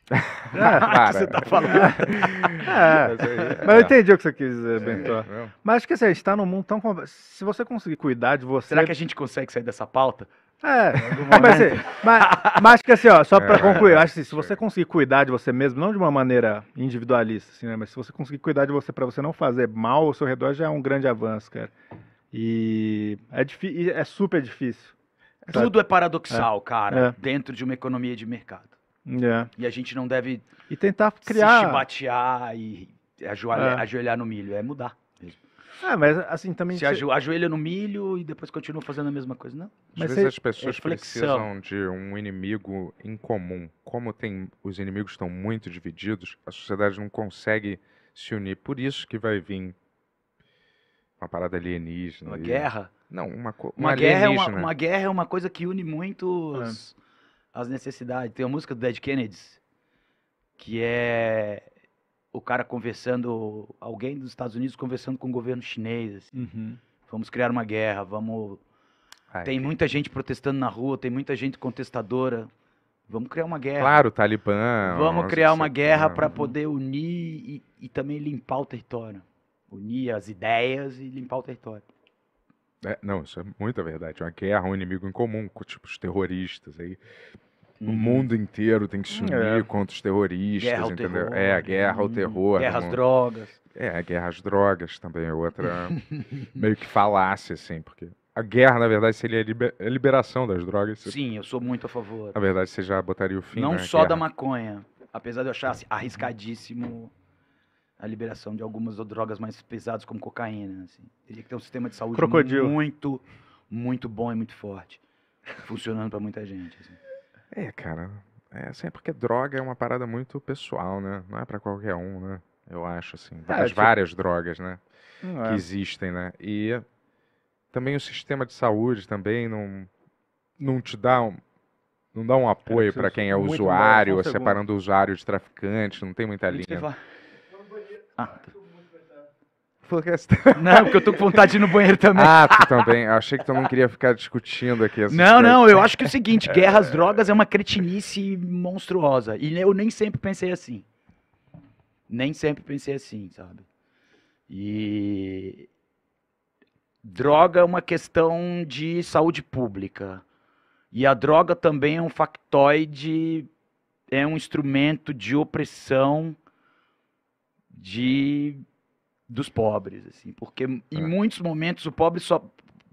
É, ah, você tá falando. É. Mas eu é. entendi o que você quis dizer, Bento. É, mas acho que assim, a gente tá num mundo tão. Se você conseguir cuidar de você. Será que a gente consegue sair dessa pauta? É, mas, assim, mas, mas, acho que assim, ó, só para é, concluir, acho que assim, se você conseguir cuidar de você mesmo, não de uma maneira individualista, assim, né, mas se você conseguir cuidar de você para você não fazer mal ao seu redor, já é um grande avanço, cara. E é, é super difícil. Tudo é paradoxal, cara, dentro de uma economia de mercado. Yeah. É. E a gente não deve e tentar criar... se chibatear e ajoelhar, é. ajoelhar no milho, é mudar. Ah, mas assim também. Se você... ajoelha no milho e depois continua fazendo a mesma coisa, não? Mas Às vezes as pessoas é precisam de um inimigo em comum. Como tem, os inimigos estão muito divididos, a sociedade não consegue se unir. Por isso que vai vir uma parada alienígena. Uma e... guerra? Não, uma, uma, uma guerra é uma, uma, guerra é uma coisa que une muitos. É as necessidades. Tem a música do Dead Kennedys, que é o cara conversando, alguém dos Estados Unidos conversando com o governo chinês. Assim. Uhum. Vamos criar uma guerra, vamos. Ai, tem muita gente protestando na rua, tem muita gente contestadora. Vamos criar uma guerra. Claro, Talibã. Vamos criar uma guerra para uhum. poder unir e, e, também limpar o território. Unir as ideias e limpar o território. É, não, isso é muita verdade. Uma guerra, um inimigo em comum, tipo os terroristas aí no uhum. mundo inteiro tem que se unir é. contra os terroristas, guerra entendeu? Terror, é, a guerra ao uhum. terror. Guerra às drogas. É, a guerra às drogas também é outra meio que falasse assim, porque a guerra, na verdade, seria a liberação das drogas. Sim, eu sou muito a favor. Na verdade, você já botaria o fim. Não né, só da maconha, apesar de eu achar assim, arriscadíssimo a liberação de algumas drogas mais pesadas, como cocaína. Assim. Teria que ter um sistema de saúde Crocodil. muito, muito bom e muito forte, funcionando para muita gente. Assim. É, cara. É, assim, é porque droga é uma parada muito pessoal, né? Não é para qualquer um, né? Eu acho, assim. É, as tipo... várias drogas, né? Não hum, que é. existem, né? E também o sistema de saúde também não, não te dá um, não dá um é, apoio para quem é usuário, separando o usuário de traficante, não tem muita linha. Ah. Tá. Não, porque eu tô com vontade de ir no banheiro também. Ah, tu também. Eu achei que tu não queria ficar discutindo aqui. Não, coisas. não, eu acho que é o seguinte: guerra às é. drogas é uma cretinice monstruosa. E eu nem sempre pensei assim. Nem sempre pensei assim, sabe? E. Droga é uma questão de saúde pública. E a droga também é um factoide, é um instrumento de opressão, de dos pobres, assim, porque em é. muitos momentos o pobre só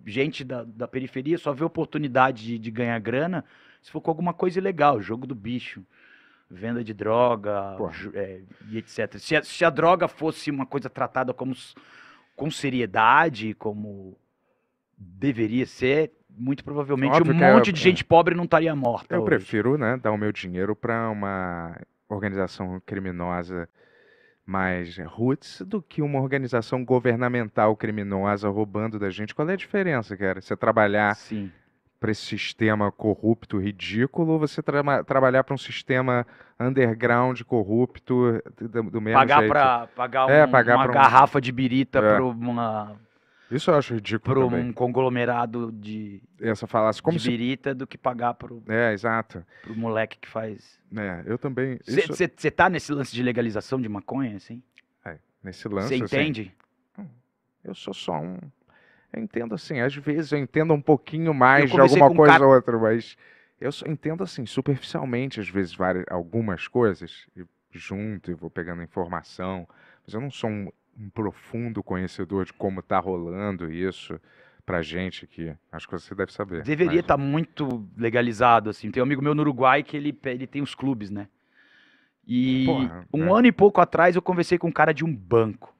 gente da, da periferia só vê oportunidade de, de ganhar grana se for com alguma coisa ilegal, jogo do bicho, venda de droga é, e etc. Se a, se a, droga fosse uma coisa tratada como, com seriedade, como deveria ser, muito provavelmente Óbvio um é, monte eu, de é. gente pobre não estaria morta. Eu hoje. prefiro né, dar o meu dinheiro para uma organização criminosa mais roots do que uma organização governamental criminosa roubando da gente. Qual é a diferença, cara? Você trabalhar para esse sistema corrupto, ridículo, ou você tra trabalhar para um sistema underground, corrupto, do, do mesmo pagar jeito. Pra, pagar é, um, pagar uma garrafa um... de birita é. para uma isso eu acho ridículo. Para um conglomerado de, Essa falasse como de birita se... do que pagar para é, exato. pro moleque que faz. É, eu também. Você isso... tá nesse lance de legalização de maconha, assim? É, nesse lance. Você assim. entende? Assim, eu sou só um. Eu entendo assim, às vezes eu entendo um pouquinho mais de alguma coisa ou outra, mas eu entendo assim, superficialmente, às vezes, várias, algumas coisas, e junto e vou pegando informação, mas eu não sou um um profundo conhecedor de como está rolando isso para gente aqui. Acho que você deve saber. Deveria estar mas... tá muito legalizado, assim. Tem um amigo meu no Uruguai que ele, ele tem os clubes, né? E Porra, um é. ano e pouco atrás eu conversei com um cara de um banco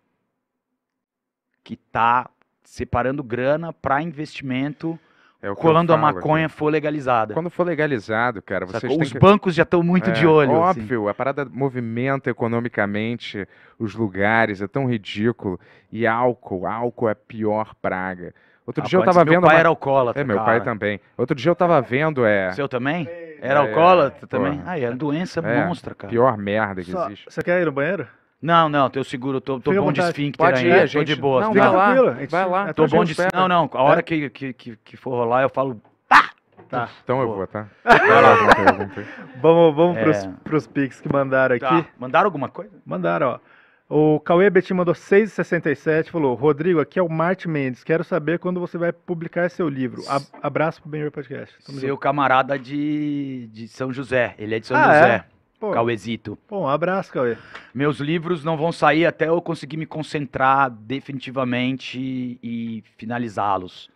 que tá separando grana para investimento é quando a maconha assim. for legalizada. Quando for legalizado, cara, vocês Os que... bancos já estão muito é, de olho. Assim. Óbvio, assim. a parada movimenta economicamente os lugares, é tão ridículo. E álcool, álcool é a pior praga. Outro ah, dia eu tava vendo. Meu pai era alcoólatra. É, meu cara. pai também. Outro dia eu tava vendo. É... Seu também? Era é, alcoólatra é, também? Porra. Ah, é doença é, monstra, cara. Pior merda que Só, existe. Você quer ir no banheiro? Não, não, teu seguro, tô, tô bom de esfíncter Pode ir, tô de boa. Não, tá? vai lá, a vai lá. É, tô bom de... espera. Não, não, a hora é. que, que, que, que for rolar eu falo... Tá. Então eu vou, tá? Vai lá, Vamos, vamos os É. pros Pix que mandaram tá. aqui. Tá. Mandaram alguma coisa? Mandaram, ó. O Cauê Betim mandou 6,67, falou, Rodrigo, aqui é o Marte Mendes, quero saber quando você vai publicar seu livro. abraço pro Benhur Podcast. Tamo junto. Seu camarada de, de São José, ele é de São Ah, José. É? Pô, Cauezito. Pô, um abraço, Cauê. Meus livros não vão sair até eu conseguir me concentrar definitivamente e finalizá-los.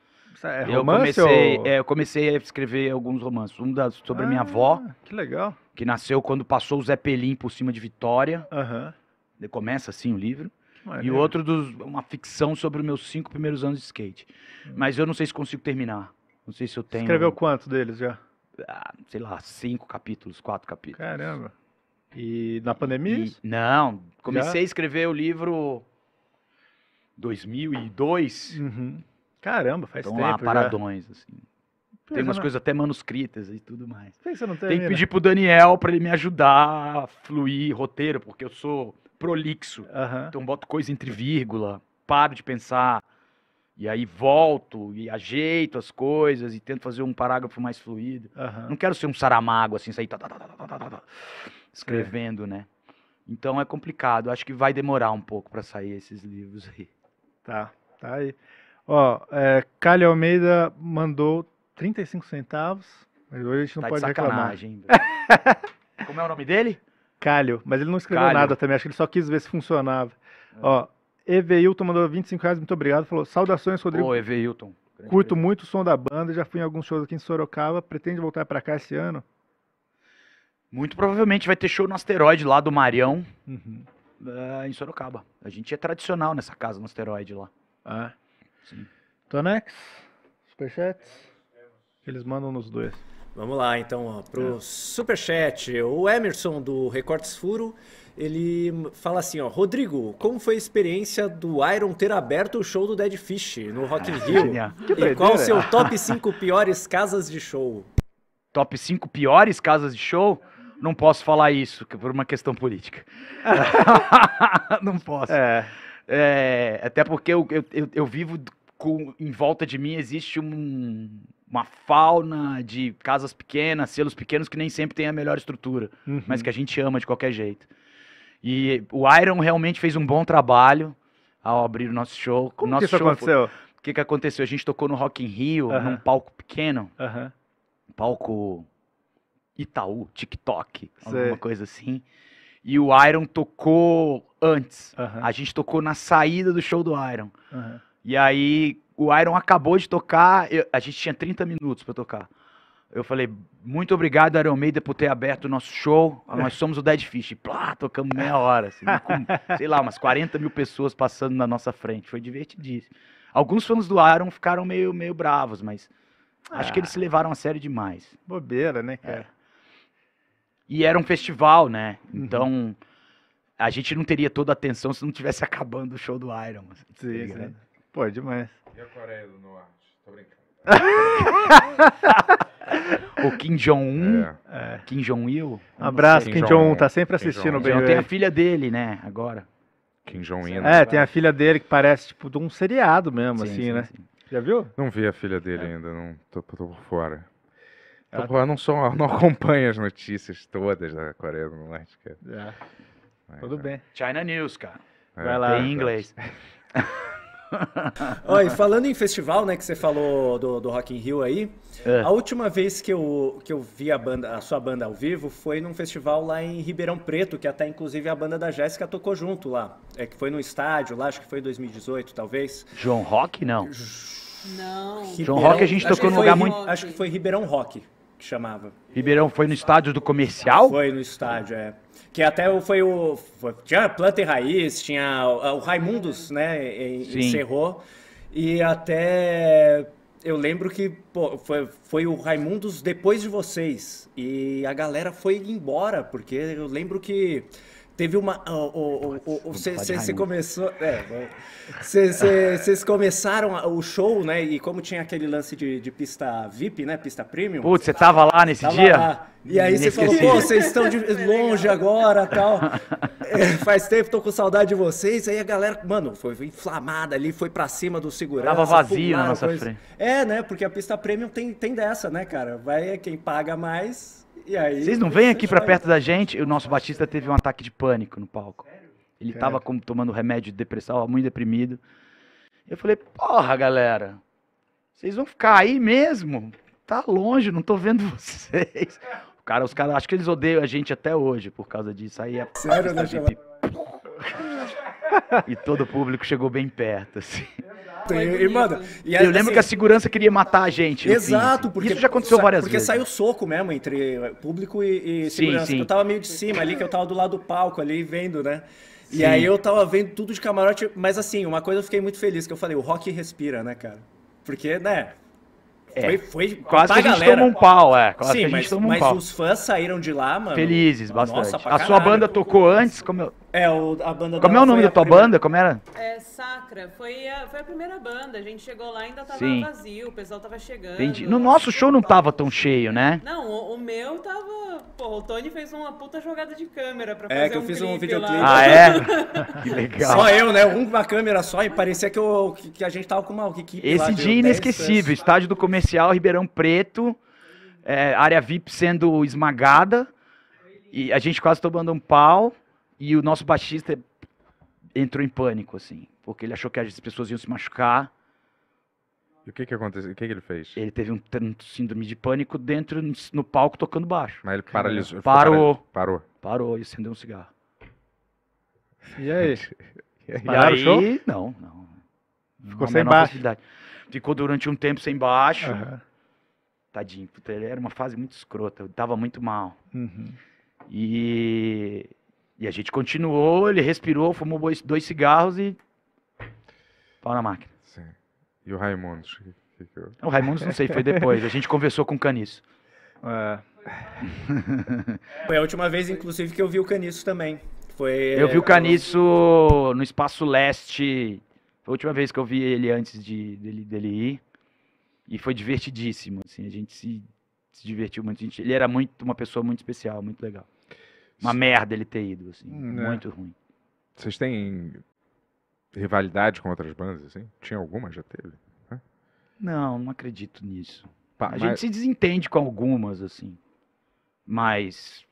É eu comecei, ou... é, eu comecei a escrever alguns romances. Um da, sobre ah, minha avó. Que legal. Que nasceu quando passou o Zé Pelim por cima de Vitória. Aham. Uhum. Começa assim o livro. Maravilha. E o outro, dos, uma ficção sobre os meus cinco primeiros anos de skate. Hum. Mas eu não sei se consigo terminar. Não sei se eu tenho. Escreveu quanto deles já? Ah, sei lá, cinco capítulos, quatro capítulos. Caramba. E na pandemia? E, não, comecei Já? a escrever o livro 2002. Uhum. Caramba, faz então, tempo. Então lá, paradões, assim. Tem é, umas né? coisas até manuscritas e tudo mais. Tem que pedir pro Daniel para ele me ajudar a fluir roteiro, porque eu sou prolixo. Uhum. Então boto coisa entre vírgula, paro de pensar, e aí volto e ajeito as coisas e tento fazer um parágrafo mais fluido. Uhum. Não quero ser um saramago, assim, sair tá tá tá, tá, tá, tá, escrevendo, é. né? Então é complicado. Acho que vai demorar um pouco para sair esses livros aí. Tá, tá aí. Ó, é, Cali Almeida mandou 35 centavos, mas hoje a gente não tá pode reclamar. Como é o nome dele? Calho, mas ele não escreveu Calho. nada também, acho que ele só quis ver se funcionava. É. Ó, Eveilton mandou 25 reais, muito obrigado. Falou, saudações, Rodrigo. Ô, Eveilton. Curto muito o som da banda, já fui em alguns shows aqui em Sorocaba. Pretende voltar para cá esse ano? Muito provavelmente vai ter show no asteroide lá do Marião, uhum. uh, em Sorocaba. A gente é tradicional nessa casa no asteroide lá. Ah. É? Sim. Tonex, superchats, eles mandam nos dois. Vamos lá, então, para pro é. superchat. O Emerson do Recortes Furo ele fala assim, ó, Rodrigo, como foi a experiência do Iron ter aberto o show do Dead Fish no Rock in ah, Rio? e qual o seu top 5 piores casas de show? Top 5 piores casas de show? Não posso falar isso, por uma questão política. Não posso. É. É, até porque eu, eu, eu vivo com, em volta de mim existe um, uma fauna de casas pequenas, selos pequenos que nem sempre tem a melhor estrutura, uhum. mas que a gente ama de qualquer jeito. E o Iron realmente fez um bom trabalho ao abrir o nosso show. Como nosso que isso show aconteceu? O que, que aconteceu? A gente tocou no Rock in Rio, uh -huh. num palco pequeno. Uh -huh. Um palco Itaú, TikTok, Sei. alguma coisa assim. E o Iron tocou antes. Uh -huh. A gente tocou na saída do show do Iron. E aí, o Iron acabou de tocar, eu, a gente tinha 30 minutos para tocar. Eu falei, muito obrigado, Iron Maiden, por ter aberto o nosso show. Nós somos o Dead Fish. E plá, tocamos meia hora. Assim, com, sei lá, umas 40 mil pessoas passando na nossa frente. Foi divertidíssimo. Alguns fãs do Iron ficaram meio, meio bravos, mas ah, acho que eles se ah. levaram a sério demais. Bobeira, né, é. cara? É. E era um festival, né? Uhum. Então, uhum. a gente não teria toda a atenção se não tivesse acabando o show do Iron. Assim, sim, tá sim. Pô, é demais. E a Coreia do Norte? Tô brincando. o Kim Jong-un. É. é. Kim Jong-il. Um abraço, Kim Jong-un. Tá sempre assistindo bem. Tem a filha dele, né? Agora. Kim Jong-un. É, né? tem a filha dele que parece tipo de um seriado mesmo, sim, assim, sim, né? Sim. Já viu? Não vi a filha dele é. ainda, não tô, tô por fora. Tô ah. por, não, sou, não acompanho as notícias todas da Coreia do Norte, cara. É. Mas, Tudo é. bem. China News, cara. É, Vai lá. Em inglês. Olha, falando em festival, né, que você falou do, do Rock in Rio aí, é. a última vez que eu, que eu vi a, banda, a sua banda ao vivo foi num festival lá em Ribeirão Preto, que até inclusive a banda da Jéssica tocou junto lá. É que foi no estádio lá, acho que foi em 2018, talvez. João Rock, não? Não. Ribeirão, João Rock a gente tocou num lugar muito... Acho que foi Ribeirão Rock que chamava. Ribeirão foi no estádio do comercial? Foi no estádio, é. Que até foi o. Foi, tinha Planta e Raiz, tinha. O Raimundos, né? Encerrou. E até. Eu lembro que pô, foi, foi o Raimundos depois de vocês. E a galera foi embora, porque eu lembro que Teve uma. Vocês começou. Vocês é, começaram o show, né? E como tinha aquele lance de, de pista VIP, né? Pista premium. Putz, você tava lá nesse tava dia? Lá. E aí você falou, pô, vocês estão de longe agora tal. É, faz tempo, tô com saudade de vocês. Aí a galera, mano, foi inflamada ali, foi pra cima do segurança. Tava vazio na nossa coisa. frente. É, né? Porque a pista premium tem, tem dessa, né, cara? Vai quem paga mais e aí, Vocês não vêm aqui para perto da gente? O nosso Batista teve um ataque de pânico no palco. Ele estava tomando remédio de depressão, muito deprimido. Eu falei, porra, galera, vocês vão ficar aí mesmo? Tá longe, não tô vendo vocês. O cara, os caras, acho que eles odeiam a gente até hoje por causa disso. Aí é Sério, né, e todo o público chegou bem perto, assim. Ah, é e, mano, e aí, eu lembro assim, que a segurança queria matar a gente. Exato, assim. porque isso já aconteceu várias porque vezes. Porque saiu soco mesmo entre público e, e segurança. Sim, sim. Eu tava meio de cima ali, que eu tava do lado do palco ali vendo, né? Sim. E aí eu tava vendo tudo de camarote, mas assim, uma coisa eu fiquei muito feliz, que eu falei, o rock respira, né, cara? Porque, né, é. Foi, foi quase que a gente galera. tomou um pau, é. Quase Sim, que a gente mas, um mas pau. os fãs saíram de lá, mano. Felizes, bastante. Nossa, a caralho. sua banda tocou antes, como eu, é, o, a banda Como é o nome da tua primeira... banda? Como era? É, Sacra. Foi a, foi a primeira banda. A gente chegou lá e ainda tava Sim. vazio, o pessoal tava chegando. Entendi. No nosso show não tava tão cheio, né? Não, o, o meu tava. Porra, o Tony fez uma puta jogada de câmera pra é, fazer. É, que eu um fiz um videoclipe. Ah, é? que legal. Só eu, né? Uma câmera só e parecia que, eu, que, que a gente tava com uma equipe. Esse dia inesquecível. Estádio do Comercial, Ribeirão Preto. É, área VIP sendo esmagada. E a gente quase tomando um pau. E o nosso baixista entrou em pânico, assim, porque ele achou que as pessoas iam se machucar. E o que que aconteceu? O que que ele fez? Ele teve um síndrome de pânico dentro no palco tocando baixo. Mas ele paralisou. Ele parou. Parou. Parou e acendeu um cigarro. E aí? E aí, o show? não, não. Ficou sem baixo. Ficou durante um tempo sem baixo. Uhum. Tadinho, puta, ele era uma fase muito escrota, eu tava muito mal. Uhum. E e a gente continuou, ele respirou, fumou dois cigarros e. Pau na máquina. Sim. E o Raimundo? O Raimundo, não sei, foi depois. A gente conversou com o Caniço. É... Foi a última vez, inclusive, que eu vi o Caniço também. Foi, eu vi o é, Caniço no Espaço Leste. Foi a última vez que eu vi ele antes de, dele, dele ir. E foi divertidíssimo. Assim, a gente se, se divertiu muito. Gente, ele era muito uma pessoa muito especial, muito legal uma merda ele ter ido, assim. Hum, é. muito é. ruim. Vocês têm rivalidade com outras bandas, assim? Tinha alguma? Já teve? Hã? Não, não acredito nisso. Pa, a mas... gente se desentende com algumas, assim. Mas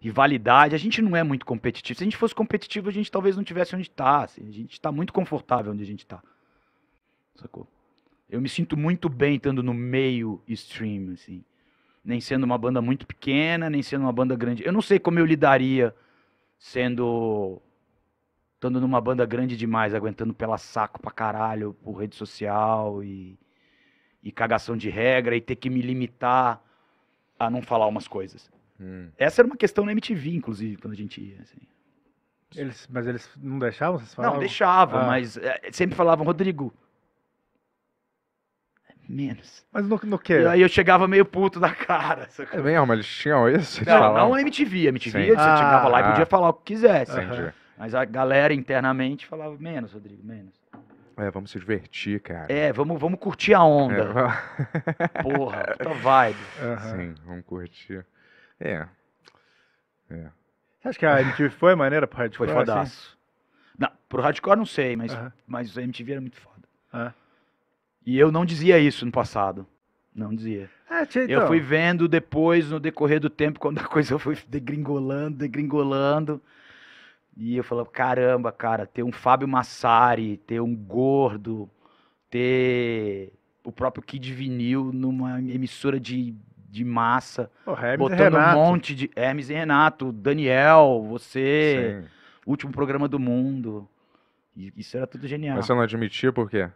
rivalidade, a gente não é muito competitivo. Se a gente fosse competitivo, a gente talvez não tivesse onde está. Assim. A gente está muito confortável onde a gente está. Sacou? Eu me sinto muito bem estando no meio stream, assim nem sendo uma banda muito pequena, nem sendo uma banda grande. Eu não sei como eu lidaria sendo estando numa banda grande demais, aguentando pela saco pra caralho, por rede social e, e cagação de regra e ter que me limitar a não falar umas coisas. Hum. Essa era uma questão na MTV, inclusive, quando a gente ia, assim. Eles, mas eles não deixavam vocês Não, deixavam, ah. mas é, sempre falavam, Rodrigo, menos. Mas no, no quê? E aí eu chegava meio puto da cara. Sacou? É mesmo, eles tinham isso? Não, não a MTV. A MTV, Sim. você ah, chegava lá e ah. podia falar o que quisesse. Mas a galera internamente falava, menos, Rodrigo, menos. É, vamos se divertir, cara. É, vamos, vamos curtir a onda. É, vamos... Porra, puta vibe. Uhum. Sim, vamos curtir. É. É. que a MTV foi maneira pro hardcore? Foi assim? fodaço. Assim? Não, pro hardcore não sei, mas, uhum. mas a MTV era muito foda. Uhum. E eu não dizia isso no passado. Não dizia. É, tia, então. Eu fui então. vendo depois, no decorrer do tempo, quando a coisa foi degringolando, degringolando. E eu falava, caramba, cara, ter um Fábio Massari, ter um gordo, ter o próprio Kid Vinil numa emissora de, de massa. Oh, botando um monte de. Hermes e Renato, Daniel, você. Sim. Último programa do mundo. Isso era tudo genial. Mas você não admitia por quê?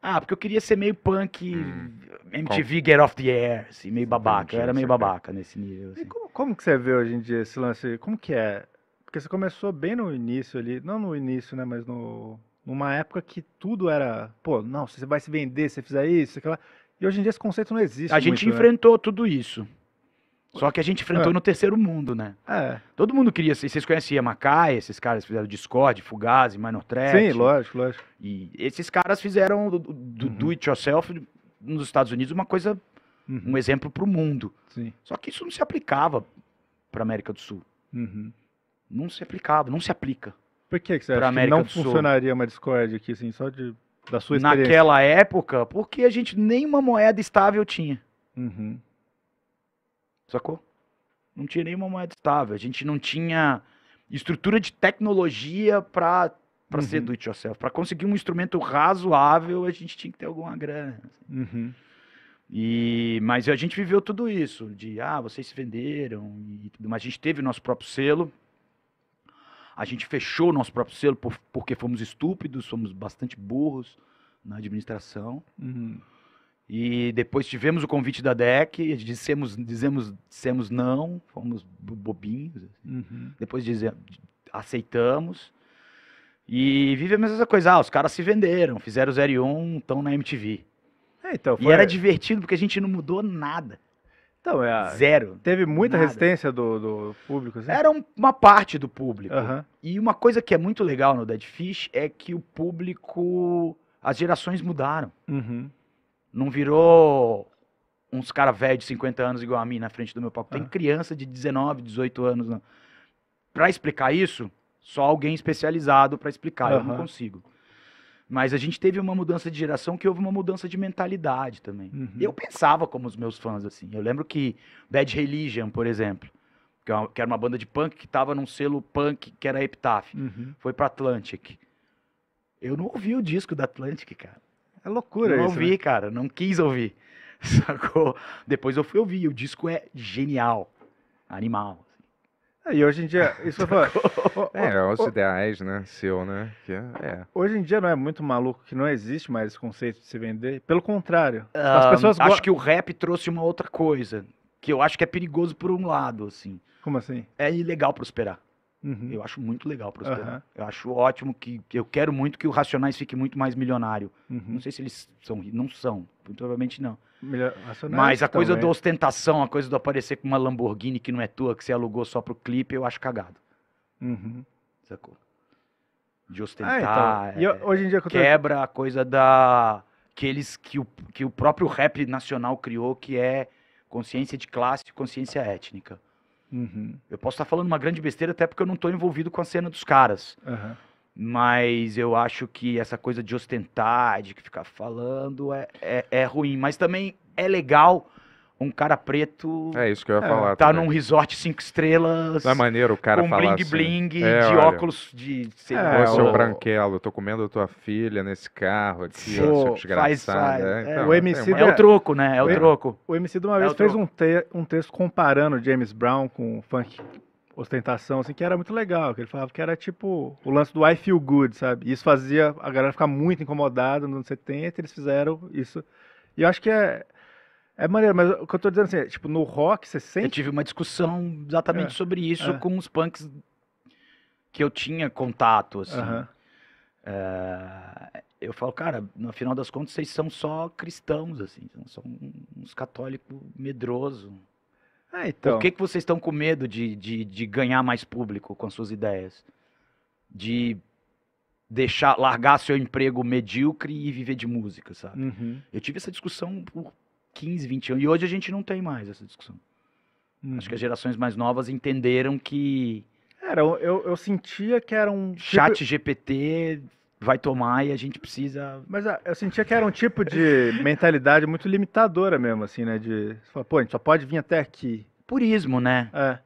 Ah, porque eu queria ser meio punk hum, MTV Get Off the Air, assim, meio babaca. Eu era meio babaca nesse nível. Assim. Como, como, que você vê hoje em dia esse lance? Como que é? Porque você começou bem no início ali, não no início, né? Mas no, numa época que tudo era, pô, não, você vai se vender se você fizer isso, aquela. E hoje em dia esse conceito não existe. A muito, gente né? enfrentou né? tudo isso. Só que a gente enfrentou é. no terceiro mundo, né? É. Todo mundo queria. Assim, vocês conheciam Macai, esses caras fizeram Discord, Fugazi, Minor Threat. Sim, lógico, lógico. E esses caras fizeram do, do, uhum. do it yourself nos Estados Unidos uma coisa, uhum. um exemplo para o mundo. Sim. Só que isso não se aplicava para América do Sul. Uhum. Não se aplicava, não se aplica. Por que, que você acha América que não funcionaria uma Discord aqui, assim, só de, da sua experiência? Naquela época, porque a gente nem uma moeda estável tinha. Uhum. Sacou? Não tinha nenhuma moeda estável. A gente não tinha estrutura de tecnologia para para uhum. ser do it yourself. Para conseguir um instrumento razoável, a gente tinha que ter alguma grana. Assim. Uhum. E, mas a gente viveu tudo isso, de ah, vocês se venderam e tudo mais. A gente teve o nosso próprio selo. A gente fechou o nosso próprio selo por, porque fomos estúpidos, fomos bastante burros na administração. Uhum. E depois tivemos o convite da DEC, dissemos, dizemos, dissemos não, fomos bobinhos. Assim. Uhum. Depois dizemos, aceitamos. E vivemos essa coisa. Ah, os caras se venderam, fizeram 0 e 1, um, estão na MTV. É, então, foi... E era divertido porque a gente não mudou nada. Então, é Zero. Teve muita nada. resistência do, do público? Assim? Era uma parte do público. Uhum. E uma coisa que é muito legal no Dead Fish é que o público. As gerações mudaram. Uhum. Não virou uns caras velho de 50 anos igual a mim na frente do meu palco. Tem ah. criança de 19, 18 anos. Não. Pra explicar isso, só alguém especializado para explicar. Uhum. Eu não consigo. Mas a gente teve uma mudança de geração que houve uma mudança de mentalidade também. Uhum. Eu pensava como os meus fãs, assim. Eu lembro que Bad Religion, por exemplo, que é era uma banda de punk que estava num selo punk que era Epitaph, uhum. foi pra Atlantic. Eu não ouvi o disco da Atlantic, cara. É loucura não isso. Não ouvi, né? cara, não quis ouvir. Sacou? Depois eu fui ouvir, o disco é genial. Animal. Assim. É, e hoje em dia, isso foi. É, é, os ideais, né? Seu, né? Que é, é, Hoje em dia não é muito maluco que não existe mais esse conceito de se vender. Pelo contrário. Um, as ah, pessoas acho que o rap trouxe uma outra coisa. Que eu acho que é perigoso por um lado, assim. Como assim? É ilegal prosperar. Uhum. Eu acho muito legal prosperar. Uhum. Eu acho ótimo que. Eu quero muito que o Racionais fique muito mais milionário. Uhum. Não sei se eles são. Não são. Provavelmente não. Mas a coisa da ostentação, a coisa do aparecer com uma Lamborghini que não é tua, que você alugou só pro clipe, eu acho cagado. Uhum. Sacou? De ah, ostentar. Ah, então. É, hoje em dia Quebra a coisa da. Que, eles, que, o, que o próprio rap nacional criou, que é consciência de classe e consciência étnica. Uhum. Eu posso estar falando uma grande besteira, até porque eu não estou envolvido com a cena dos caras. Uhum. Mas eu acho que essa coisa de ostentar, de ficar falando, é, é, é ruim. Mas também é legal um cara preto. É isso que eu ia é, falar. Tá também. num resort cinco estrelas. Não é maneiro o cara com falar bling assim. bling, assim. é, de olha, óculos de. Sei é, lá, seu branquelo, eu tô comendo a tua filha nesse carro aqui, ó, desgraçado. Faz, faz. É, então, é, o MC é o troco, né? É o, o troco. O MC de uma é vez fez um, te um texto comparando James Brown com funk ostentação, assim, que era muito legal, que ele falava que era tipo o lance do I feel good, sabe? Isso fazia a galera ficar muito incomodada nos anos 70, eles fizeram isso. E eu acho que é é maneiro, mas o que eu tô dizendo assim, é, tipo, no rock você sente. Eu tive uma discussão exatamente é, sobre isso é. com os punks que eu tinha contato, assim. É, eu falo, cara, no final das contas vocês são só cristãos, assim, são uns católicos medrosos. Ah, é, então. Por que, que vocês estão com medo de, de, de ganhar mais público com as suas ideias? De deixar, largar seu emprego medíocre e viver de música, sabe? Uhum. Eu tive essa discussão por 15, 20 anos. E hoje a gente não tem mais essa discussão. Uhum. Acho que as uhum. gerações mais novas entenderam que. Era, eu, eu sentia que era um. Tipo Chat GPT vai tomar e a gente precisa. Mas ah, eu sentia que era um tipo de mentalidade muito limitadora mesmo, assim, né? De. Pô, a gente só pode vir até aqui. Purismo, né? É.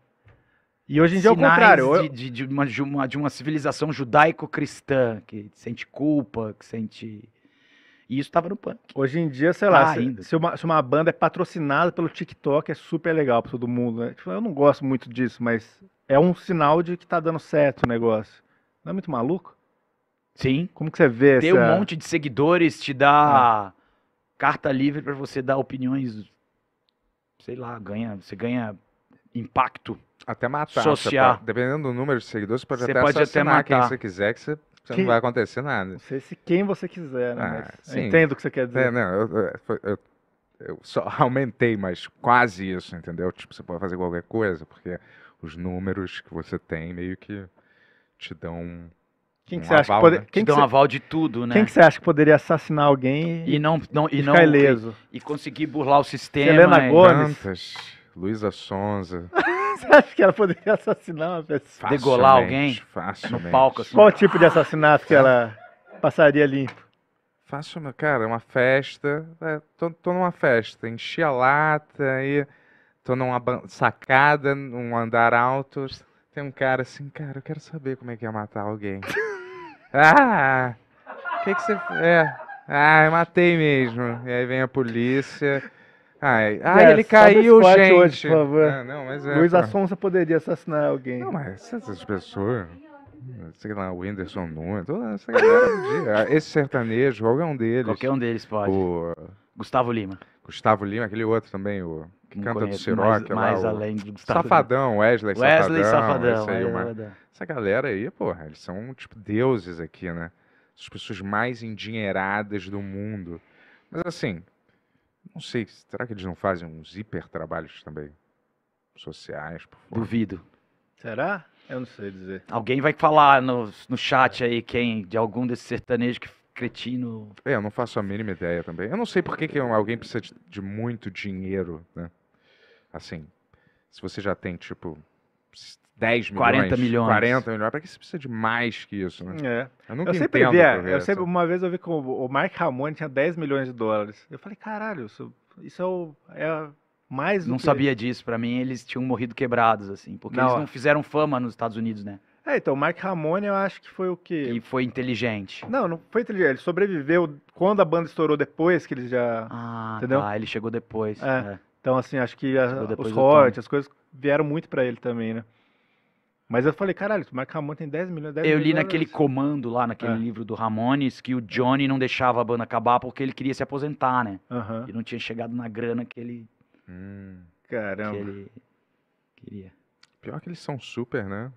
E hoje em dia é o contrário. De, de, de, uma, de, uma, de uma civilização judaico-cristã, que sente culpa, que sente e isso estava no punk. Hoje em dia, sei lá, tá se, se, uma, se, uma, banda é patrocinada pelo TikTok, é super legal para todo mundo. Né? Tipo, eu não gosto muito disso, mas é um sinal de que tá dando certo o negócio. Não é muito maluco? Sim. Como que você vê Ter essa... um monte de seguidores te dá ah. carta livre para você dar opiniões, sei lá, ganha, você ganha impacto. Até matar. Social. Pode, dependendo do número de seguidores, você pode você até pode até matar. quem você quiser, que você você não vai acontecer nada. sei se quem você quiser, né? Ah, Entendo o que você quer dizer. É, não, eu, é, eu, eu, só aumentei, mas quase isso, entendeu? Tipo, você pode fazer qualquer coisa, porque os números que você tem meio que te dão quem que você aval, acha que pode... né? quem você... aval de tudo, né? Quem que você acha que poderia assassinar alguém e, não, não e não ileso. E, e, conseguir burlar o sistema? Helena Gomes, Luísa Sonza. Você acha que ela poderia assassinar uma pessoa? Degolar alguém? Facilmente. No palco, assim. Qual tipo de assassinato que tá. ela passaria limpo? Faço, cara, É uma festa. É, tô, tô numa festa, enchi a lata e tô numa sacada, num andar alto. Tem um cara assim, cara, eu quero saber como é que é matar alguém. ah! O que, que você. É. Ah, eu matei mesmo. E aí vem a polícia. Ai, yes, ele caiu, gente. Hoje, por favor. Ah, não, mas é, Luiz tá. Assonsa poderia assassinar alguém. Não, mas essas pessoas. Sei lá, o Whindersson Nunes, toda essa galera. esse sertanejo, qualquer um deles. Qualquer um deles pode. O... Gustavo Lima. Gustavo Lima, aquele outro também, o que canta conheço, do Siroca. Mais, mais lá, além do Gustavo Safadão, Wesley, Wesley Safadão. esse aí, uma... É essa galera aí, porra, eles são tipo deuses aqui, né? As pessoas mais endinheiradas do mundo. Mas assim, não sei, será que eles não fazem uns hiper trabalhos também? Sociais, por favor. Duvido. Será? Eu não sei dizer. Alguém vai falar no, no chat aí quem, de algum desses sertanejos que cretino. É, eu não faço a mínima ideia também. Eu não sei por que, que alguém precisa de, de muito dinheiro, né? Assim, se você já tem, tipo, 10 milhões. 40 milhões. 40 milhões. Para que você precisa de mais que isso, né? É. Eu nunca eu sempre via, é, eu sempre, Uma vez eu vi que o Mark Ramone tinha 10 milhões de dólares. Eu falei, caralho, isso, isso é, o, é mais Não que... sabia disso. Para mim, eles tinham morrido quebrados, assim. Porque não. eles não é. fizeram fama nos Estados Unidos, né? É, então, o Mark Ramone eu acho que foi o que... E foi inteligente. Não, não foi inteligente. Ele sobreviveu quando a banda estourou depois, que eles já... Ah, entendeu? tá. Ele chegou depois. É. É. Então, assim, acho que a, os royalties, as coisas vieram muito para ele também, né? Mas eu falei, caralho, o Mark Ramone tem 10 milhões, 10 Eu li naquele comando lá, naquele é. livro do Ramones, que o Johnny não deixava a banda acabar porque ele queria se aposentar, né? Uhum. E não tinha chegado na grana que ele. Hum, caramba. Que ele queria. Pior que eles são super, né?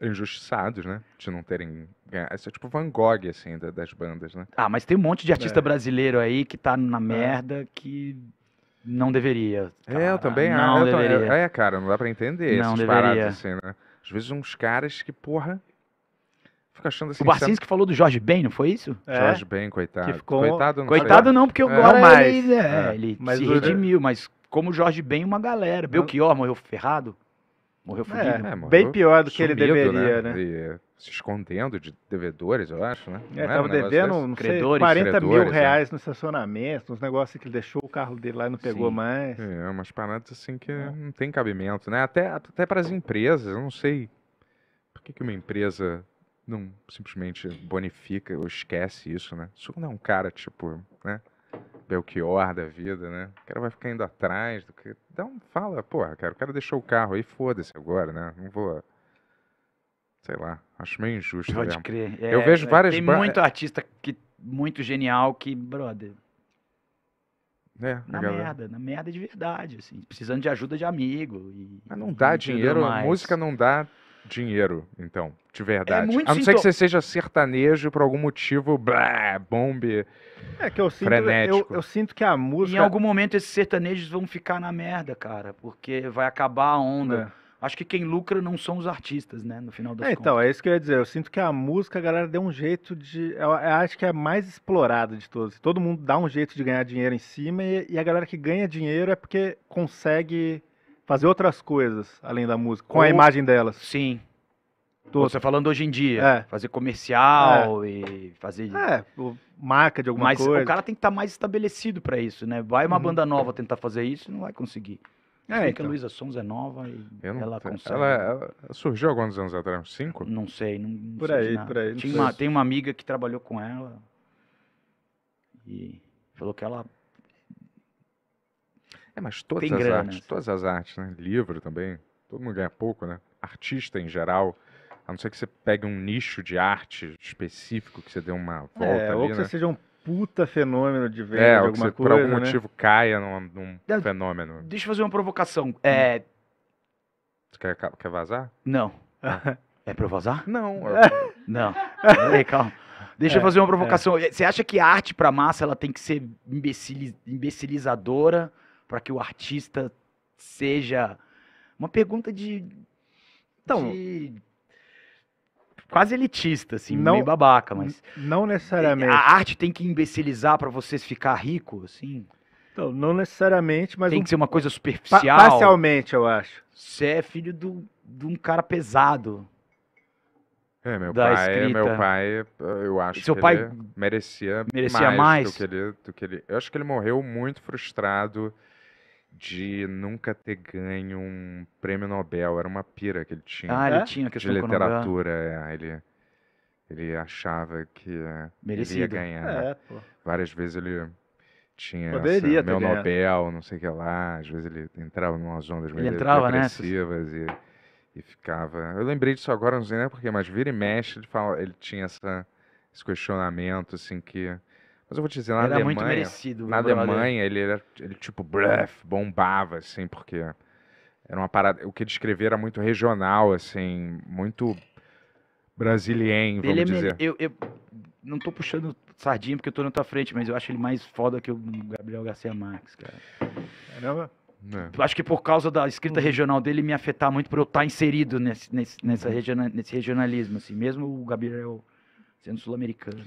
Injustiçados, né? De não terem ganhado. Isso é tipo Van Gogh, assim, das bandas, né? Ah, mas tem um monte de artista é. brasileiro aí que tá na é. merda é. que não deveria. Cara. É, eu também. Tá, não deveria. É, cara, não dá pra entender não essas deveria. paradas assim, né? Às vezes uns caras que, porra, fica achando assim... O Barcinski que falou do Jorge Ben, não foi isso? É. Jorge Ben, coitado. Que ficou... Coitado não Coitado não, porque é. eu é, mais. ele, é, né, é. ele mas se redimiu, mas como Jorge Ben, uma galera. Belchior morreu ferrado. Morreu é, fudido. É, é, morreu bem pior do sumido, que ele deveria, né? né? E, se escondendo de devedores, eu acho, né? Não é, tava um devendo desse? não credores, 40 credores, mil é. reais é. no estacionamento, uns negócios que ele deixou o carro dele lá e não pegou Sim. mais. É, umas paradas assim que é. não tem cabimento, né? Até, até para as empresas, eu não sei por que, que uma empresa não simplesmente bonifica ou esquece isso, né? Isso não é um cara, tipo, né? Belchior da vida, né? O cara vai ficar indo atrás do que. Dá um, fala, porra, cara, o cara deixou o carro aí, foda-se agora, né? Não vou. Sei lá, acho meio injusto. Pode mesmo. crer. É, eu vejo é, várias Tem muito artista que, muito genial que, brother. É, na galera. merda, na merda de verdade, assim, precisando de ajuda de amigo. E, Mas não dá dinheiro, a música não dá dinheiro, então, de é verdade. É muito a não ser que você seja sertanejo por algum motivo, blá, bombe. É que eu sinto, eu, eu sinto que a música. Em algum momento esses sertanejos vão ficar na merda, cara, porque vai acabar a onda. É. Acho que quem lucra não são os artistas, né? No final das é, Então, é isso que eu ia dizer. Eu sinto que a música, a galera deu um jeito de. Eu, acho que é mais explorada de todos. Todo mundo dá um jeito de ganhar dinheiro em cima e, e a galera que ganha dinheiro é porque consegue fazer outras coisas além da música, com Ou, a imagem delas. Sim. Tô. Você falando hoje em dia. É. Fazer comercial é. e fazer. É, marca de alguma Mas coisa. Mas o cara tem que estar tá mais estabelecido para isso, né? Vai uma uhum. banda nova tentar fazer isso, não vai conseguir. É, então. que a Luísa Sons é nova e não, ela consegue. Ela, é, ela, surgiu há quantos anos atrás? Cinco? Não sei. Não, não por, sei aí, por aí, por aí. tem uma amiga que trabalhou com ela e falou que ela é, mas todas Tem as grana, artes, assim. todas as artes, né? Livro também, todo mundo ganha pouco, né? Artista em geral, a não ser que você pegue um nicho de arte específico, que você dê uma é, volta é, ali, ou que né? você seja um puta fenômeno de ver, é, de alguma coisa, por algum né? motivo caia num, num é, fenômeno. Deixa eu fazer uma provocação. Hum. É... Você quer, quer vazar? Não. Ah. É pra eu vazar? Não. Não. calma. Deixa é, eu fazer uma provocação. É. Você acha que a arte pra massa ela tem que ser imbecilizadora? para que o artista seja uma pergunta de então de, quase elitista assim, não, meio babaca, mas não necessariamente. A arte tem que imbecilizar para vocês ficar rico, assim. Então, não necessariamente, mas tem um, que ser uma coisa superficial. Pa parcialmente, eu acho. Você é filho do, de um cara pesado. É, meu da pai, escrita. meu pai, eu acho Seu que pai merecia, merecia mais, mais, Do, que ele, do que ele. Eu acho que ele morreu muito frustrado de nunca ter ganho um prêmio Nobel. Era uma pira que ele tinha. Ah, ele é? tinha questão de literatura. É, ele, ele achava que Merecido. É, ele ia ganhar. É, Várias vezes ele tinha Poderia essa, meu ganhado. Nobel, não sei o que lá. Às vezes ele entrava em umas ondas meio né? depressivas né? e, e ficava. Eu lembrei disso agora, não sei nem porquê, mas vira e mexe, ele, fala, ele tinha essa, esse questionamento assim que mas eu vou te dizer, na era Alemanha. Muito merecido, na Alemanha, ele era ele, tipo, bluff, bombava, assim, porque era uma parada. O que ele escreveu era muito regional, assim, muito brasileiro, vamos ele é dizer. Eu, eu não tô puxando sardinha porque eu tô na tua frente, mas eu acho ele mais foda que o Gabriel Garcia Marques, cara. Caramba. É. Acho que por causa da escrita uhum. regional dele me afetar muito por eu estar tá inserido nesse, nesse, nessa uhum. regiona, nesse regionalismo, assim, mesmo o Gabriel sendo sul-americano.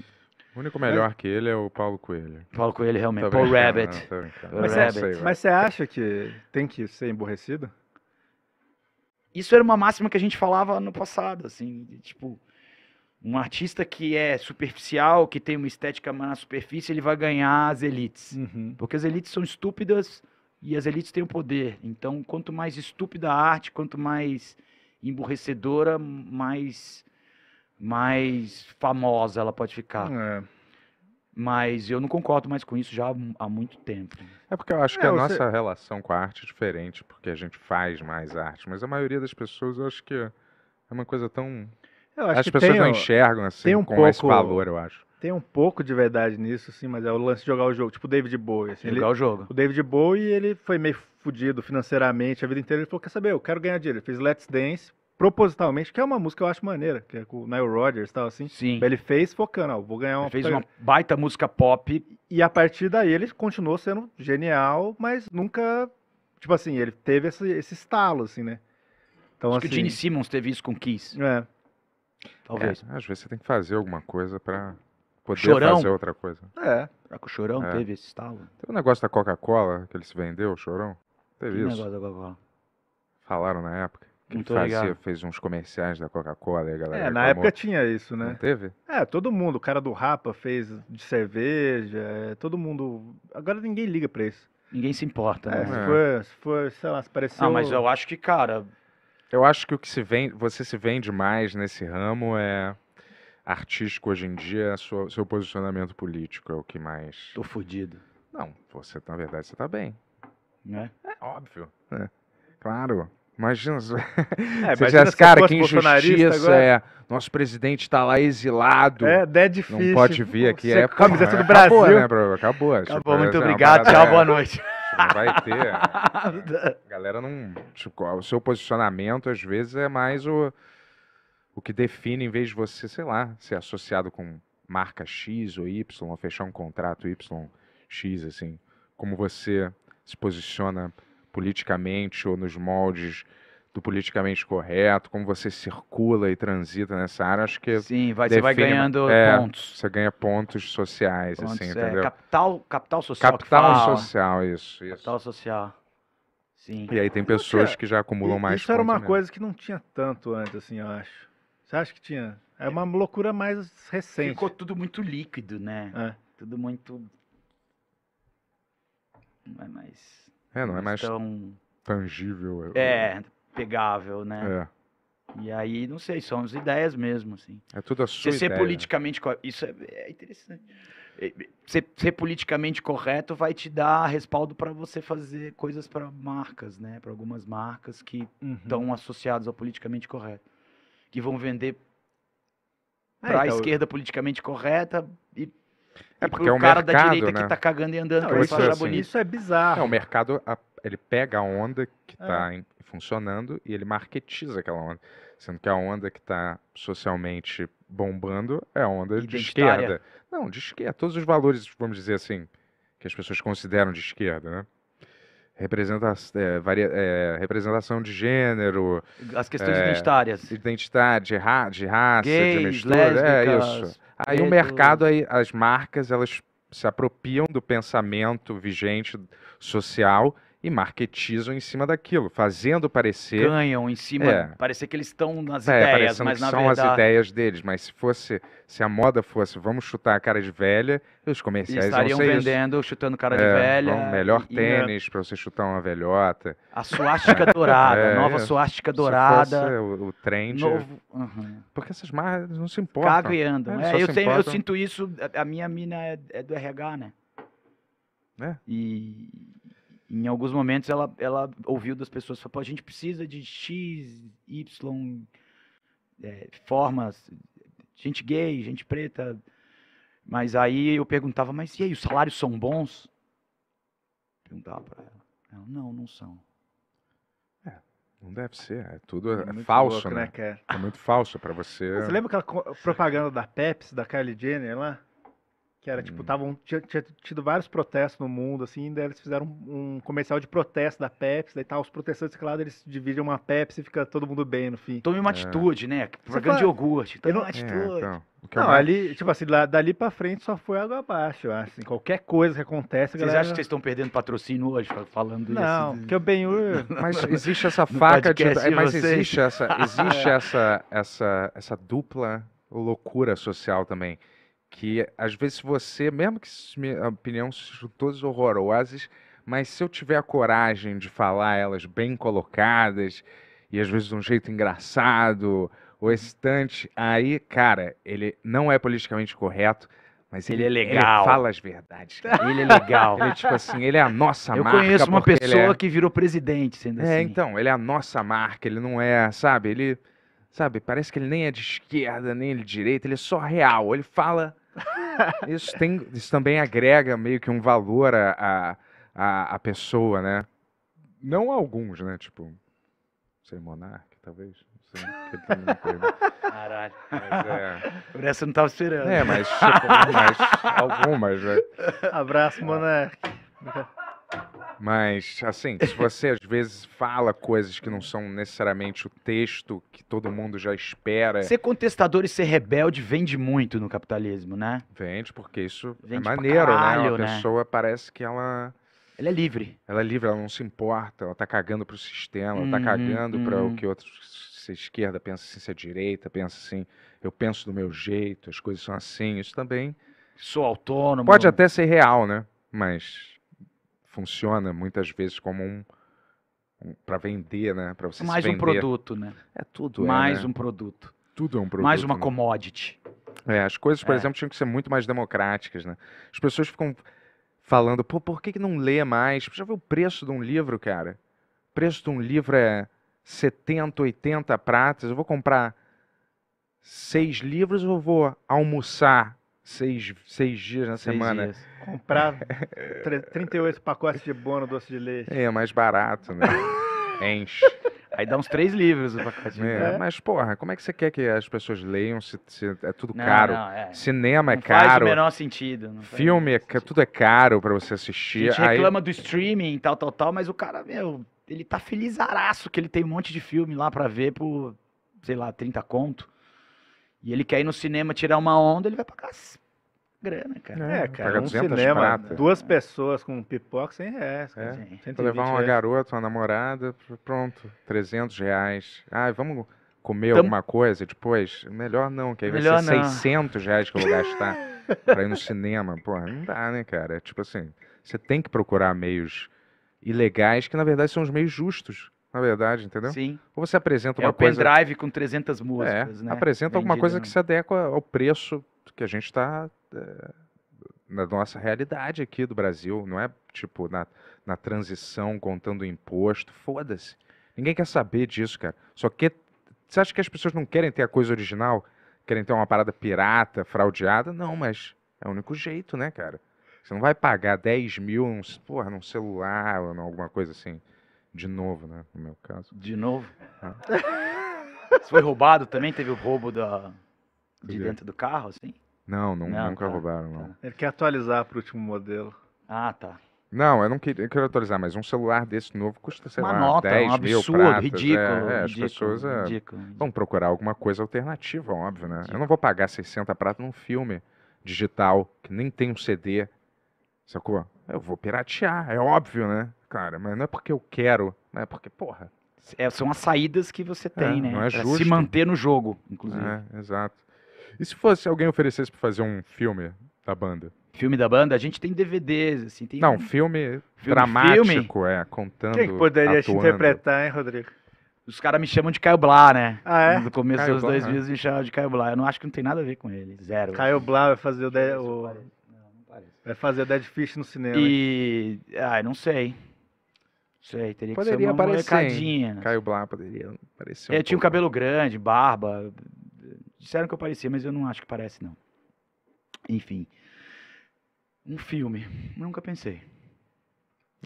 O único melhor é. que ele é o Paulo Coelho. Paulo Coelho, realmente. Paul Rabbit. Não, né? mas, Rabbit. mas você acha que tem que ser emborrecido? Isso era uma máxima que a gente falava no passado, assim, tipo, um artista que é superficial, que tem uma estética na superfície, ele vai ganhar as elites. Uhum. Porque as elites são estúpidas e as elites têm o poder. Então, quanto mais estúpida a arte, quanto mais emborrecedora, mais mais famosa ela pode ficar. É. Mas eu não concordo mais com isso já há muito tempo. É porque eu acho é, que a nossa relação com a arte é diferente, porque a gente faz mais arte. Mas a maioria das pessoas, eu acho que é uma coisa tão. As pessoas tem, não enxergam assim, um com pouco, esse valor, eu acho. Tem um pouco de verdade nisso, sim, mas é o lance de jogar o jogo. Tipo o David Bowie. Assim, jogar ele, o jogo. O David Bowie, ele foi meio fudido financeiramente a vida inteira. Ele falou: quer saber, eu quero ganhar dinheiro. Ele fez Let's Dance, propositalmente, que é uma música que eu acho maneira, que é com o Nile Rodgers e tal, assim. Sim. Ele fez focando, ó, vou ganhar uma... Ele fez uma baita música pop. E a partir daí ele continuou sendo genial, mas nunca, tipo assim, ele teve esse, esse estalo, assim, né? Então, Acho assim, que o Gene assim, Simmons teve isso com Kiss. É. Talvez. É, às vezes você tem que fazer alguma coisa para poder Chorão. fazer outra coisa. É. Será que o Chorão é. teve esse estalo? Teve o um negócio da Coca-Cola que ele se vendeu, o Chorão? Teve que isso. negócio da Coca-Cola? Falaram na época. Muito fazia, ligado. fez uns comerciais da Coca-Cola e a galera. É, na época tinha isso, né? Não teve? É, todo mundo. O cara do Rapa fez de cerveja, é, todo mundo. Agora ninguém liga pra isso. Ninguém se importa, é, né? se, é. for, se for, sei lá, se pareceu. Ah, mas eu acho que, cara. Eu acho que o que se vende, você se vende mais nesse ramo é artístico hoje em dia, sua, seu posicionamento político é o que mais. Tô fudido. Não, você, na verdade, você tá bem. Né? É óbvio. É. Claro. Imagina, é, você imagina cara, que injustiça, é, nosso presidente está lá exilado. É, dead é Não pode vir aqui. É, é camiseta do Brasil. Acabou, né, bro? Acabou. Acabou, tipo, muito é obrigado, tchau, boa noite. Não vai ter. A galera não... Tipo, o seu posicionamento, às vezes, é mais o, o que define, em vez de você, sei lá, ser associado com marca X ou Y, ou fechar um contrato Y, X, assim, como você se posiciona politicamente ou nos moldes do politicamente correto, como você circula e transita nessa área, acho que sim, vai, define, você vai ganhando é, pontos. Você ganha pontos sociais, pontos, assim, é, entendeu? É, capital, capital social. Capital social, isso, isso. Capital social. Sim. E aí tem pessoas é, que já acumulam e, mais. Isso era uma mesmo. coisa que não tinha tanto antes, assim, eu acho. Você acha que tinha? É uma loucura mais recente. Ficou tudo muito líquido, né? É. Tudo muito. Não é mais. É, não é mais tão... tangível. É, pegável, né? É. E aí, não sei, são as ideias mesmo, assim. É tudo a sua Você ser politicamente correto, isso é, é interessante. É, é, ser, ser, politicamente correto vai te dar respaldo para você fazer coisas para marcas, né? Para algumas marcas que estão uhum. associadas ao politicamente correto, que vão vender é, para a então... esquerda politicamente correta e é porque o é um cara mercado, da direita né? que tá cagando e andando não, isso, assim, isso é bizarro. É, o mercado, ele pega a onda que tá é. tá funcionando e ele marketiza aquela onda. Sendo que a onda que tá socialmente bombando é a onda de esquerda. Não, de esquerda. Todos os valores, vamos dizer assim, que as pessoas consideram de esquerda, né? representa é, varia, é, representação de gênero. As questões é, identitárias. Eh, identidade, de, ra de raça, Gays, de mistura. Lésbicas, é isso. Aí medo. o mercado, aí, as marcas, elas se apropriam do pensamento vigente social e marketizam em cima daquilo, fazendo parecer. Ganham em cima, é, parecer que eles estão nas é, ideias, mas na são verdade. as ideias deles, mas se fosse, se a moda fosse, vamos chutar a cara de velha, os comerciais estariam vendendo, isso. chutando cara de é, velha. Um melhor e, tênis para você chutar uma velhota. A suástica dourada, é, nova suástica dourada. Se o, o trend. Novo, uhum. Porque essas marcas não se importam. Cago e andam. É, eu, se tenho, eu, sinto isso, a minha mina é, é do RH, né? É. E em alguns momentos ela, ela ouviu das pessoas, a gente precisa de X, Y, é, formas, gente gay, gente preta. Mas aí eu perguntava, mas e aí, os salários são bons? Perguntava para ela. ela. Não, não são. É, não deve ser, é tudo é, é falso, louco, né? né? É muito falso para você. Você lembra aquela propaganda da Pepsi, da Kylie Jenner lá? Que era, tipo, hum. tavam, tinha, tinha, tido vários protestos no mundo, assim, daí eles fizeram um, um comercial de protesto da Pepsi, daí tal, tá, os protestantes, lá eles dividem uma Pepsi e fica todo mundo bem no fim. Tome uma é. atitude, né? Programa de iogurte, tome tá? uma é, atitude. Então, não, mais... ali, tipo assim, lá, dali pra frente só foi água abaixo, eu acho. Assim, qualquer coisa que acontece, Vocês galera... acham que vocês estão perdendo patrocínio hoje falando isso? Não, porque o Benhur... Mas existe essa faca de... de é, mas vocês. existe, essa, existe essa, essa, essa dupla loucura social também que às vezes você, mesmo que minha opinião sejam todas horrorosas, mas se eu tiver a coragem de falar elas bem colocadas e às vezes de um jeito engraçado ou uhum. excitante, aí, cara, ele não é politicamente correto, mas ele, ele, é legal. Ele fala as verdades. Ele é legal. ele, tipo assim, ele é a nossa Eu marca. Eu conheço uma pessoa é... que virou presidente, sendo é, assim. É, então, ele é a nossa marca, ele não é, sabe, ele. Sabe, parece que ele nem é de esquerda, nem ele de direita, ele é só real. Ele fala isso, tem, isso também agrega meio que um valor a, a, a pessoa, né? Não alguns, né? Tipo, sem monarca talvez. Caralho. Mas, é... Por essa eu não estava esperando. É, mas, tipo, mas algumas, né? Abraço, Monark. Mas, assim, se você às vezes fala coisas que não são necessariamente o texto que todo mundo já espera. Ser contestador e ser rebelde vende muito no capitalismo, né? Vende, porque isso é vende é maneiro, né? caralho, né? A né? pessoa parece que ela. Ela é livre. Ela é livre, ela não se importa, ela tá cagando pro sistema, uhum, ela tá uhum, cagando uhum. para o que outros se a esquerda pensa assim, se a direita pensa assim, eu penso do meu jeito, as coisas são assim, isso também. Sou autônomo. Pode até ser real, né? Mas funciona muitas vezes como um, um para vender, né? Para você mais um produto, né? É tudo. É, mais é, né? um produto. Tudo é um produto. Mais uma né? commodity. É, as coisas, por é. exemplo, tinham que ser muito mais democráticas, né? As pessoas ficam falando, pô, por que, que não lê mais? Já viu o preço de um livro, cara? O preço de um livro é 70, 80 pratas. Eu vou comprar seis livros ou vou almoçar seis, seis dias na seis semana. Dias. Comprar 38 pacotes de bono doce de leite. É, mais barato, né? Enche. Aí dá uns três livros o pacotinho. É, é. Mas, porra, como é que você quer que as pessoas leiam se, se é tudo não, caro? Não, é. Cinema é não é caro. Faz o menor sentido. Filme, é menor sentido. tudo é caro para você assistir. A gente aí... reclama do streaming e tal, tal, tal, mas o cara, meu, ele tá felizaraço que ele tem um monte de filme lá para ver por, sei lá, 30 conto e ele quer ir no cinema tirar uma onda, ele vai pagar grana, cara. É, é cara, um cinema, prata. duas pessoas com pipoca, 100 reais. É. levar uma reais. garota, uma namorada, pronto, 300 reais. Ah, vamos comer alguma coisa depois? Melhor não, que aí vai ser não. 600 reais que eu vou gastar pra ir no cinema. Porra, não dá, né, cara? É tipo assim, você tem que procurar meios ilegais que, na verdade, são os meios justos na verdade, entendeu? Sim. Ou você apresenta é uma coisa... É um pendrive com 300 músicas, é, né? apresenta alguma coisa né? que se adequa ao preço que a gente está... É, na nossa realidade aqui do Brasil, não é tipo na, na transição, contando imposto, foda-se. Ninguém quer saber disso, cara. Só que você acha que as pessoas não querem ter a coisa original? Querem ter uma parada pirata, fraudeada? Não, mas é o único jeito, né, cara? Você não vai pagar 10 mil num, porra, num celular ou alguma coisa assim. De novo, né? No meu caso. De novo? Você é. foi roubado também? Teve o roubo da... de dentro do carro, assim? Não, não, não nunca tá, roubaram, não. Ele quer atualizar para o último modelo. Ah, tá. Não, eu não queria, eu queria atualizar, mas um celular desse novo custa, sei Uma lá, nota, 10 um absurdo, mil pratas. É, ridículo, é, é, ridículo, as pessoas é, ridículo, vão procurar alguma coisa alternativa, óbvio, né? Ridículo. Eu não vou pagar 60 pratos num filme digital que nem tem um CD, sacou? eu vou piratear, é óbvio, né, cara? Mas não é porque eu quero, não é porque, porra. É, são as saídas que você é, tem, é, né? Não é pra justo. se manter no jogo, inclusive. É, exato. E se fosse alguém oferecesse para fazer um filme da banda? Filme da banda? A gente tem DVDs, assim. Tem não, filme, filme dramático, filme? é, contando. Quem que poderia atuando. te interpretar, hein, Rodrigo? Os caras me chamam de Caio Blá, né? Ah, é? No começo dos dois é. vídeos me chamam de Caio Blá. Eu não acho que não tem nada a ver com ele. Zero. Caio Blá vai fazer o. De... o... Vai é fazer Dead Fish no cinema. E. Ah, não sei. Não sei, teria poderia que ser uma aparecer, molecadinha. Hein? Né? Caio Blá poderia aparecer. Um eu é, tinha um cabelo grande, barba. Disseram que eu parecia, mas eu não acho que parece, não. Enfim. Um filme. Nunca pensei.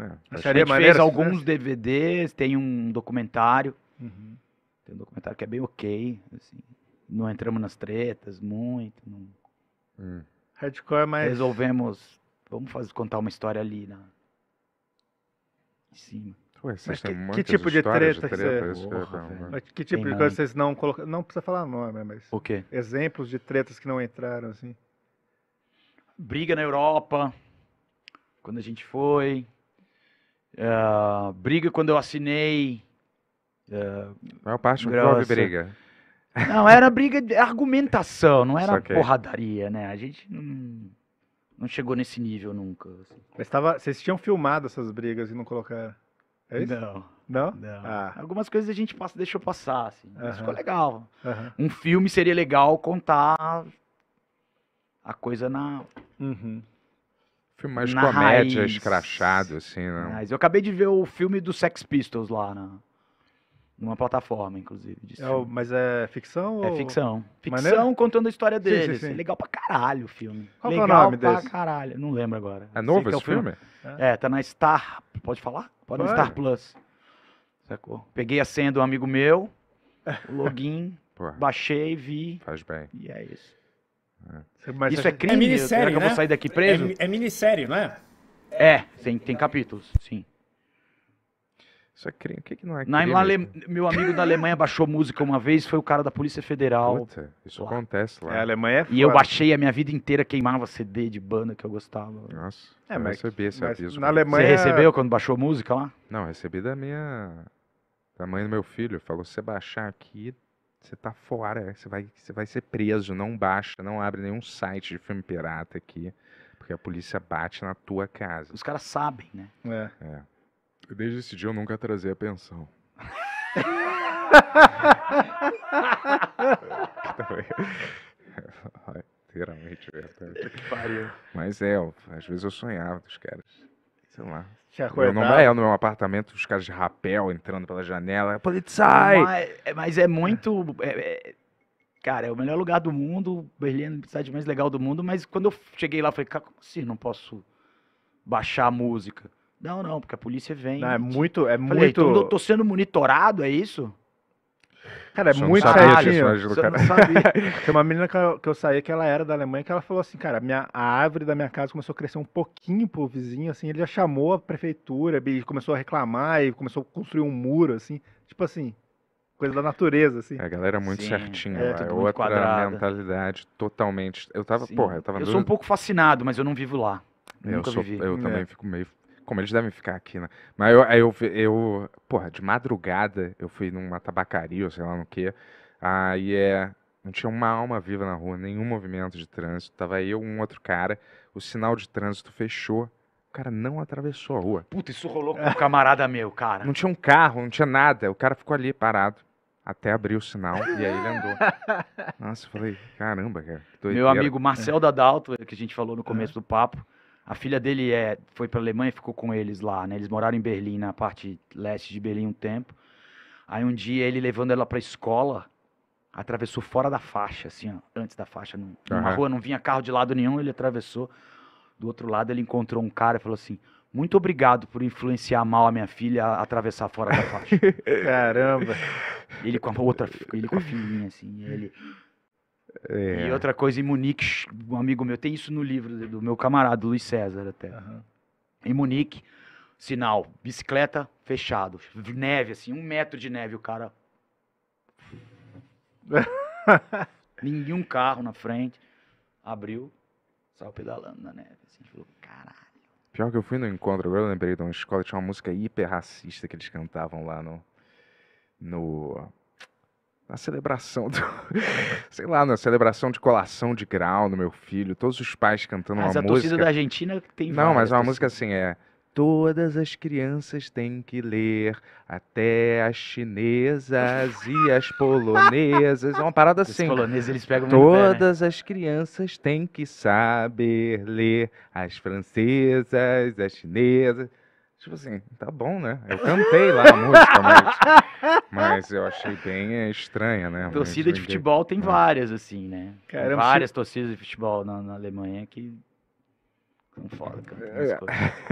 É, a gente fez né? alguns né? DVDs, tem um documentário. Uhum. Tem um documentário que é bem ok. Assim. Não entramos nas tretas muito. Não... Hum. Hardcore mas Resolvemos. Vamos fazer, contar uma história ali na... Né? em cima. Ué, que, que, tipo de treta, de treta que você... que tipo Tem de coisa vocês não colocaram? Não precisa falar nome, mas... O quê? Exemplos de tretas que não entraram, assim. Briga na Europa, quando a gente foi. Uh, briga quando eu assinei. Uh, a maior parte envolve briga. Não, era briga de argumentação, não era que... porradaria, né? A gente não, não chegou nesse nível nunca. Assim. Mas tava, vocês tinham filmado essas brigas e não colocaram. É isso? Não. Não? não. Ah. Algumas coisas a gente passa, deixou passar, assim. Mas ficou legal. Um filme seria legal contar a coisa na. Uhum. Filme mais na comédia, raiz. escrachado, assim, né? Mas eu acabei de ver o filme do Sex Pistols lá, né? Numa plataforma, inclusive. É mas é ficção? É ou... ficção. Ficção Maneiro? contando a história deles. Sim, sim, assim, sim. Legal pra caralho o filme. Qual Legal é o nome pra desse? caralho. Não lembro agora. É novo é esse é filme? filme? É. é. tá na Star. Pode falar? Pode, Pode. Star Plus. Sacou? Peguei a senha do amigo meu, login, baixei, vi. Faz bem. E é isso. É. Isso é, é crime? É minissérie, Será que né? eu vou né? sair daqui preso? É, é minissérie, não é? É, tem, tem capítulos, sim. Isso é crime. O que, que não é crime? Na, Ale... Meu amigo da Alemanha baixou música uma vez, foi o cara da Polícia Federal. Puta, isso lá. acontece lá. É, a Alemanha é foda. E eu baixei a minha vida inteira, queimava CD de banda que eu gostava. Nossa, é, eu mas, recebi esse mas aviso. Na Alemanha... Você recebeu quando baixou música lá? Não, recebi da minha... da mãe do meu filho. Falou, se você baixar aqui, você tá fora, você vai, você vai ser preso, não baixa, não abre nenhum site de filme pirata aqui, porque a polícia bate na tua casa. Os caras sabem, né? É. é. Desde esse dia eu nunca trazer a pensão. Literalmente verdade. Mas é, eu, às vezes eu sonhava dos caras. Sei lá. Meu é no meu é apartamento, os caras de rapel entrando pela janela. Polizai! Mas, é, mas é muito. É, é, cara, é o melhor lugar do mundo. Berlim é a cidade mais legal do mundo. Mas quando eu cheguei lá, eu falei, cara, como assim? Não posso baixar a música? Não, não, porque a polícia vem. Não, é muito, é falei, então muito. Então eu tô sendo monitorado, é isso? Cara, é muito certinho. Né, Tem uma menina que eu, que eu saí, que ela era da Alemanha, que ela falou assim, cara, minha, a árvore da minha casa começou a crescer um pouquinho pro vizinho, assim, ele já chamou a prefeitura, começou a reclamar, e começou a construir um muro, assim, tipo assim, coisa da natureza, assim. É, a galera é muito Sim, certinha, é, é outra quadrada. mentalidade totalmente. Eu tava, Sim. porra, eu tava... Eu sou um pouco fascinado, mas eu não vivo lá. Eu, sou, eu é. também fico meio como eles devem ficar aqui, né? Mas eu, aí eu, eu, porra, de madrugada eu fui numa tabacaria ou sei lá no que. Aí é. Não tinha uma alma viva na rua, nenhum movimento de trânsito. Tava eu um outro cara. O sinal de trânsito fechou. O cara não atravessou a rua. Puta, isso rolou com um camarada meu, cara. Não tinha um carro, não tinha nada. O cara ficou ali parado. Até abrir o sinal e aí ele andou. Nossa, eu falei, caramba, cara. Doideira. Meu amigo Marcel Dadalto, que a gente falou no começo é. do papo, a filha dele é, foi para a Alemanha e ficou com eles lá, né? Eles moraram em Berlim, na parte leste de Berlim um tempo. Aí um dia ele levando ela para a escola, atravessou fora da faixa, assim, ó, antes da faixa, numa uhum. rua, não vinha carro de lado nenhum, ele atravessou. Do outro lado ele encontrou um cara e falou assim: "Muito obrigado por influenciar mal a minha filha a atravessar fora da faixa". Caramba. Ele com a outra, ele com a filhinha assim, ele é. E outra coisa, em Munique, um amigo meu, tem isso no livro do meu camarada, Luiz César até. Uhum. Em Munique, sinal, bicicleta fechado, neve assim, um metro de neve, o cara... Nenhum carro na frente, abriu, saiu pedalando na neve, assim, falou, caralho. Pior que eu fui no encontro, agora eu lembrei de uma escola, tinha uma música hiper racista que eles cantavam lá no... no na celebração, do, sei lá, na celebração de colação de grau no meu filho, todos os pais cantando mas uma música. Mas a torcida da Argentina tem Não, mas uma música assim é Todas as crianças têm que ler, até as chinesas e as polonesas. É uma parada assim. Os poloneses eles pegam Todas pé, né? as crianças têm que saber ler, as francesas, as chinesas. Tipo assim, tá bom, né? Eu cantei lá a música, mas, mas eu achei bem é, estranha, né? Torcida mas, de futebol tem hum. várias, assim, né? Caramba, tem várias se... torcidas de futebol na, na Alemanha que são foda, é,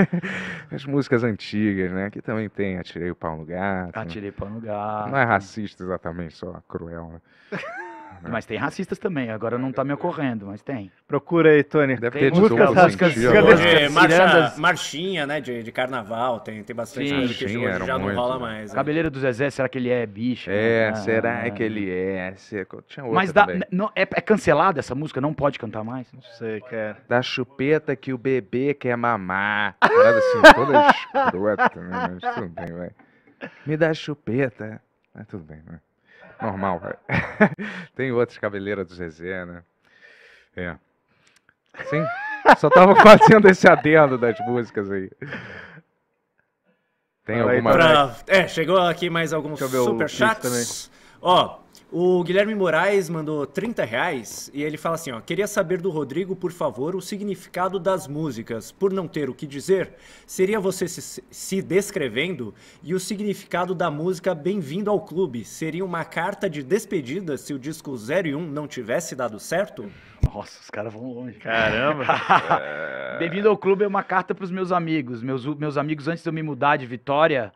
As músicas antigas, né? Que também tem Atirei o Pau no Gato. Atirei o Pau no Gato. Não é racista exatamente, só cruel, né? Mas tem racistas também, agora não tá me ocorrendo, mas tem. Procura aí, Tony. Deve tem ter músicas racistas. É, marcha, marchinha, né, de, de carnaval, tem, tem bastante Sim, coisa que hoje já muito, não rola né? mais. Né? Cabeleiro do Zezé, será que ele é bicho? É, né? será é. que ele é? é tinha outra mas dá, não, é, é cancelada essa música? Não pode cantar mais? Não sei, cara. Da chupeta que o bebê quer mamar. assim, toda escrota, né? Mas tudo bem, vai. Me dá chupeta. Mas tudo bem, vai. Normal, Tem outras cabeleiras do Zezé, né? É. Sim, só tava fazendo esse adendo das músicas aí. Tem alguma... Pra... É, chegou aqui mais alguns superchats. Ó, o Guilherme Moraes mandou 30 reais e ele fala assim: ó, queria saber do Rodrigo, por favor, o significado das músicas. Por não ter o que dizer, seria você se, se descrevendo? E o significado da música Bem-vindo ao Clube seria uma carta de despedida se o disco 0 e 1 não tivesse dado certo? Nossa, os caras vão longe. Caramba! É. Bem-vindo ao Clube é uma carta para os meus amigos. Meus, meus amigos, antes de eu me mudar de Vitória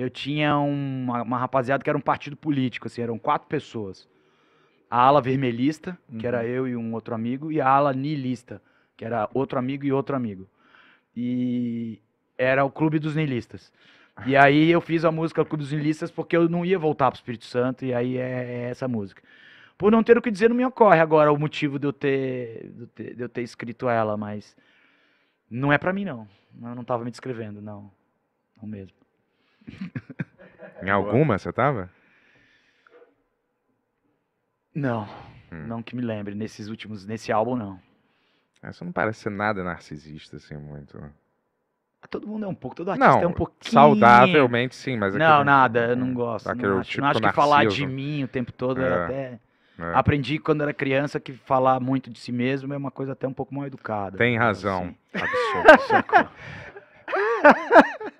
eu tinha uma, uma, rapaziada que era um partido político, assim, eram quatro pessoas. A ala vermelhista, uhum. que era uhum. eu e um outro amigo, e a ala nilista, que era outro amigo e outro amigo. E era o Clube dos Nilistas. E aí eu fiz a música Clube dos Nilistas porque eu não ia voltar para o Espírito Santo, e aí é, é, essa música. Por não ter o que dizer, não me ocorre agora o motivo de eu ter, de eu ter, de eu ter escrito ela, mas não é para mim, não. Eu não estava me descrevendo, não. Não mesmo. em alguma você tava? Não. Hum. Não que me lembre. Nesses últimos, nesse álbum, não. É, você não parece ser nada narcisista, assim, muito. Ah, todo mundo é um pouco, todo artista não, é um pouquinho. Saudavelmente, sim, mas. É não, aquele, nada, eu não é, gosto. Não acho, tipo não acho que falar de mim o tempo todo é, até. É. Aprendi quando era criança que falar muito de si mesmo é uma coisa até um pouco mal educada. Tem razão. Assim. Absurdo.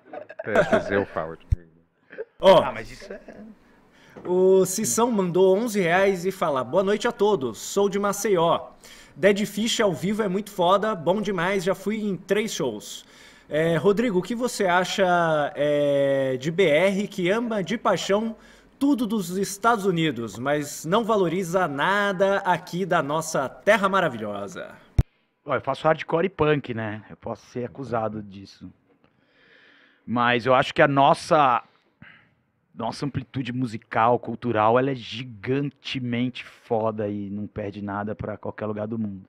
É, o Ó, oh, ah, mas isso é... O Sissão mandou 11 reais e fala: Boa noite a todos, sou de Maceió. Dead Fish ao vivo é muito foda, bom demais, já fui em três shows. É, Rodrigo, o que você acha é, de BR que ama de paixão tudo dos Estados Unidos, mas não valoriza nada aqui da nossa terra maravilhosa? eu faço hardcore e punk, né? Eu posso ser acusado disso. Mas eu acho que a nossa nossa amplitude musical, cultural, ela é gigantemente foda e não perde nada para qualquer lugar do mundo.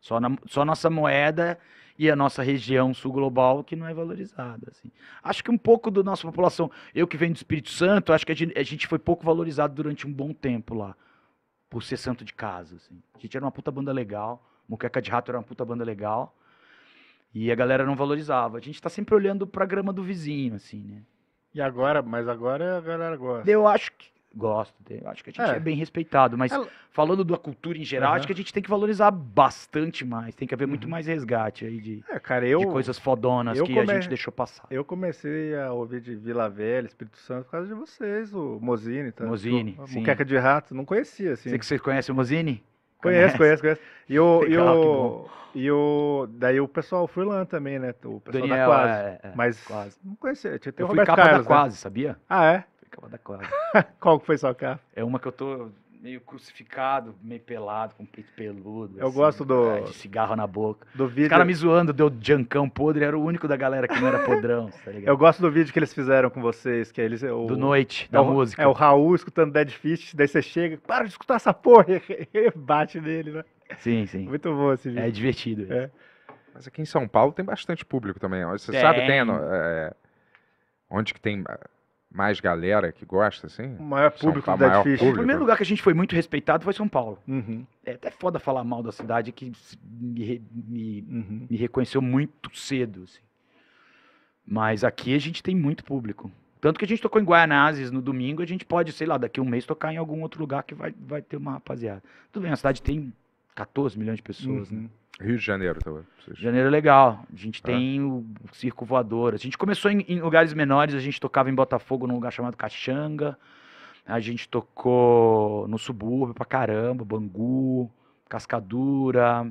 Só, na, só nossa moeda e a nossa região sul global que não é valorizada. Assim. Acho que um pouco da nossa população, eu que venho do Espírito Santo, acho que a gente, a gente, foi pouco valorizado durante um bom tempo lá, por ser santo de casa. Assim. A gente era uma puta banda legal, Moqueca de Rato era uma puta banda legal, e a galera não valorizava. A gente tá sempre olhando pra grama do vizinho, assim, né? E agora, mas agora a galera gosta. Eu acho que. Gosto, né? eu acho que a gente é, é bem respeitado, mas Ela... É. falando da cultura em geral, uhum. acho que a gente tem que valorizar bastante mais. Tem que haver uhum. muito mais resgate aí de, é, cara, eu, de coisas fodonas que come... a gente deixou passar. Eu comecei a ouvir de Vila Velha, Espírito Santo, por causa de vocês, o Mozini. Tá? Mozini. Tipo, Muqueca de Rato, não conhecia, assim. Você que vocês conhecem o Mozini? Conheço, conheço, conheço. E o, e, o, e o. Daí o pessoal freelance também, né? O pessoal Daniel, da Quase. É, é, é, mas. Quase. Não conhecia. Tinha eu fui Roberto capa Carlos, da né? Quase, né? sabia? Ah, é? Fui capa da Quase. Qual que foi sua capa? É uma que eu tô meio crucificado, meio pelado, com peito peludo. Eu assim, gosto do. Cara, de cigarro na boca. Do vídeo... Os caras me zoando, deu jancão podre, era o único da galera que não era podrão. tá eu gosto do vídeo que eles fizeram com vocês, que eles. O... Do Noite, é da é o, música. É o Raul escutando Dead Fish, daí você chega, para de escutar essa porra, e bate nele, né? Sim, sim. Muito bom esse vídeo. É divertido. É. Mas aqui em São Paulo tem bastante público também. Você tem. sabe, tem. É, onde que tem mais galera que gosta, assim? O maior público da maior O primeiro lugar que a gente foi muito respeitado foi São Paulo. Uhum. É até foda falar mal da cidade que me, me, uhum. me reconheceu muito cedo. Assim. Mas aqui a gente tem muito público. Tanto que a gente tocou em Guaianazes no domingo, a gente pode, sei lá, daqui a um mês tocar em algum outro lugar que vai, vai ter uma rapaziada. Tudo bem, a cidade tem 14 milhões de pessoas, uhum. né? Rio de Janeiro também. Tá Rio de Janeiro é legal. A gente tem o circo voador. A gente começou em, em, lugares menores, a gente tocava em Botafogo num lugar chamado Caxanga. A gente tocou no subúrbio pra caramba, Bangu, Cascadura,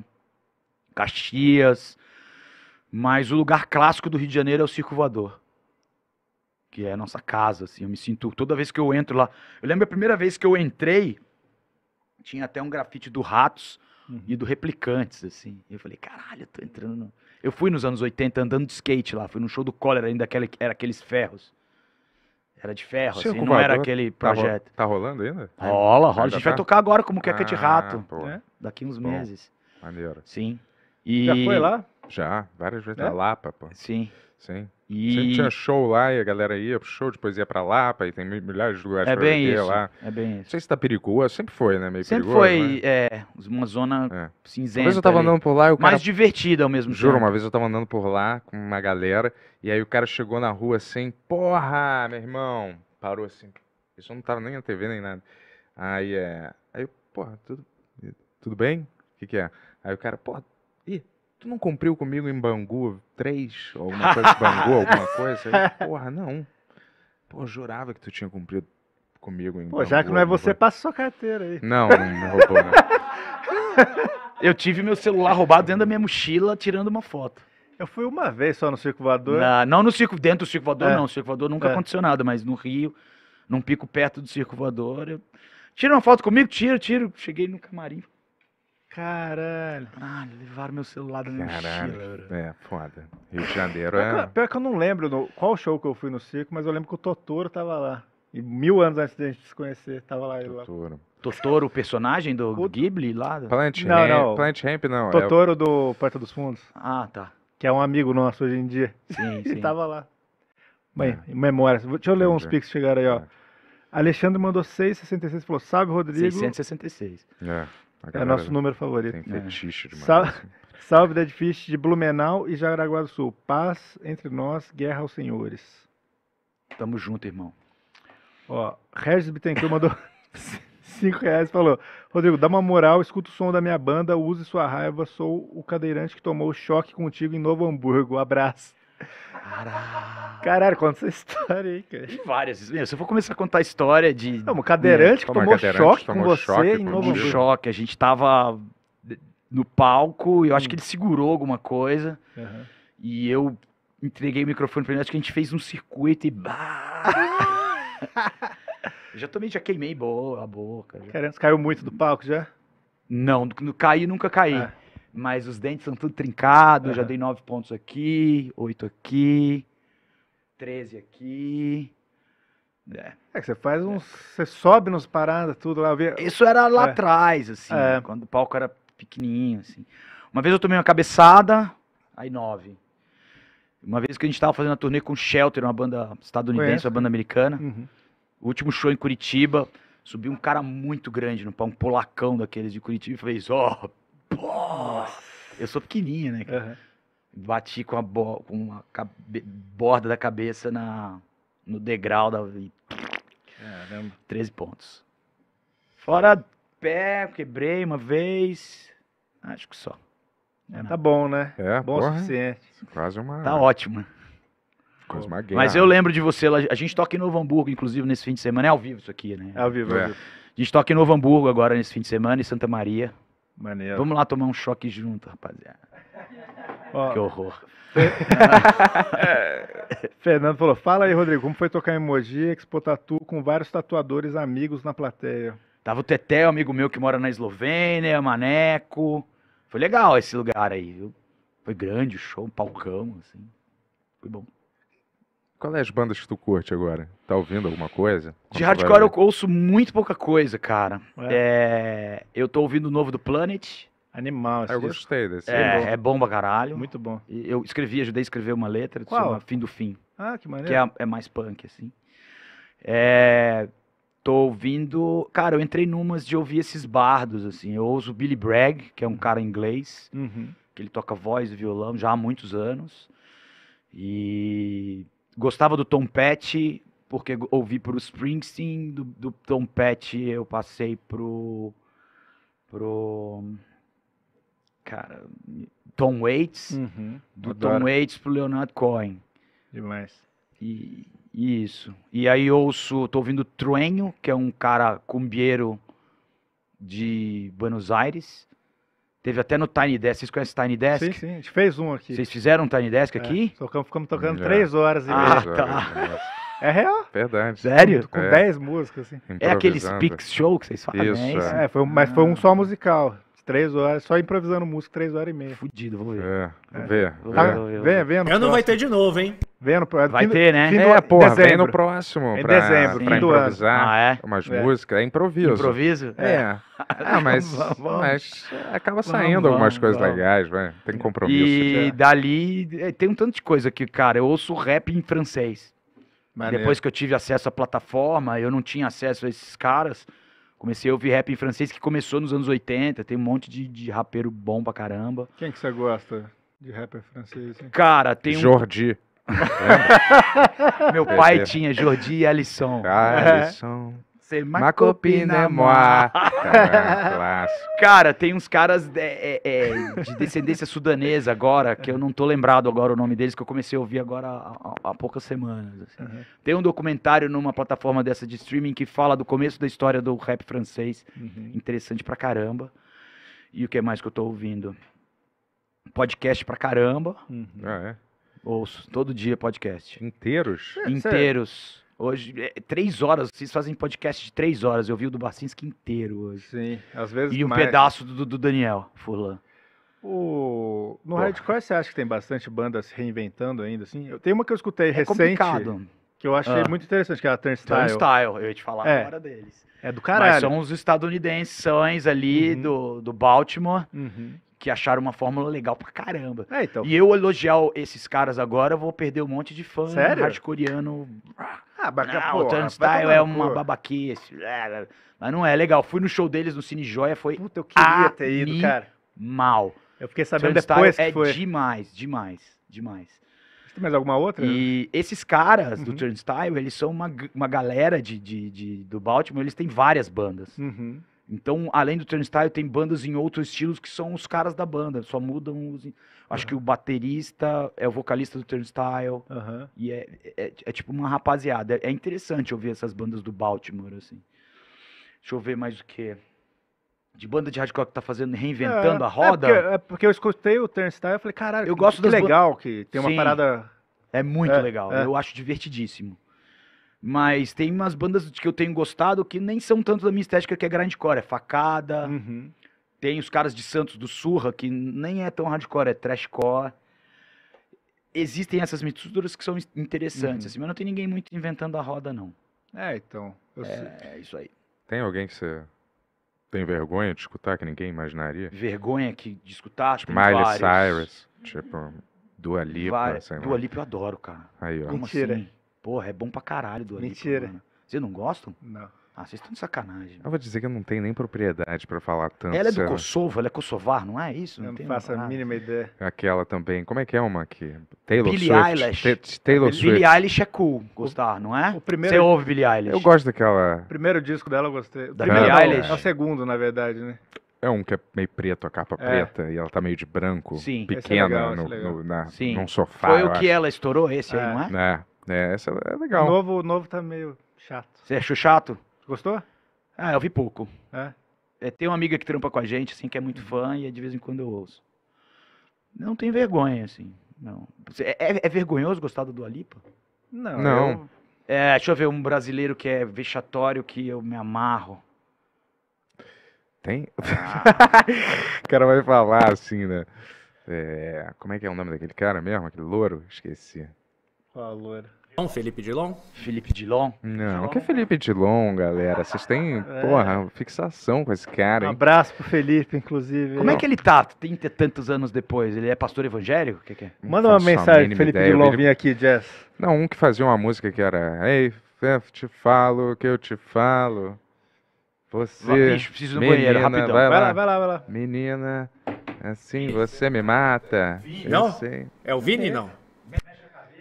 Caxias. Mas o lugar clássico do Rio de Janeiro é o circo voador. Que é a nossa casa, assim. Eu me sinto. Toda vez que eu entro lá. Eu lembro a primeira vez que eu entrei, tinha até um grafite do Ratos uhum. e do Replicantes, assim. Eu falei, caralho, eu tô entrando no... Eu fui nos anos 80 andando de skate lá, fui no show do Collor ainda, aquele, era aqueles ferros. Era de ferro, assim, não era aquele tá projeto. Tá, rolando ainda? Rola, rola. A gente vai tá? tocar agora como queca ah, de rato, pô. Né? daqui uns pô. meses. Maneiro. Sim. E... Já foi lá? Já, várias vezes é? na Lapa, pô. Sim. Sim. E... Sempre tinha show lá e a galera ia pro show, depois ia pra Lapa e tem milhares de lugares é pra bem ver isso, lá. É bem isso. Não sei se tá perigoso, sempre foi, né? Meio sempre perigoso. Sempre foi, mas... é, uma zona é. cinzenta. Uma vez eu tava ali. andando por lá e o cara... Mais divertida ao mesmo Juro, tempo. Juro, uma vez eu tava andando por lá com uma galera e aí o cara chegou na rua assim, porra, meu irmão. Parou assim. Isso não tava nem na TV nem nada. Aí é... Aí, porra, tudo, tudo bem? O que que é? Aí o cara, porra, tu não cumpriu comigo em Bangu 3? Ou alguma coisa de Bangu, alguma coisa? Aí, porra, não. Pô, jurava que tu tinha cumprido comigo em Pô, Bangu. já que não é você, passa sua carteira aí. Não, não roubou, não. Eu tive meu celular roubado dentro da minha mochila, tirando uma foto. Eu fui uma vez só no Circo Voador. Na, não no circo, dentro do Circo Voador, é. não. No Circo Voador nunca é. aconteceu nada, mas no Rio, num pico perto do Circo Voador, eu... Tira uma foto comigo, tiro, tiro. Cheguei no camarim, Caralho. Ah, levaram meu celular da minha mochila. É, foda. Rio de Janeiro é... Pior que, é pior que eu não lembro no, qual show que eu fui no circo, mas eu lembro que o Totoro tava lá. E mil anos antes da gente se conhecer, tava lá ele lá. Totoro. Totoro, o personagem do, Ghibli lá? Do... Plant não, Ramp, não. Plant Ramp não. É Totoro é do Porta dos Fundos. Ah, tá. Que é um amigo nosso hoje em dia. Sim, sim. tava lá. Bem, é. memórias. Deixa eu ler Entendi. uns pics que chegaram aí, ó. É. Alexandre mandou 666 falou: Salve, Rodrigo. 666. É. É nosso número favorito. Tem fetiche é. demais. Salve, assim. salve Dead Fish de Blumenau e Jaraguá do Sul. Paz entre nós, guerra aos senhores. Tamo junto, irmão. Ó, Regis Bittencourt mandou 5 reais falou: Rodrigo, dá uma moral, escuta o som da minha banda, use sua raiva, sou o cadeirante que tomou choque contigo em Novo Hamburgo. Abraço. Caralho. Caralho, conta essa história aí, cara. várias. se eu for começar a contar a história de. Não, um cadeirante que tomou cadeirante, choque tomou com choque, você em Novo um choque. A gente tava no palco, e eu acho que ele segurou alguma coisa. Uhum. E eu entreguei o microfone pra ele. Acho que a gente fez um circuito e. já também já queimei boa, a boca. Já. Caramba, caiu muito do palco já? Não, no, caí nunca caí. Ah mas os dentes são tudo trincados, uhum. já dei nove pontos aqui, oito aqui, treze aqui. É. é que você faz uns. É. Você sobe nos paradas, tudo lá. Via... Isso era lá é. atrás, assim, é. quando o palco era pequenininho, assim. Uma vez eu tomei uma cabeçada, aí nove. Uma vez que a gente estava fazendo a turnê com Shelter, uma banda estadunidense, Conhece? uma banda americana. Uhum. Último show em Curitiba, subiu um cara muito grande no palco um polacão daqueles de Curitiba e fez, ó, oh, eu sou pequenininho, né? Uhum. Bati com a, bo com a borda da cabeça na, no degrau da. Caramba. 13 pontos. Fora pé, quebrei uma vez. Acho que só. É, tá bom, né? É, bom porra, o suficiente. Quase uma. Tá ótimo. Quase Mas eu lembro de você lá. A gente toca em Novo Hamburgo, inclusive, nesse fim de semana. É ao vivo isso aqui, né? É ao vivo, é. é. A gente toca em Novo Hamburgo agora nesse fim de semana, em Santa Maria. Maneiro. Vamos lá tomar um choque junto, rapaziada. que horror. É. Fernando, falou: fala aí, Rodrigo, como foi tocar em Mogi Expo Tatu com vários tatuadores amigos na plateia? Tava o Teté, um amigo meu que mora na Eslovênia, Maneco. Foi legal esse lugar aí, viu? Foi grande o show, um palcão, assim. Foi bom. Qual é as bandas que tu curte agora? Tá ouvindo alguma coisa? de hardcore eu ouço muito pouca coisa, cara. É? é. eu tô ouvindo o novo do Planet. Animal. Eu disco. gostei desse. É, é, é bom pra caralho. Muito bom. Eu escrevi, ajudei a escrever uma letra. Qual? Chama Fim do Fim. Ah, que maneiro. Que é, é mais punk, assim. É, tô ouvindo. Cara, eu entrei numas de ouvir esses bardos, assim. Eu ouço o Billy Bragg, que é um cara inglês, uhum. que ele toca voz e violão já há muitos anos. E gostava do Tom Petty, porque ouvi pro Springsteen, do, do Tom Petty eu passei pro pro cara, Tom Waits, uhum, do adoro. Tom Waits pro Leonard Cohen. Demais. E, e isso. E aí ouço, tô ouvindo Truenho, que é um cara cumbieiro de Buenos Aires. Teve até no Tiny Desk. Vocês conhecem Tiny Desk? Sim, sim. A gente fez um aqui. Vocês fizeram um Tiny Desk é. aqui? Tocamos, ficamos tocando Já. três horas e ah, meia. Ah, tá. É real. Verdade. Sério? Com 10 é. músicas, assim. É, é aqueles Speak Show que vocês fazem, Isso, é isso? É, foi, mas foi um só musical. Três horas, só improvisando música, três horas e meia. Fudido, vamos ver. É, é. Vê, tá, vê. Vem, vem. Eu não vai ter de novo, hein? Vê no, vai ter, né? Fim é, do, é, porra, dezembro. vem no próximo. Em pra, dezembro, pra, pra improvisar ah, é? umas é. músicas. É improviso. Improviso? É. é. Ah, mas, vamos, mas acaba saindo vamos, algumas coisas legais, vai. Tem compromisso. E é. dali tem um tanto de coisa que, cara, eu ouço rap em francês. Maneiro. Depois que eu tive acesso à plataforma, eu não tinha acesso a esses caras. Comecei a ouvir rap em francês, que começou nos anos 80. Tem um monte de, de rapeiro bom pra caramba. Quem que você gosta de rapper francês? Hein? Cara, tem um... Jordi. Meu pai é. tinha Jordi e Alisson. Ah, é. Alisson. Macopina, Macopina-moi. cara, tem uns caras é, é, de descendência sudanesa agora, que eu não tô lembrado agora o nome deles, que eu comecei a ouvir agora há, há poucas semanas. Assim. Uhum. Tem um documentário numa plataforma dessa de streaming que fala do começo da história do rap francês. Uhum. Interessante pra caramba. E o que mais que eu tô ouvindo? Podcast pra caramba. Uhum. Ah, é? Ouço todo dia podcast. Inteiros? É, Inteiros. Hoje, é, três horas, vocês fazem podcast de três horas. Eu vi o do Bacinski inteiro hoje. Sim, às vezes. E mais. um pedaço do, do Daniel Fulan. O... No hardcore você acha que tem bastante bandas reinventando ainda, assim? Eu, tem uma que eu escutei é recente. Complicado. Que eu achei ah. muito interessante, que é a Turnstile. Turnstile, eu ia te falar é. agora deles. É do caralho. Mas são os estadunidenses ali uhum. do, do Baltimore, uhum que acharam uma fórmula legal pra caramba. É, então. E eu elogiar esses caras agora, vou perder um monte de fã Sério? hardcoreano. Ah, bacana, ah, não, o Turnstyle é uma porra. babaquice. É, é, mas não é legal. Fui no show deles no Cine Joia, foi. Puta, eu queria ter ido, cara. Mal. Eu fiquei sabendo Turnstyle depois que é foi. demais, demais, demais. Tem mais alguma outra? E esses caras uhum. do Turnstyle, eles são uma, uma galera de, de, de, do Baltimore, eles têm várias bandas. Uhum. Então, além do Turnstile, tem bandas em outros estilos que são os caras da banda, só mudam os. Acho uhum. que o baterista é o vocalista do Turnstile. Uhum. E é, é, é, tipo uma rapaziada. É, é interessante ouvir essas bandas do Baltimore, assim. Deixa eu ver mais o que. De banda de hardcore que tá fazendo, reinventando é, a é roda. Porque, é porque, eu escutei o Turnstile e falei, caralho, eu que, gosto que legal, que tem uma Sim, parada. É muito é, legal, eu acho divertidíssimo. Mas tem umas bandas que eu tenho gostado que nem são tanto da minha estética que é grindcore, é facada. Uhum. Tem os caras de Santos do Surra que nem é tão hardcore, é trashcore. Existem essas misturas que são interessantes, uhum. assim, mas não tem ninguém muito inventando a roda, não. É, então. É, é isso aí. Tem alguém que você tem vergonha de escutar que ninguém imaginaria? Vergonha que de escutar? Tipo, Miley Cyrus, tipo, Dua Lipa, Vai, sei lá. Dua Lipa eu adoro, cara. Aí, ó. Mentira. Como assim? Porra, é bom pra caralho do Alipa. Mentira. Vocês não gostam? Não. Ah, vocês estão de sacanagem. Eu vou dizer que eu não tenho nem propriedade para falar tanto. Ela é do ela... Kosovo, ela é kosovar, não é isso? Não, não faço a mínima ideia. Aquela também, como é que é uma aqui? Taylor Billie Swift. Eilish. Taylor Swift. Billie Eilish é cool, gostar, não é? O primeiro... Você ouve Billie Eilish. Eu gosto daquela... O primeiro disco dela eu gostei. Da primeiro, Billie Eilish? É o segundo, na verdade, né? É um que é meio preto, a capa é. preta, e ela tá meio de branco, Sim. É pequena, é legal, no, é no, na, Sim. num sofá. Foi o que acho. ela estourou, esse aí, é. não é? É. É, essa é legal. O novo, o novo tá meio chato. Você achou chato? Gostou? Ah, eu vi pouco. É? é? Tem uma amiga que trampa com a gente, assim, que é muito uhum. fã e é de vez em quando eu ouço. Não tem vergonha, assim. Não. É, é, é vergonhoso gostar do Dua Lipa? Não. Não. Eu... É, deixa eu ver um brasileiro que é vexatório que eu me amarro. Tem? Ah. o cara vai falar assim, né? É, como é que é o nome daquele cara mesmo? Aquele louro? Esqueci. Valor. Não, Felipe Dilon? Felipe Dilon? Não, Dilon. que é Felipe Dilon, galera? Vocês têm, é. porra, fixação com esse cara. Hein? Um abraço pro Felipe, inclusive. Como é que ele tá? tantos anos depois. Ele é pastor evangélico? O que, que é? Manda uma mensagem pro Felipe ideia. Dilon vir aqui, Jess. Não, um que fazia uma música que era Ei, eu te falo que eu te falo. Você. Ah, bicho, preciso menina, do banheiro, rapidão. Vai vai lá, vai lá. Vai lá. Menina, assim você me mata. Não? É o Vini, não?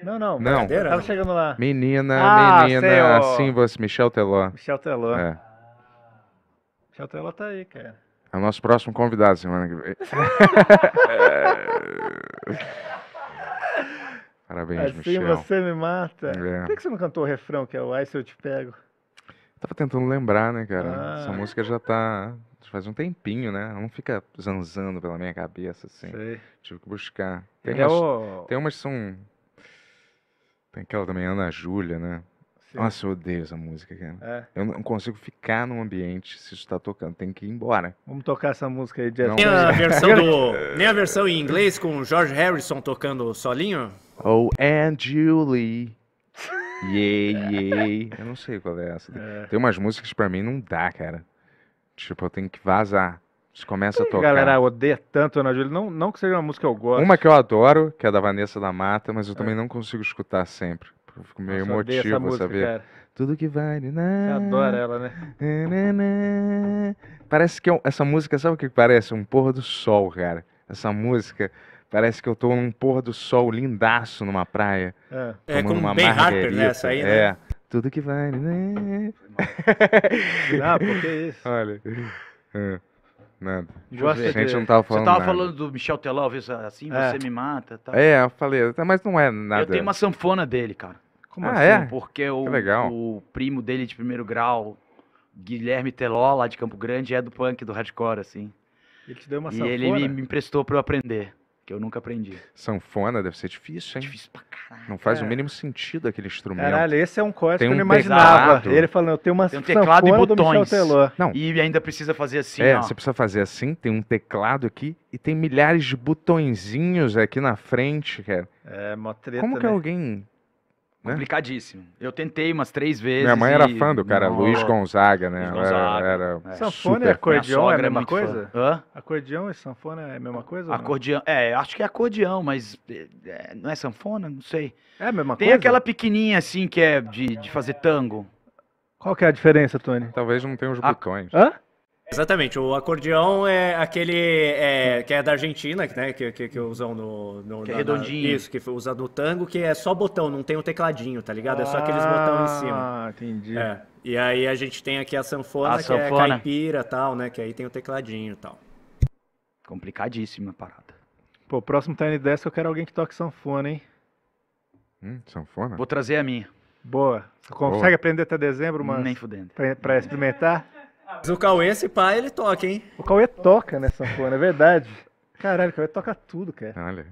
Não, não, não. Tava chegando lá. Menina, ah, menina, assim você, Michel Teló. Michel Teló. É. Michel Teló tá aí, cara. É o nosso próximo convidado semana que vem. Parabéns, assim Michel. Assim você me mata. É. Por que você não cantou o refrão, que é o Ai Se Eu Te Pego? Tava tentando lembrar, né, cara? Ah. Essa música já tá. Faz um tempinho, né? Ela não fica zanzando pela minha cabeça, assim. Sei. Tive que buscar. Tem, é umas, é o... tem umas que são tem aquela também, Ana Júlia, né? Sim. Nossa, eu odeio essa música, cara. É. Eu não consigo ficar num ambiente se isso tá tocando. Tem que ir embora. Vamos tocar essa música aí de não, Nem a versão do. Nem a versão em inglês com o George Harrison tocando solinho? Oh, and Julie. Yay, yay. Eu não sei qual é essa. É. Tem umas músicas que pra mim não dá, cara. Tipo, eu tenho que vazar. Você começa e a tocar. Galera, odeia tanto Ana Júlia. Não, não que seja uma música que eu gosto. Uma que eu adoro, que é da Vanessa da Mata, mas eu é. também não consigo escutar sempre. Eu fico meio Nossa, emotivo, música, sabe? Cara. Tudo que vale, né? Você adora ela, né? Parece que eu, essa música, sabe o que parece? Um pôr do sol, cara. Essa música parece que eu tô num pôr do sol lindaço numa praia. É, é como uma bem Harper, né? Essa aí, né? É. Tudo que vale, né? Não, ah, porque é isso. Olha. É. Nada. a gente não tava falando. Você tava nada. falando do Michel Teló, é assim, é. você me mata. Tal. Tá? É, eu falei, mas não é nada. Eu tenho uma sanfona dele, cara. Como ah, assim? É? Porque o, o, primo dele de primeiro grau, Guilherme Teló, lá de Campo Grande, é do punk, do hardcore, assim. Ele te deu uma e sanfona? E ele me emprestou para eu aprender que eu nunca aprendi. Sanfona deve ser difícil, hein? Difícil pra caralho. Não faz é. o mínimo sentido aquele instrumento. Caralho, esse é um corte. que eu não imaginava. Ele falando, eu tenho uma tem um teclado e botões. Não. E ainda precisa fazer assim, É, ó. você precisa fazer assim, tem um teclado aqui e tem milhares de botõezinhos aqui na frente, cara. É, mó treta, Como que né? alguém né? Complicadíssimo. Eu tentei umas três vezes. Minha mãe era fã do cara, Não. Luiz Gonzaga, né? Luiz Gonzaga. Era, era é. Sanfona e acordeão é a é mesma coisa? Hã? Acordeão e sanfona é a mesma coisa? Acordeão, é, acho que é acordeão, mas é, é, não é sanfona? Não sei. É a mesma Tem coisa? Tem aquela pequenininha assim que é de, de fazer tango. Qual que é a diferença, Tony? Talvez não tenha os a... botões. Hã? Exatamente, o acordeão é aquele é, que é da Argentina, né, que, que, que usam no... no que é redondinho. Na, isso, que usa no tango, que é só botão, não tem o um tecladinho, tá ligado? é só aqueles botão em cima. Ah, entendi. É. E aí a gente tem aqui a sanfona, a que é sanfona. é caipira e tal, né, que aí tem o tecladinho e tal. Complicadíssima a parada. Pô, próximo Tiny Desk eu quero alguém que toque sanfona, hein? Hum, sanfona? Vou trazer a minha. Boa. Você consegue Boa. aprender até dezembro, mano? Nem fudendo. Pra, pra experimentar? Ah, mas o Cauê, esse pai, ele toca, hein? O Cauê toca nessa sanfona, é verdade. Caralho, o Cauê toca tudo, cara. Olha.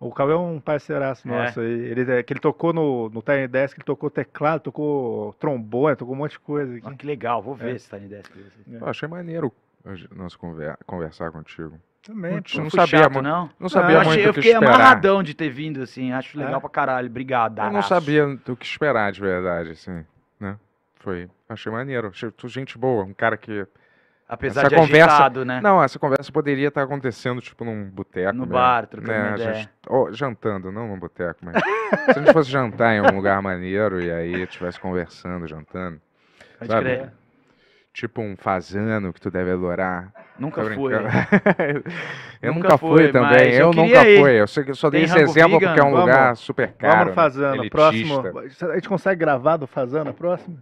O Cauê é um parceiraço é. nosso é. aí. Ele, é, que ele tocou no, no Tiny Desk, ele tocou teclado, tocou trombone, tocou um monte de coisa. Aqui. Ah, que legal, vou ver é. esse Tiny Desk. É. Eu achei maneiro nós conver, conversar contigo. Também, não, não, não sabia chato, muito, não? Não sabia não, ah, muito achei, Eu fiquei amarradão de ter vindo, assim. Acho legal é. pra caralho. Obrigado, Eu não sabia do que esperar, de verdade, assim. Foi. Achei maneiro. Achei tu gente boa, um cara que. Apesar essa de conversa, agitado, né? Não, essa conversa poderia estar tá acontecendo, tipo, num boteco. No mesmo, né? bar, né, trocando né? ideia. Oh, jantando, não num boteco, mas... se a gente fosse jantar em um lugar maneiro e aí estivesse conversando, jantando. Pode sabe? crer. Tipo um fazano que tu deve adorar. Nunca fui. eu nunca, fui também. Eu, eu nunca ir. fui. Eu, sei, eu só dei esse exemplo porque é um vamos, lugar super caro. Vamos no fazano, elitista. próximo. A gente consegue gravar do fazano, próximo?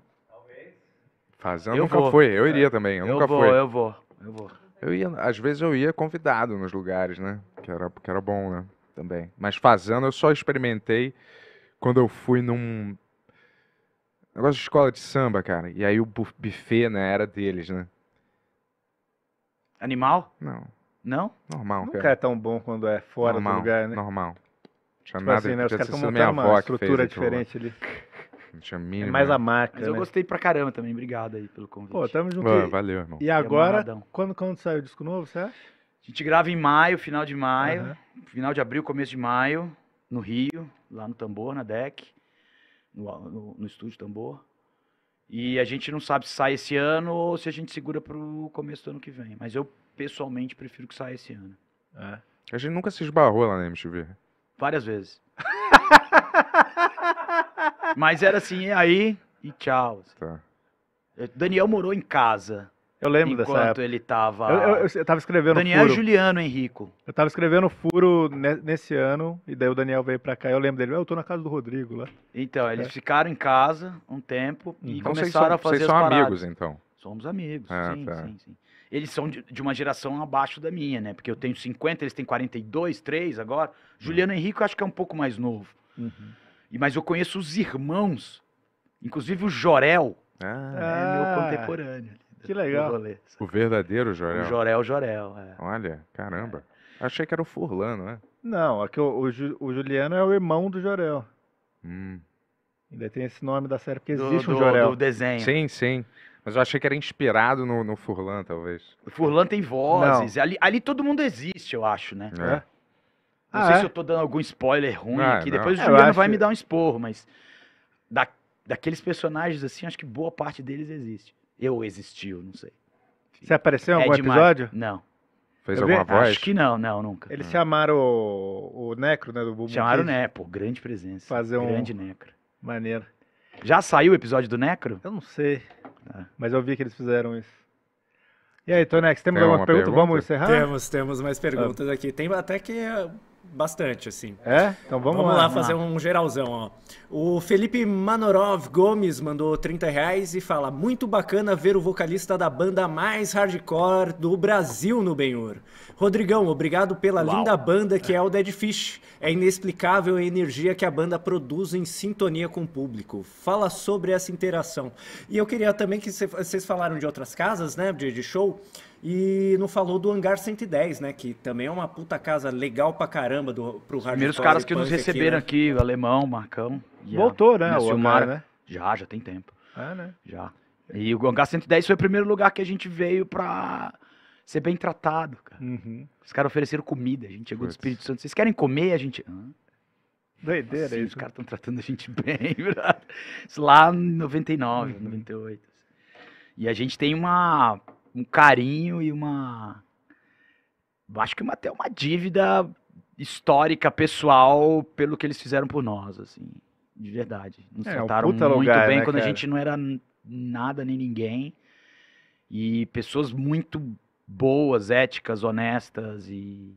Fazendo eu nunca vou. fui, eu iria é. também, eu, eu nunca vou, fui. Eu vou, eu vou, eu ia, às vezes eu ia convidado nos lugares, né? Que era, que era bom, né? Também. Mas fazendo eu só experimentei quando eu fui num negócio de escola de samba, cara. E aí o buffet, né, era deles, né? Animal? Não. Não? Normal, Nunca cara. é tão bom quando é fora normal, do lugar, né? Normal. Tinha tipo nada, assim, né? Os caras estão montando uma estrutura diferente ali. Não tinha mínimo. É mais a marca. Mas né? eu gostei pra caramba também. Obrigado aí pelo convite. Pô, tamo junto. valeu, irmão. E agora, é quando, quando sai o disco novo, você acha? A gente grava em maio, final de maio. Uhum. Final de abril, começo de maio. No Rio, lá no Tambor, na DEC. No, no, no estúdio Tambor. E a gente não sabe se sai esse ano ou se a gente segura pro começo do ano que vem. Mas eu, pessoalmente, prefiro que saia esse ano. É. A gente nunca se esbarrou lá na MTV. Várias vezes. Mas era assim, e aí e tchau. Assim. Tá. É, Daniel morou em casa. Eu lembro dessa época. ele tava. Eu, eu, eu tava escrevendo Daniel furo. Juliano Henrico. Eu tava escrevendo furo nesse ano, e daí o Daniel veio pra cá. Eu lembro dele, eu tô na casa do Rodrigo lá. Então, eles é. ficaram em casa um tempo e uhum. então, começaram são, a fazer Vocês são amigos, então? Somos amigos, ah, sim, tá. sim, sim. Eles são de, de, uma geração abaixo da minha, né? Porque eu tenho 50, eles têm 42, 3 agora. Uhum. Juliano hum. Henrico acho que é um pouco mais novo. Uhum. Mas eu conheço os irmãos, inclusive o Jorel. Ah, é meu ah, contemporâneo. Que legal. O verdadeiro Jorel. O Jorel Jorel. É. Olha, caramba. É. Achei que era o Furlano, né? Não, aqui é? é o, o, o Juliano é o irmão do Jorel. Hum. Ainda tem esse nome da série, porque do, existe do, um Jorel. Do desenho. Sim, sim. Mas eu achei que era inspirado no, no Furlan, talvez. O Furlan tem vozes. Ali, ali, todo mundo existe, eu acho, né? É. Não ah, sei é? se eu tô dando algum spoiler ruim ah, aqui. Não. Depois o é, Juliano vai me dar um esporro, mas da, daqueles personagens assim, acho que boa parte deles existe. Eu existiu, não sei. Você apareceu em é algum episódio? Não. Fez eu alguma vi? voz? Acho que não, não, nunca. Eles não. Hum. chamaram o, o Necro, né, do Bubu Chamaram o Necro, grande presença. Fazer um... Grande Necro. Maneiro. Já saiu o episódio do Necro? Eu não sei, ah. mas eu vi que eles fizeram isso. E aí, Tonex, temos Tem alguma pergunta? pergunta? Vamos encerrar? Temos, temos mais perguntas ah. aqui. Tem até que bastante, assim. É? Então vamos, vamos lá. Vamos lá fazer um geralzão, ó. O Felipe Manorov Gomes mandou 30 reais e fala: Muito bacana ver o vocalista da banda mais hardcore do Brasil no Benhur. Rodrigão, obrigado pela Uau. linda banda que é. é o Dead Fish. É inexplicável a energia que a banda produz em sintonia com o público. Fala sobre essa interação. E eu queria também que vocês falaram de outras casas, né? de, de show. E não falou do Hangar 110, né? Que também é uma puta casa legal pra caramba do, pro hardcore. Primeiros caras que nos receberam aqui, né? aqui, alemão, Marcão. Voltou, né? O Hangar, né? Já, já tem tempo. É, né? Já. E o Hangar 110 foi o primeiro lugar que a gente veio pra ser bem tratado, cara. Uhum. Os caras ofereceram comida, a gente chegou Putz. do Espírito Santo. Vocês querem comer? A gente... Ah. Doideira isso. Os caras estão tratando a gente bem, Isso lá em 99, uhum. 98. E a gente tem uma um carinho e uma. Acho que uma, até uma dívida histórica, pessoal, pelo que eles fizeram por nós, assim. De verdade. Nos é, trataram muito lugar, bem né, quando cara? a gente não era nada nem ninguém. E pessoas muito boas, éticas, honestas e,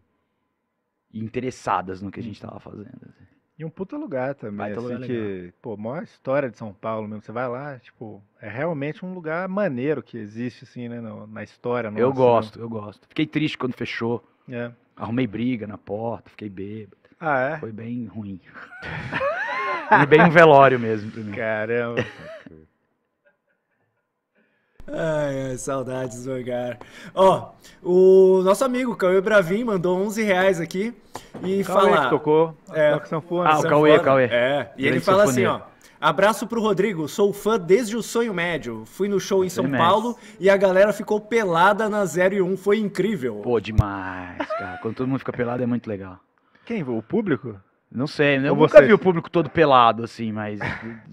e interessadas no que a gente estava uhum. fazendo. Assim. E um puta lugar também, Baita assim, lugar que, pô, maior história de São Paulo mesmo. Você vai lá, tipo, é realmente um lugar maneiro que existe, assim, né, no, na história. Nossa, eu né? gosto, né? eu gosto. Fiquei triste quando fechou. É. Arrumei briga na porta, fiquei bêbado. Ah, é? Foi bem ruim. e bem um velório mesmo pra mim. Caramba. Ai, ai, saudades do hangar. Ó, o nosso amigo Cauê Bravin mandou 11 reais aqui e Cauê fala. Que tocou, é, sanfona, ah, o Cauê, Cauê. É, e ele fala assim, sanfoneiro. assim, ó. Abraço pro Rodrigo, sou fã desde o Sonho Médio. Fui no show em São Paulo e a galera ficou pelada na 0 e 1, foi incrível. Pô, demais, cara. Quando todo mundo fica pelado é muito legal. Quem? O público? Não sei, eu Ou nunca vocês? vi o público todo pelado assim, mas.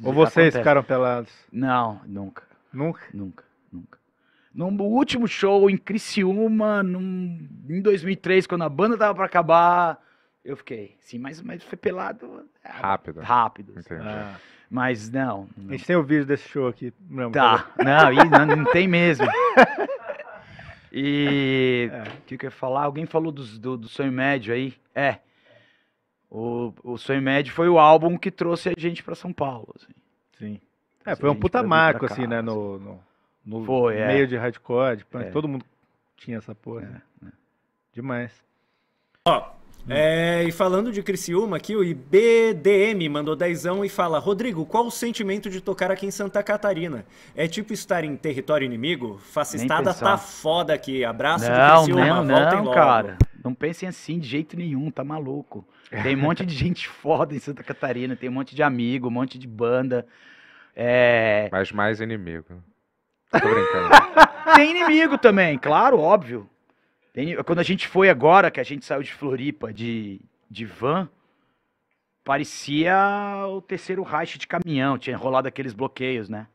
Ou vocês acontece. ficaram pelados? Não, nunca. Nunca? Nunca. Nunca. No último show em Criciúma, num, em 2003, quando a banda tava para acabar, eu fiquei. Sim, mas, mas foi pelado. É, rápido. Rápido. Assim. Ah. Mas não, não. A gente tem o vídeo desse show aqui. Não, tá. tá não, não, não, tem mesmo. E. O é. que, que eu ia falar? Alguém falou do, do, do sonho médio aí? É. O, o Sonho Médio foi o álbum que trouxe a gente para São Paulo. Assim. Sim. É, foi um puta marco, assim, né? Assim. no, no Foi, é. meio é. de hardcore, de punk, é. todo mundo tinha essa porra. Né? Demais. Ó, é, e falando de Criciúma aqui, o IBDM mandou dezão e fala: Rodrigo, qual o sentimento de tocar aqui em Santa Catarina? É tipo estar em território inimigo? Fascistada tá foda aqui. Abraço não, de Criciúma, não, voltem não, logo. cara. Não pensem assim de jeito nenhum, tá maluco. Tem um monte de gente foda em Santa Catarina, tem um monte de amigo, um monte de banda. É... Mas mais inimigo. Tô brincando. Tem inimigo também, claro, óbvio. Tem- quando a gente foi agora, que a gente saiu de Floripa de, de van, parecia o terceiro raio de caminhão, tinha enrolado aqueles bloqueios, né?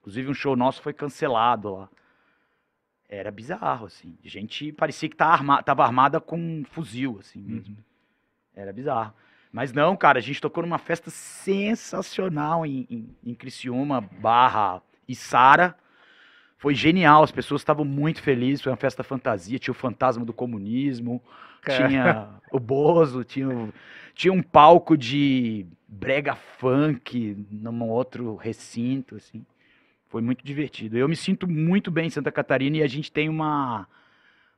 Inclusive um show nosso foi cancelado lá. Era bizarro, assim. A gente parecia que tá arma, tava armada com um fuzil, assim uhum. mesmo. Era bizarro. Mas não, cara, a gente tocou numa festa sensacional em, em, em Criciúma, Barra e Sara. Foi genial, as pessoas estavam muito felizes, foi uma festa fantasia, tinha o fantasma do comunismo, tinha o Bozo, tinha, tinha um palco de brega funk num outro recinto, assim. Foi muito divertido. Eu me sinto muito bem em Santa Catarina e a gente tem uma,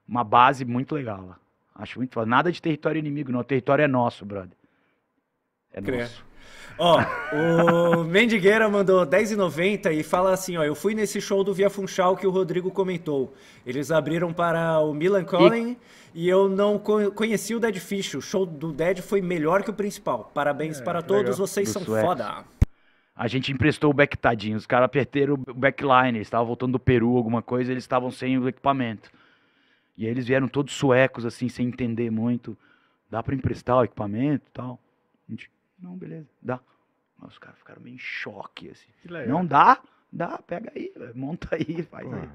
uma base muito legal lá. Acho muito Nada de território inimigo, não. O território é nosso, brother. É nosso. Ó, o Mendigueira mandou 10,90 e fala assim, ó, eu fui nesse show do Via Funchal que o Rodrigo comentou. Eles abriram para o Milan Collin e, e eu não co conheci o Dead Fish. O show do Dead foi melhor que o principal. Parabéns é, para todos, legal. vocês do são foda. A gente emprestou o back, tadinho. Os caras perderam o backline, eles estavam voltando do Peru, alguma coisa, eles estavam sem o equipamento. E aí eles vieram todos suecos, assim, sem entender muito. Dá para emprestar o equipamento e tal. A gente não, beleza, dá. Mas os caras ficaram meio em choque, assim. Não dá? Dá, pega aí, monta aí, faz aí.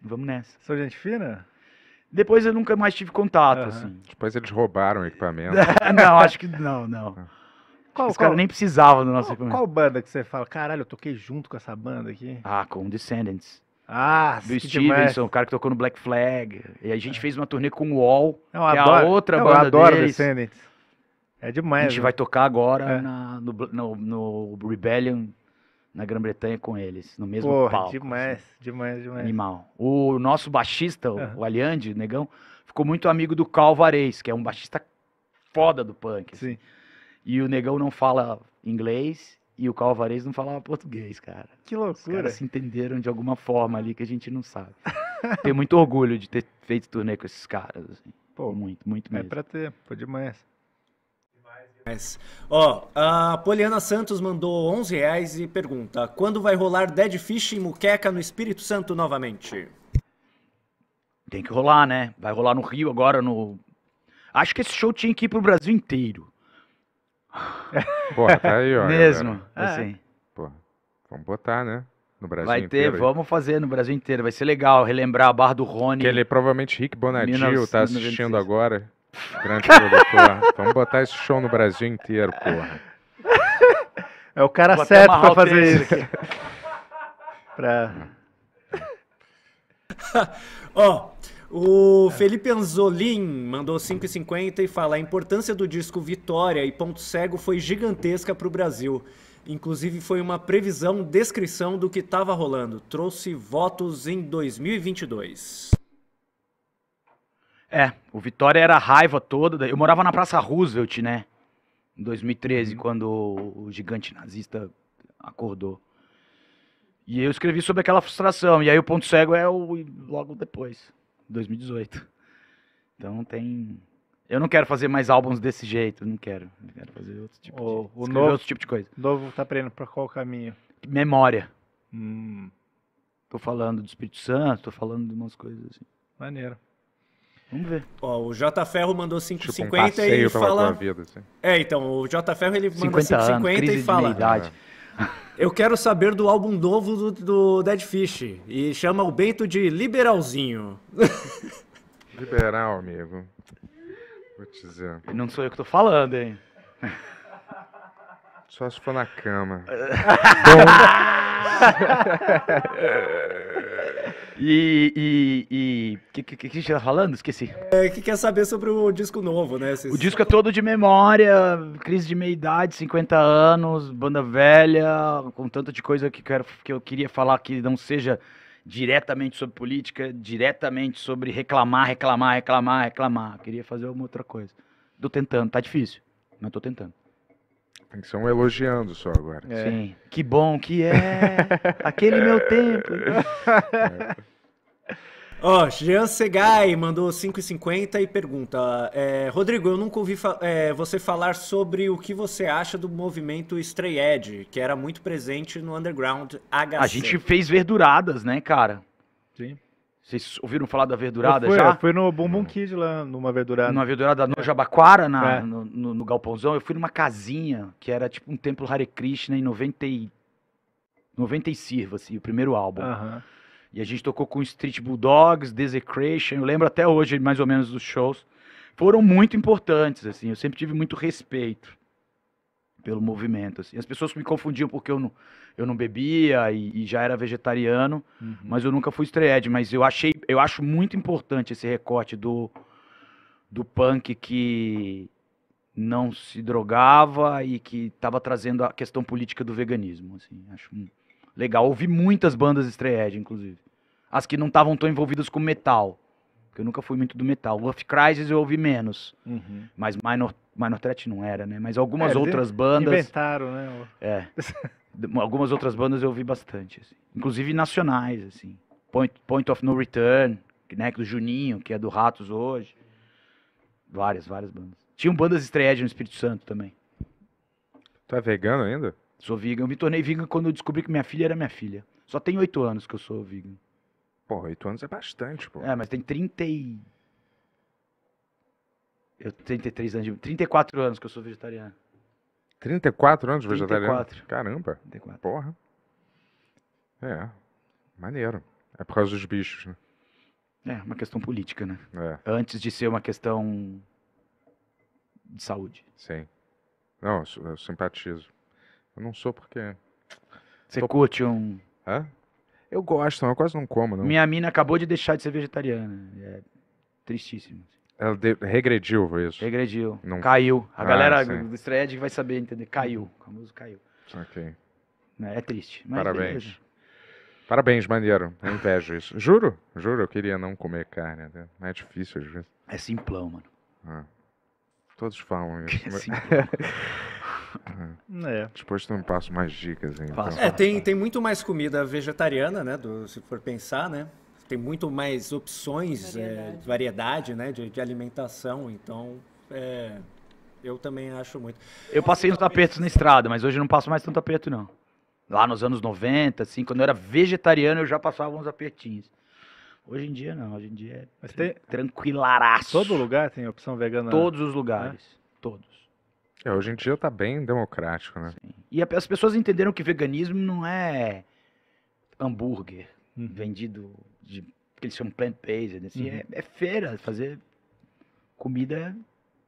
Vamos nessa. São gente fina? Depois eu nunca mais tive contato, uhum. assim. Depois eles roubaram o equipamento. não, acho que não, não. Ah. Qual, Os caras nem precisavam do nosso qual, equipamento. Qual banda que você fala, caralho, eu toquei junto com essa banda aqui? Ah, com Descendants. Ah, do Stevenson, o cara que tocou no Black Flag. E a gente é. fez uma turnê com o Wall, que adoro, é a outra eu banda adoro deles. Descendants. É demais. A gente né? vai tocar agora é. na, no, no, no, Rebellion na Grã-Bretanha com eles, no mesmo Porra, palco. Demais, assim. demais, demais. Animal. O nosso baixista, o Aliandi, negão, ficou muito amigo do Calvarez, que é um baixista foda do punk. Assim. Sim. E o negão não fala inglês e o Calvarez não falava português, cara. Que loucura. Os caras se entenderam de alguma forma ali que a gente não sabe. Tenho muito orgulho de ter feito turnê com esses caras. Assim. Pô, muito, muito é mesmo. É pra ter, foi demais demais. Ó, a Poliana Santos mandou 11 reais e pergunta: quando vai rolar Dead Fish em Muqueca no Espírito Santo novamente? Tem que rolar, né? Vai rolar no Rio agora, no. Acho que esse show tinha que ir pro Brasil inteiro. Porra, tá aí, ó. Mesmo, é. assim. Pô, vamos botar, né? No Brasil vai inteiro. Vai ter, vamos fazer no Brasil inteiro. Vai ser legal relembrar a barra do Rony. Que ele é provavelmente Rick Bonadio tá assistindo agora. Grande produtor. Vamos botar esse show no Brasil inteiro, porra. É o cara Vou certo pra fazer isso. Aqui. pra... Ó, oh, o Felipe Anzolin mandou 5,50 e fala: a importância do disco Vitória e Ponto Cego foi gigantesca para o Brasil. Inclusive, foi uma previsão, descrição do que estava rolando. Trouxe votos em 2022. É, o Vitória era a raiva toda. Eu morava na Praça Roosevelt, né? Em 2013, uhum. quando o gigante nazista acordou. E eu escrevi sobre aquela frustração. E aí o ponto cego é o logo depois, 2018. Então tem. Eu não quero fazer mais álbuns desse jeito, não quero. Eu quero fazer outro tipo o, de, o novo, outro tipo de coisa. Novo tá aprendendo para qual caminho? Memória. Hum. Tô falando do Espírito Santo, tô falando de umas coisas assim. Maneiro. Vamos ver. Ó, o J Ferro mandou 5,50 tipo um e fala. Vida, assim. É, então, o J Ferro ele mandou 5,50 e fala. Ah, eu quero saber do álbum novo do, do, Dead Fish. E chama o Bento de Liberalzinho. Liberal, amigo. Vou te dizer. Não sou eu que tô falando, hein? Só se for na cama. Bom. E. O que, que, que a gente tá falando? Esqueci. É, que quer saber sobre o disco novo, né? O disco é todo de memória, crise de meia-idade, 50 anos, banda velha, com tanto de coisa que, quero, que eu queria falar que não seja diretamente sobre política, diretamente sobre reclamar, reclamar, reclamar, reclamar. queria fazer uma outra coisa. Tô tentando, tá difícil, mas tô tentando. Tem que ser um elogiando só agora. É. Sim. Que bom que é aquele meu tempo. É. Ó, oh, Jean Segai mandou 5,50 e pergunta: é, Rodrigo, eu nunca ouvi fa é, você falar sobre o que você acha do movimento Stray Edge, que era muito presente no Underground HC. A gente fez verduradas, né, cara? Sim. Vocês ouviram falar da verdurada eu fui, já? Eu fui no Bumbum Kid lá, numa verdurada. Numa verdurada no Jabaquara, na, é. no, no, no, Galpãozão. Eu fui numa casinha que era tipo um templo Hare Krishna em 90 e, 90 e Sirva, assim, o primeiro álbum. E a gente tocou com Street Bulldogs, Desecration. Eu lembro até hoje, mais ou menos, dos shows. Foram muito importantes, assim. Eu sempre tive muito respeito pelo movimento. Assim. As pessoas me confundiam porque eu não, eu não bebia e, e já era vegetariano, uhum. mas eu nunca fui estreed. Mas eu achei, eu acho muito importante esse recorte do, do punk que não se drogava e que estava trazendo a questão política do veganismo. Assim. Acho legal. Ouvi muitas bandas estreed, inclusive. As que não estavam tão envolvidas com metal. Porque eu nunca fui muito do metal. wolf Crisis eu ouvi menos. Uhum. Mas Minor Minor Threat não era, né? Mas algumas é, outras bandas. Inventaram, né? É. algumas outras bandas eu ouvi bastante, assim. inclusive nacionais, assim. Point, Point of No Return, né, do Juninho, que é do Ratos hoje. Várias, várias bandas. Tinham bandas estreed no Espírito Santo também. Tu é vegano ainda? Sou vegan. Eu me tornei vegan quando eu descobri que minha filha era minha filha. Só tem oito anos que eu sou vegan. Pô, oito anos é bastante, pô. É, mas tem 30 e... Eu tenho 33 anos 34 anos que eu sou vegetariano. 34 anos 34. vegetariano? Caramba. 34. Porra. É. Maneiro. É por causa dos bichos, né? É, uma questão política, né? É. Antes de ser uma questão de saúde. Sim. Não, eu simpatizo. Eu não sou porque. Você Tô... curte um. Hã? Eu gosto, eu quase não como, não. Minha mina acabou de deixar de ser vegetariana. É tristíssimo. Ela de... regrediu, foi isso? Regrediu. Não... Caiu. A ah, galera sim. do Strad vai saber entender. Caiu. O famoso caiu. Ok. Né, é triste. Parabéns. Beleza. Parabéns, maneiro. Eu invejo isso. Juro, juro, eu queria não comer carne. Né? É difícil às vezes. É simplão, mano. Ah. Todos falam é isso. É simplão. É. Depois tu me passa mais dicas. Então. É, tem, tem muito mais comida vegetariana, né? Do, se for pensar, né? tem muito mais opções, variedade, é, é variedade né, de, de, alimentação. Então, é, eu também acho muito. Eu passei uns apertos na estrada, mas hoje não passo mais tanto aperto, não. Lá nos anos 90, assim, quando eu era vegetariano, eu já passava uns apertinhos. Hoje em dia, não. Hoje em dia é mas tem... tranquilaraço. Todo lugar tem opção vegana? Né? Todos os lugares. Né? Todos. É, hoje em dia tá bem democrático, né? Sim. E as pessoas entenderam que veganismo não é hambúrguer uhum. vendido de que eles chamam plant-based, assim, uhum. é, é, feira, fazer comida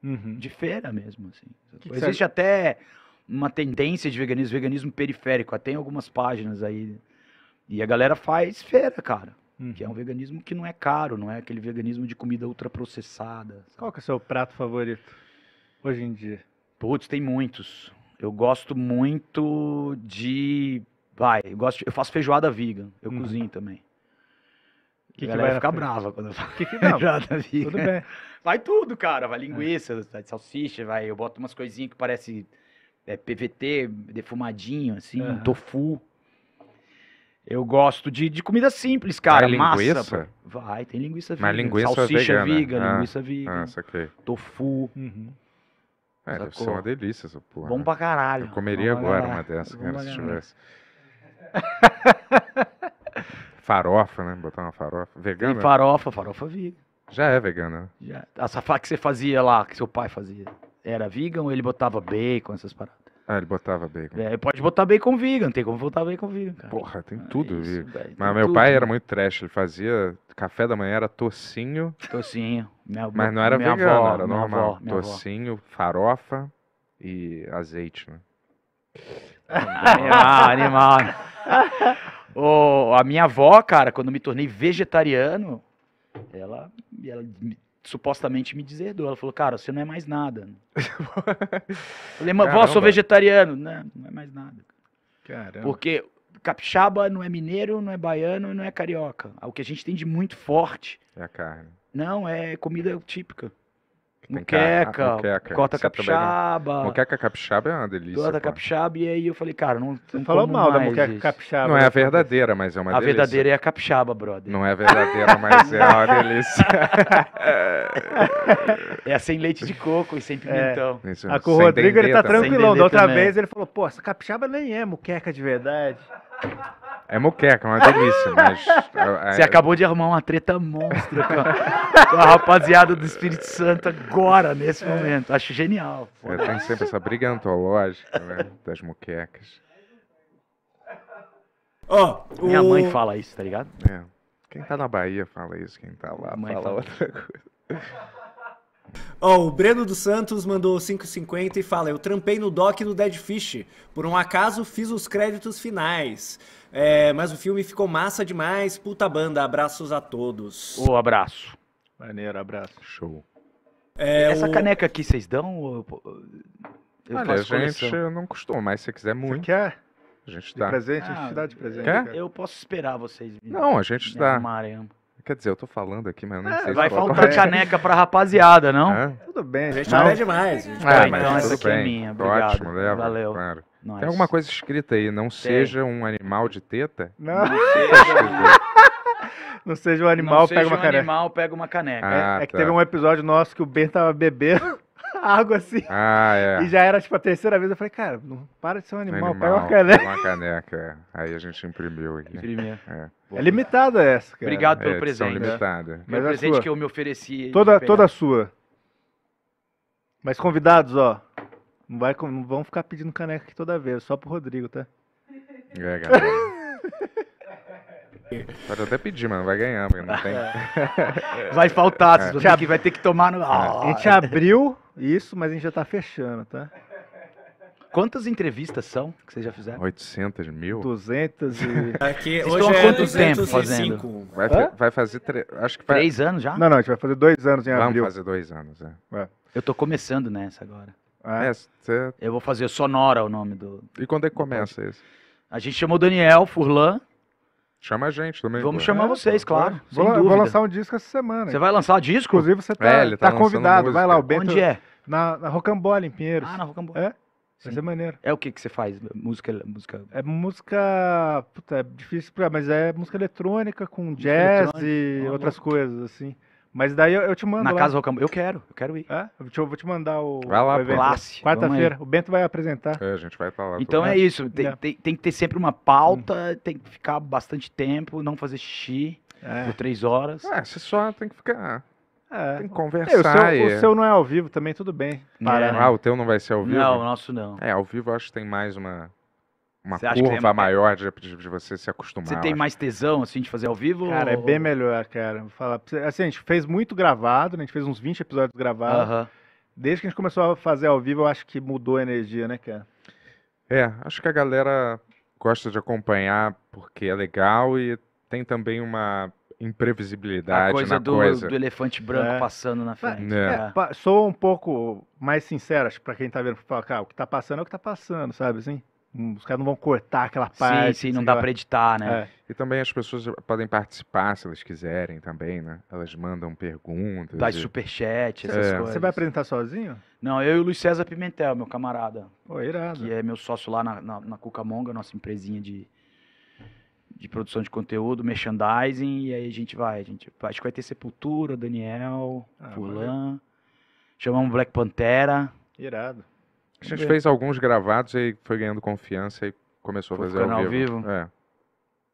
uhum. de feira mesmo, assim. Que Existe até uma tendência de veganismo, veganismo periférico, tem algumas páginas aí, e a galera faz feira, cara. Uhum. Que é um veganismo que não é caro, não é aquele veganismo de comida ultraprocessada. Sabe? Qual que é o seu prato favorito hoje em dia? Putz, tem muitos. Eu gosto muito de. Vai, eu, gosto, de... eu faço feijoada vegan. Eu uhum. cozinho também. Que, que vai ficar brava quando eu falo. Que que não? tudo bem. Vai tudo, cara. Vai é. linguiça, é. vai salsicha, vai. Eu boto umas coisinhas que parece é, PVT, defumadinho, assim, uhum. tofu. Eu gosto de, de comida simples, cara. Vai linguiça? Massa, vai, tem linguiça vegan. Mas linguiça é salsicha é ah, linguiça ah, vegan. Ah, saquei. Tofu. Uhum. É, deve ser uma delícia essa porra. Bom né? pra caralho. Eu comeria Bom agora uma dessa, cara, se tivesse. farofa, né? Botar uma farofa. Vegana? Tem farofa, farofa viga. Já é vegana, né? Já. A safá que você fazia lá, que seu pai fazia, era vegan ou ele botava bacon, essas paradas? Ah, ele botava bacon. É, pode botar bacon vegan, tem como botar bacon vegan, cara. Porra, tem tudo, ah, isso, véio, Mas tem meu tudo, pai né? era muito trash, ele fazia café da manhã era tocinho. Tocinho. Minha, mas não era minha vegano, avó, era normal. Avó, tocinho, avó. farofa e azeite, né? animal, animal. O, a minha avó, cara, quando me tornei vegetariano, ela, ela supostamente me deserdou. Ela falou, cara, você não é mais nada. Eu falei, vó, sou vegetariano. Não, não é mais nada. Caramba. Porque capixaba não é mineiro, não é baiano, não é carioca. É o que a gente tem de muito forte. É a carne. Não, é comida típica. Muqueca, ah, muqueca, é capixaba. Muqueca capixaba é uma delícia. Corta capixaba e aí eu falei, cara, não, não falou mal da muqueca capixaba. Não né? é a verdadeira, mas é uma a delícia. A verdadeira é a capixaba, brother. Não é a verdadeira, mas é uma delícia. é sem leite de coco e sem é. pimentão. É. Isso, a ah, com o Rodrigo ele tá tranquilão. Da outra também. vez ele falou, pô, essa capixaba nem é muqueca de verdade. É moqueca, é uma delícia, mas... É, é Você acabou de arrumar uma treta monstro com a, com a rapaziada do Espírito Santo agora, nesse momento. Acho genial. Eu tem sempre essa briga antológica né, das moquecas. oh, Minha o... mãe fala isso, tá ligado? É. Quem tá na Bahia fala isso, quem tá lá fala, fala outra coisa. Ó, oh, o Breno dos Santos mandou 5,50 e fala: Eu trampei no doc do Dead Fish. Por um acaso fiz os créditos finais. É, mas o filme ficou massa demais. Puta banda, abraços a todos. Ô, oh, abraço. Maneiro, abraço. Show. É, Essa o... caneca aqui vocês dão? Eu Olha, gente não costuma, mas se quiser muito. Você quer? A gente dá. De presente, ah, a gente ah, dá de presente. Quer? Eu posso esperar vocês. Me, não, a gente me dá. Quer dizer, eu tô falando aqui, mas eu não é, sei Vai faltar é. caneca pra rapaziada, não? É? Tudo bem, a gente não, não é demais. Gente. então essa aqui é bem. é minha, obrigado. Ótimo, leva, Valeu. Claro. Nice. Tem alguma coisa escrita aí, não Tem. seja um animal de teta? Não. não seja... um animal, não seja pega uma um caneca. animal, pega uma caneca. Ah, é, é ah, que teve tá. um episódio nosso que o Ben tava bebendo água assim. Ah, é. E já era tipo a terceira vez. Eu falei, cara, não para de ser um animal, animal pega uma caneca. Uma caneca. É. Aí a gente imprimiu aqui. Imprimia. É. é limitada essa, cara. Obrigado pelo é, presente. Né? limitada. Mas presente sua. que eu me ofereci. Toda, toda sua. Mas convidados, ó. Não, vai, não vão ficar pedindo caneca aqui toda vez, só pro Rodrigo, tá? É, galera. Pode até pedir, mano. Vai ganhar, porque não tem. Vai faltar, é. vai ter que tomar no. Oh. A gente abriu isso, mas a gente já está fechando, tá? Quantas entrevistas são que vocês já fizeram? 800 mil? 200 e... Aqui, hoje estão há é quanto tempo fazendo? Vai, vai fazer... Tre... Acho que vai... Três anos já? Não, não, a gente vai fazer dois anos em Vamos abril. Vamos fazer dois anos, é. é. Eu tô começando nessa agora. Ah, é? é, cê... Eu vou fazer Sonora o nome do... E quando é que começa isso? A gente chamou o Daniel Furlan, Chama a gente também. Vamos chamar é, vocês, claro. Vou, vou, lançar um disco essa semana. Você vai lançar disco? Inclusive, você tá, é, tá, tá, tá convidado. Música. Vai lá, o Bento. Onde é? Na, na Rocambole, em Pinheiros. Ah, na Rocambole. É? Vai ser maneiro. É o que, que você faz? Música, música. É música. Puta, é difícil pra. Mas é música eletrônica com música jazz eletrônica. e ah, outras louco. coisas, assim. Mas daí eu, eu te mando. Na lá. Casa Rocambole. Eu quero, eu quero ir. É? Eu, te, eu vou te mandar o. Vai lá, classe. Quarta-feira. O Bento vai apresentar. É, a gente vai estar lá. Então é isso. Tem, é. Tem, tem, que ter sempre uma pauta, hum. tem que ficar bastante tempo, não fazer xixi é. por três horas. É, você só tem que ficar. É. Tem que conversar. É, o, seu, e... o, seu, não é ao vivo também, tudo bem. É. Para, né? Ah, o teu não vai ser ao vivo? Não, o nosso não. É, ao vivo acho que tem mais uma uma curva é... maior de, de, você se acostumar. Você tem mais tesão, assim, de fazer ao vivo? Cara, é ou... é bem melhor, cara. Falar, assim, a gente fez muito gravado, né? A gente fez uns 20 episódios gravados. Uh -huh. Desde que a gente começou a fazer ao vivo, eu acho que mudou a energia, né, cara? É, acho que a galera gosta de acompanhar porque é legal e tem também uma imprevisibilidade a coisa na do, coisa. do elefante branco é. passando na frente. Né? Né? É. É. Sou um pouco mais sincero, acho que pra quem tá vendo, falar cara, o que tá passando é o que tá passando, sabe assim? Os caras não vão cortar aquela parte. Sim, sim, tá não dá para editar, né? É. E também as pessoas podem participar se elas quiserem também, né? Elas mandam perguntas. Dá e... superchat, essas é. coisas. Você vai apresentar sozinho? Não, eu e o Luiz César Pimentel, meu camarada. Pô, irado. Que é meu sócio lá na, na, na Cucamonga, nossa empresinha de, de produção de conteúdo, merchandising. E aí a gente vai. A gente, acho que vai ter Sepultura, Daniel, ah, Fulan. Chamamos Black Pantera. Irado. A gente fez alguns gravados e foi ganhando confiança e começou a fazer ao vivo. ao vivo. É.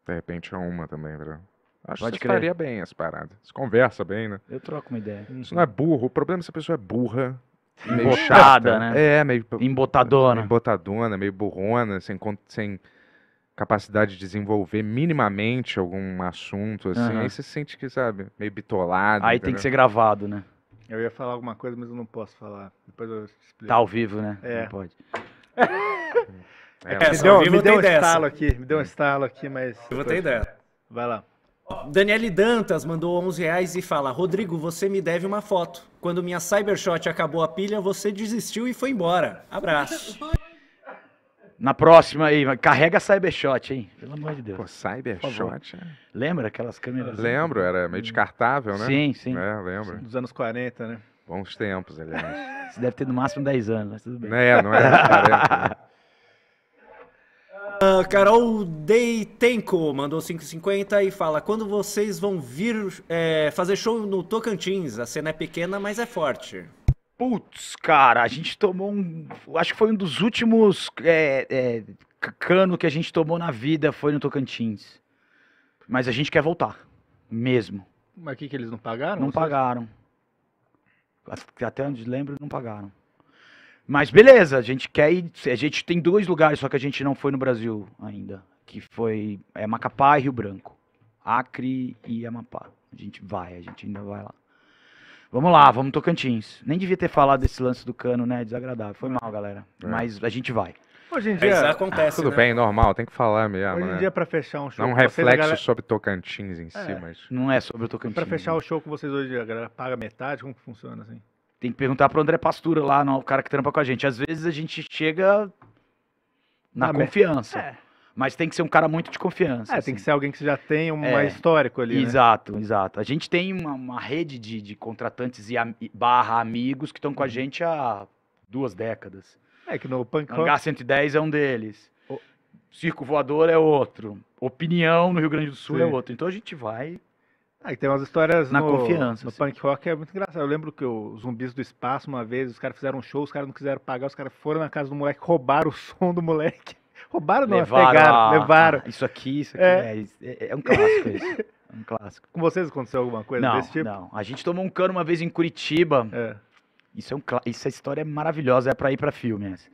De repente é uma também, pra... Acho Pode que faria bem essa parada. Se conversa bem, né? Eu troco uma ideia. Isso não é burro. O problema é se a pessoa é burra. Meio Embotada, né? É, meio. Embotadona. Embotadona, meio burrona, sem, sem capacidade de desenvolver minimamente algum assunto, assim. Uhum. Aí você sente que, sabe, meio bitolado. Aí entendeu? tem que ser gravado, né? Eu ia falar alguma coisa, mas eu não posso falar. Depois eu explico. Tá ao vivo, né? É. Não pode. É, é, me deu, me deu um dessa. estalo aqui, me deu um estalo aqui, mas... Eu ter ideia. Vai lá. Daniele Dantas mandou 11 reais e fala: Rodrigo, você me deve uma foto. Quando minha Cybershot acabou a pilha, você desistiu e foi embora. Abraço. Na próxima aí, carrega Cybershot, hein? Pelo amor de Deus. Pô, Cybershot? É. Lembra aquelas câmeras? Lembro, era meio descartável, né? Sim, sim. É, lembro. Dos anos 40, né? Bons tempos, aliás. Você deve ter no máximo 10 anos, mas tudo bem. Né, não é, não é 40, uh, Carol Deitenko mandou 5,50 e fala: Quando vocês vão vir é, fazer show no Tocantins? A cena é pequena, mas é forte. Putz, cara, a gente tomou um. Acho que foi um dos últimos é, é, cano que a gente tomou na vida, foi no Tocantins. Mas a gente quer voltar. Mesmo. Mas o que, que eles não pagaram? Não pagaram. Até onde lembro, não pagaram. Mas beleza, a gente quer ir. A gente tem dois lugares, só que a gente não foi no Brasil ainda. Que foi é Macapá e Rio Branco. Acre e Amapá. A gente vai, a gente ainda vai lá. Vamos lá, vamos Tocantins. Nem devia ter falado desse lance do cano, né? Desagradável. Foi mal, galera. É. Mas a gente vai. Hoje em é, dia. Isso acontece. Tudo né? bem, normal, tem que falar mesmo. Hoje em né? dia, pra fechar um show. Não um reflexo galera... sobre Tocantins em é. si, mas. Não é sobre o Tocantins. Pra né? fechar o show com vocês hoje, a galera paga metade? Como que funciona assim? Tem que perguntar pro André Pastura lá, o cara que trampa com a gente. Às vezes a gente chega na, na confiança. É mas tem que ser um cara muito de confiança. É, assim. tem que assim. ser alguém que já tem um é, histórico ali. Né? Exato, né? exato. A gente tem uma, uma rede de, de, contratantes e barra amigos que estão com a uhum. gente há duas décadas. É que no Punk Hangar 110 é um deles. O... Circo Voador é outro. Opinião no Rio Grande do Sul é Sim. é outro. Então a gente vai ah, tem umas histórias na no, confiança. No assim. punk rock é muito engraçado. Eu lembro que os zumbis do espaço, uma vez, os caras fizeram um show, os caras não quiseram pagar, os caras foram na casa do moleque, roubaram o som do moleque. Roubaram, não, é levaram, pegaram, ah, levaram. isso aqui, isso aqui. É, né, é, é, é um clássico isso. É um clássico. Com vocês aconteceu alguma coisa não, desse tipo? Não, a gente tomou um cano uma vez em Curitiba. É. Isso é um, essa história é maravilhosa, é para ir para filme. Essa.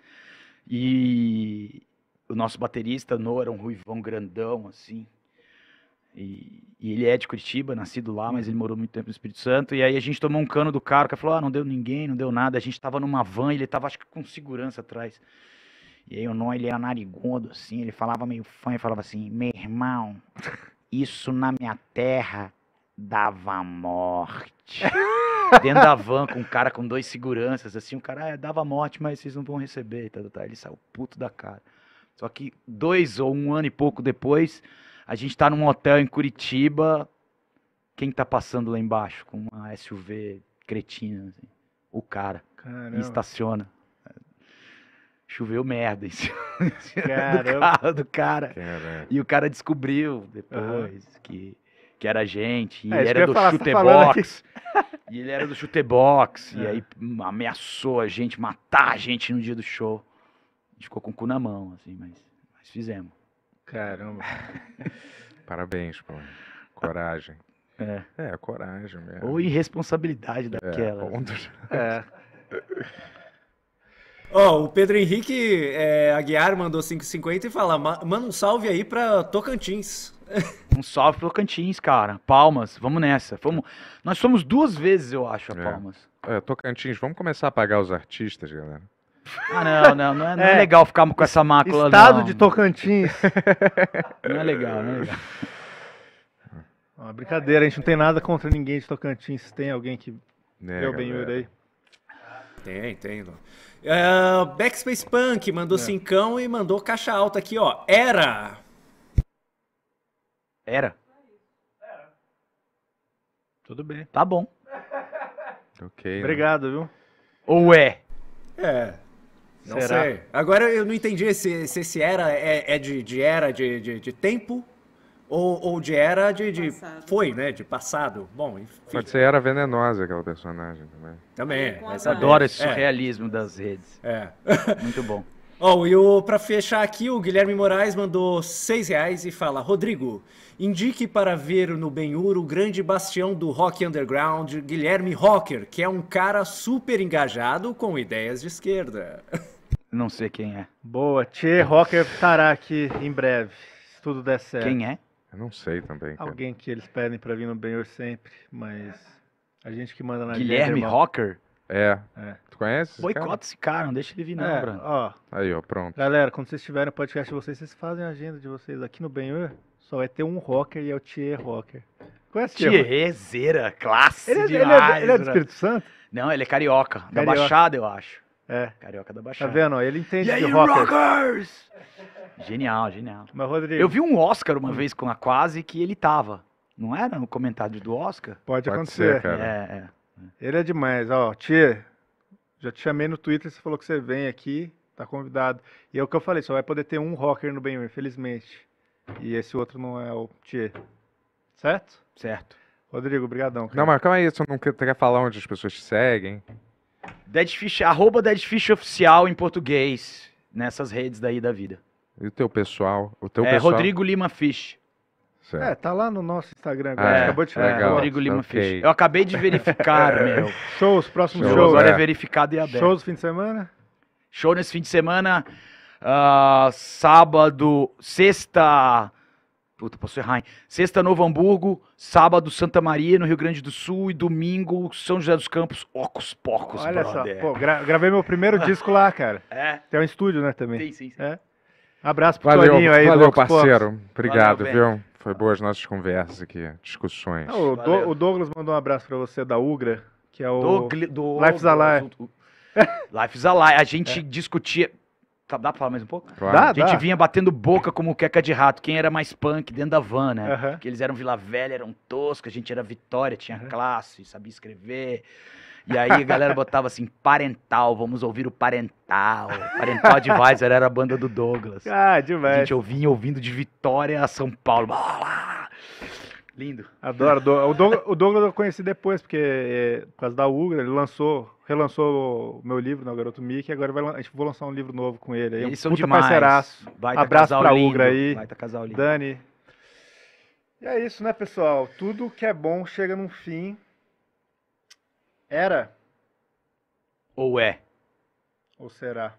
E o nosso baterista, Noah, era um ruivão grandão, assim. E, e, ele é de Curitiba, nascido lá, mas ele morou muito tempo no Espírito Santo. E aí a gente tomou um cano do carro, que falou: ah, não deu ninguém, não deu nada. A gente tava numa van, ele tava, acho que, com segurança atrás. E aí o nome ele era narigudo, assim, ele falava meio fã e falava assim, meu irmão, isso na minha terra dava morte. Dentro da van, com um cara com dois seguranças, assim, o cara ah, dava morte, mas vocês não vão receber. Tá, tá, tá. Ele saiu puto da cara. Só que dois ou um ano e pouco depois, a gente tá num hotel em Curitiba. Quem tá passando lá embaixo com uma SUV cretina? Assim? O cara. Caramba. E estaciona choveu merda em cima, do carro do cara. Caramba. E o cara descobriu depois uhum. que, que era gente, e é, era do tá chutebox. E ele era do chutebox, é. e aí hum, ameaçou a gente, matar a gente no dia do show. A gente ficou com o cu na mão, assim, mas, mas fizemos. Caramba. Parabéns, pô. Coragem. É. É, coragem mesmo. Ou irresponsabilidade daquela. É, é. Ó, oh, o Pedro Henrique é, Aguiar mandou 5,50 e fala: manda um salve aí pra Tocantins. Um salve pro Tocantins, cara. Palmas, vamos nessa. Vamos... Nós somos duas vezes, eu acho, a é. Palmas. É, Tocantins, vamos começar a pagar os artistas, galera. Ah, não, não, não é, não é, é. legal ficarmos com essa mácula, Estado não. de Tocantins. Não é legal, não é legal. Uma brincadeira, a gente não tem nada contra ninguém de Tocantins. tem alguém que é, deu bem aí. Tem, tem. Uh, Backspace Punk mandou é. cincão e mandou caixa alta aqui, ó. Era! Era? Era. Tudo bem. Tá bom. ok. Né? Obrigado, viu? Ou é? É. Não Será? sei. Agora eu não entendi se, se esse era é, é de, de era de, de, de tempo ou, ou de era de. de foi, né? De passado. Bom, enfim. Pode ser era venenosa aquela personagem também. Também. Essa adora esse é. surrealismo é. das redes. É. Muito bom. Oh, e para pra fechar aqui, o Guilherme Moraes mandou seis reais e fala: Rodrigo, indique para ver no Benhur o grande bastião do rock underground, Guilherme Rocker, que é um cara super engajado com ideias de esquerda. Não sei quem é. Boa, Tchê Rocker estará aqui em breve, se tudo der certo. Quem é? Eu não sei também. Cara. Alguém que eles pedem para vir no Benhor sempre, mas a gente que manda na é Guilherme Rocker? É. é. Tu conhece? Boicota esse cara, não deixa ele vir, não, é, Bruno. Ó, Aí, ó, pronto. Galera, quando vocês tiverem o podcast de vocês, vocês fazem a agenda de vocês aqui no Benhor. Só vai ter um rocker e é o Thier Rocker. Conhece Thier? Thier Zera, classe ele é, é demais. Ele é, ele é do Espírito Santo? Não, ele é carioca, carioca. da Baixada, eu acho. É. Carioca da tá Baixada. Tá vendo? Ele entende yeah, de rockers. rockers! Genial, genial. Mas, Rodrigo... Eu vi um Oscar uma vez com a Quase que ele tava. Não era no comentário do Oscar? Pode, Pode acontecer. Ser, cara. É, é. Ele é demais. Ó, Tia, já te chamei no Twitter, você falou que você vem aqui, tá convidado. E é o que eu falei, só vai poder ter um rocker no Benhur, infelizmente. E esse outro não é o Tia. Certo? Certo. Rodrigo, obrigadão. Não, mas calma aí, você não quer falar onde as pessoas te seguem? Deadfish, arroba Deadfish Oficial em português, nessas redes daí da vida. E o teu pessoal? O teu é pessoal... Rodrigo Lima Fish. Certo. É, tá lá no nosso Instagram agora. É, acabou de tirar. É, Rodrigo Lima okay. Fish. Eu acabei de verificar, é. meu. Shows, próximos shows. Agora é. é verificado e aberto. Shows no fim de semana? Show nesse fim de semana. Uh, sábado, sexta, Puta, posso errar, hein? Sexta, Novo Hamburgo. Sábado, Santa Maria, no Rio Grande do Sul. E domingo, São José dos Campos, Ocos Porcos, Olha brother. só, pô, gra gravei meu primeiro disco lá, cara. É. Tem um estúdio, né, também. Sim, sim, sim. É. Abraço pro valeu, Toninho aí. Valeu, parceiro. Obrigado, valeu, viu? Foi boas nossas conversas aqui, discussões. o, Do, o, Douglas mandou um abraço pra você da Ugra, que é o... Life's do, Alive. Life's Alive. A gente é. discutia Tá, dá pra falar mais um pouco? Claro. Dá, a gente dá. vinha batendo boca como queca de rato, quem era mais punk dentro da van, né? Uhum. Porque eles eram Vila Velha, eram toscos, a gente era Vitória, tinha uhum. classe, sabia escrever. E aí a galera botava assim, parental, vamos ouvir o parental. Parental Advisor era a banda do Douglas. Ah, demais. A gente ouvia ouvindo de Vitória a São Paulo. Blá, blá, Lindo. Adoro. O Douglas, o Douglas eu conheci depois, porque é, por causa da Ugra, ele lançou, relançou o meu livro, né, o Garoto Mickey, agora vai, a gente vai lançar um livro novo com ele. Aí, um Eles são puta demais. parceiraço. Vai Abraço pra lindo. Ugra aí. Baita casal lindo. Dani. E é isso, né, pessoal? Tudo que é bom chega num fim. Era? Ou é? Ou será?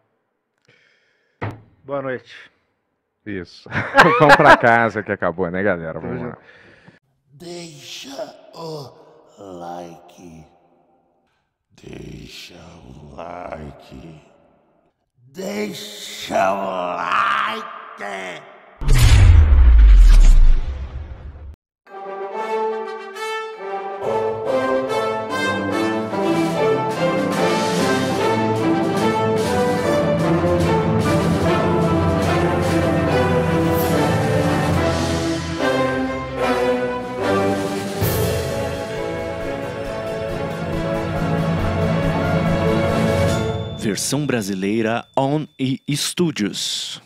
Boa noite. Isso. Vamos pra casa que acabou, né, galera? Vamos lá. Deixa o like. Deixa o like. Deixa o like. Versão brasileira On e Studios.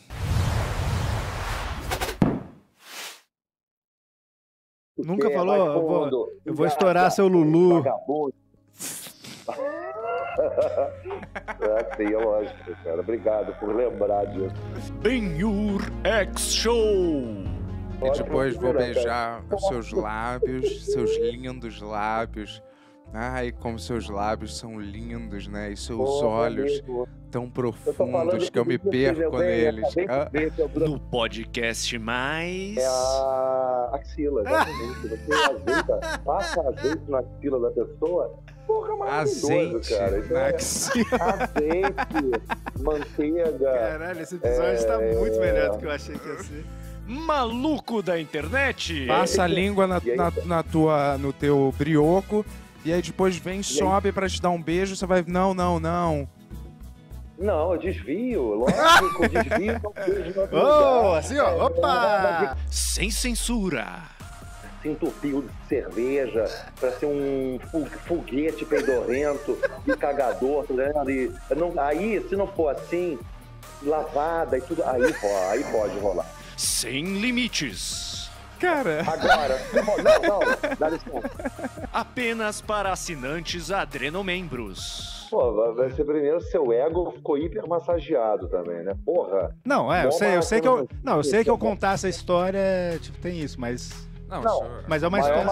Porque Nunca é falou? Eu vou, eu vou estourar seu Lulu. é, é sim, é lógico, cara. Obrigado por lembrar disso. Benhur X Show! E depois vou beijar os seus lábios, seus lindos lábios, Ai, como seus lábios são lindos, né? E seus oh, olhos tão profundos que eu me perco né? neles. Ah, é no podcast mais. É a axila, exatamente. Você azeita, passa azeite na axila da pessoa. Porra, é azeite cara. Então, na é axila. Azeite, manteiga. Caralho, esse episódio está é... muito melhor do que eu achei que ia ser maluco da internet. Passa a língua na, na, na, tua, no teu brioco e aí depois vem, e sobe para te dar um beijo, você vai, não, não, não. Não, eu desvio, lógico, eu desvio. oh, assim, ó, é, opa! É, é, Sem censura se entupiu de cerveja, para ser um foguete peidorento e cagador, né? E não, aí, se não for assim, lavada e tudo, aí, aí pode rolar. Sem limites cara. Agora. Não, não, dá licença. Apenas para assinantes adrenomembros. Pô, vai ser primeiro seu ego ficou hiper massageado também, né? Porra. Não, é, eu sei, eu sei que eu, não, eu sei que eu contar essa história, tipo, tem isso, mas não, não é- mas é uma história,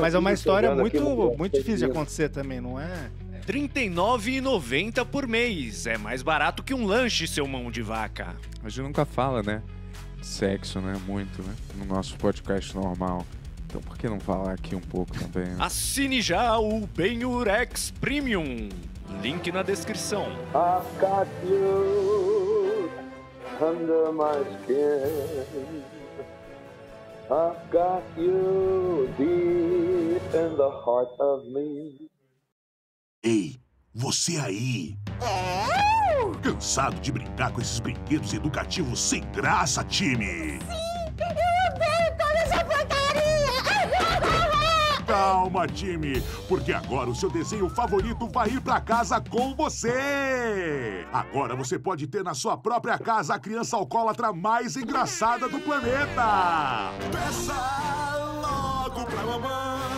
mas é uma história muito muito difícil de acontecer também, não é? R$ 39,90 por mês. É mais barato que um lanche, seu mão de vaca. A gente nunca fala, né? sexo, né? Muito, né? No nosso podcast normal. Então por que não falar aqui um pouco também? Né? Assine já o Benurex Premium. Link na descrição. I've got you under my skin. I've got you deep in the heart of me. Ei. Você aí. Eu? É? Cansado de brincar com esses brinquedos educativos sem graça, time? Sim, eu odeio toda essa porcaria! Calma, time, porque agora o seu desenho favorito vai ir pra casa com você! Agora você pode ter na sua própria casa a criança alcoólatra mais engraçada do planeta! Peça logo pra mamãe!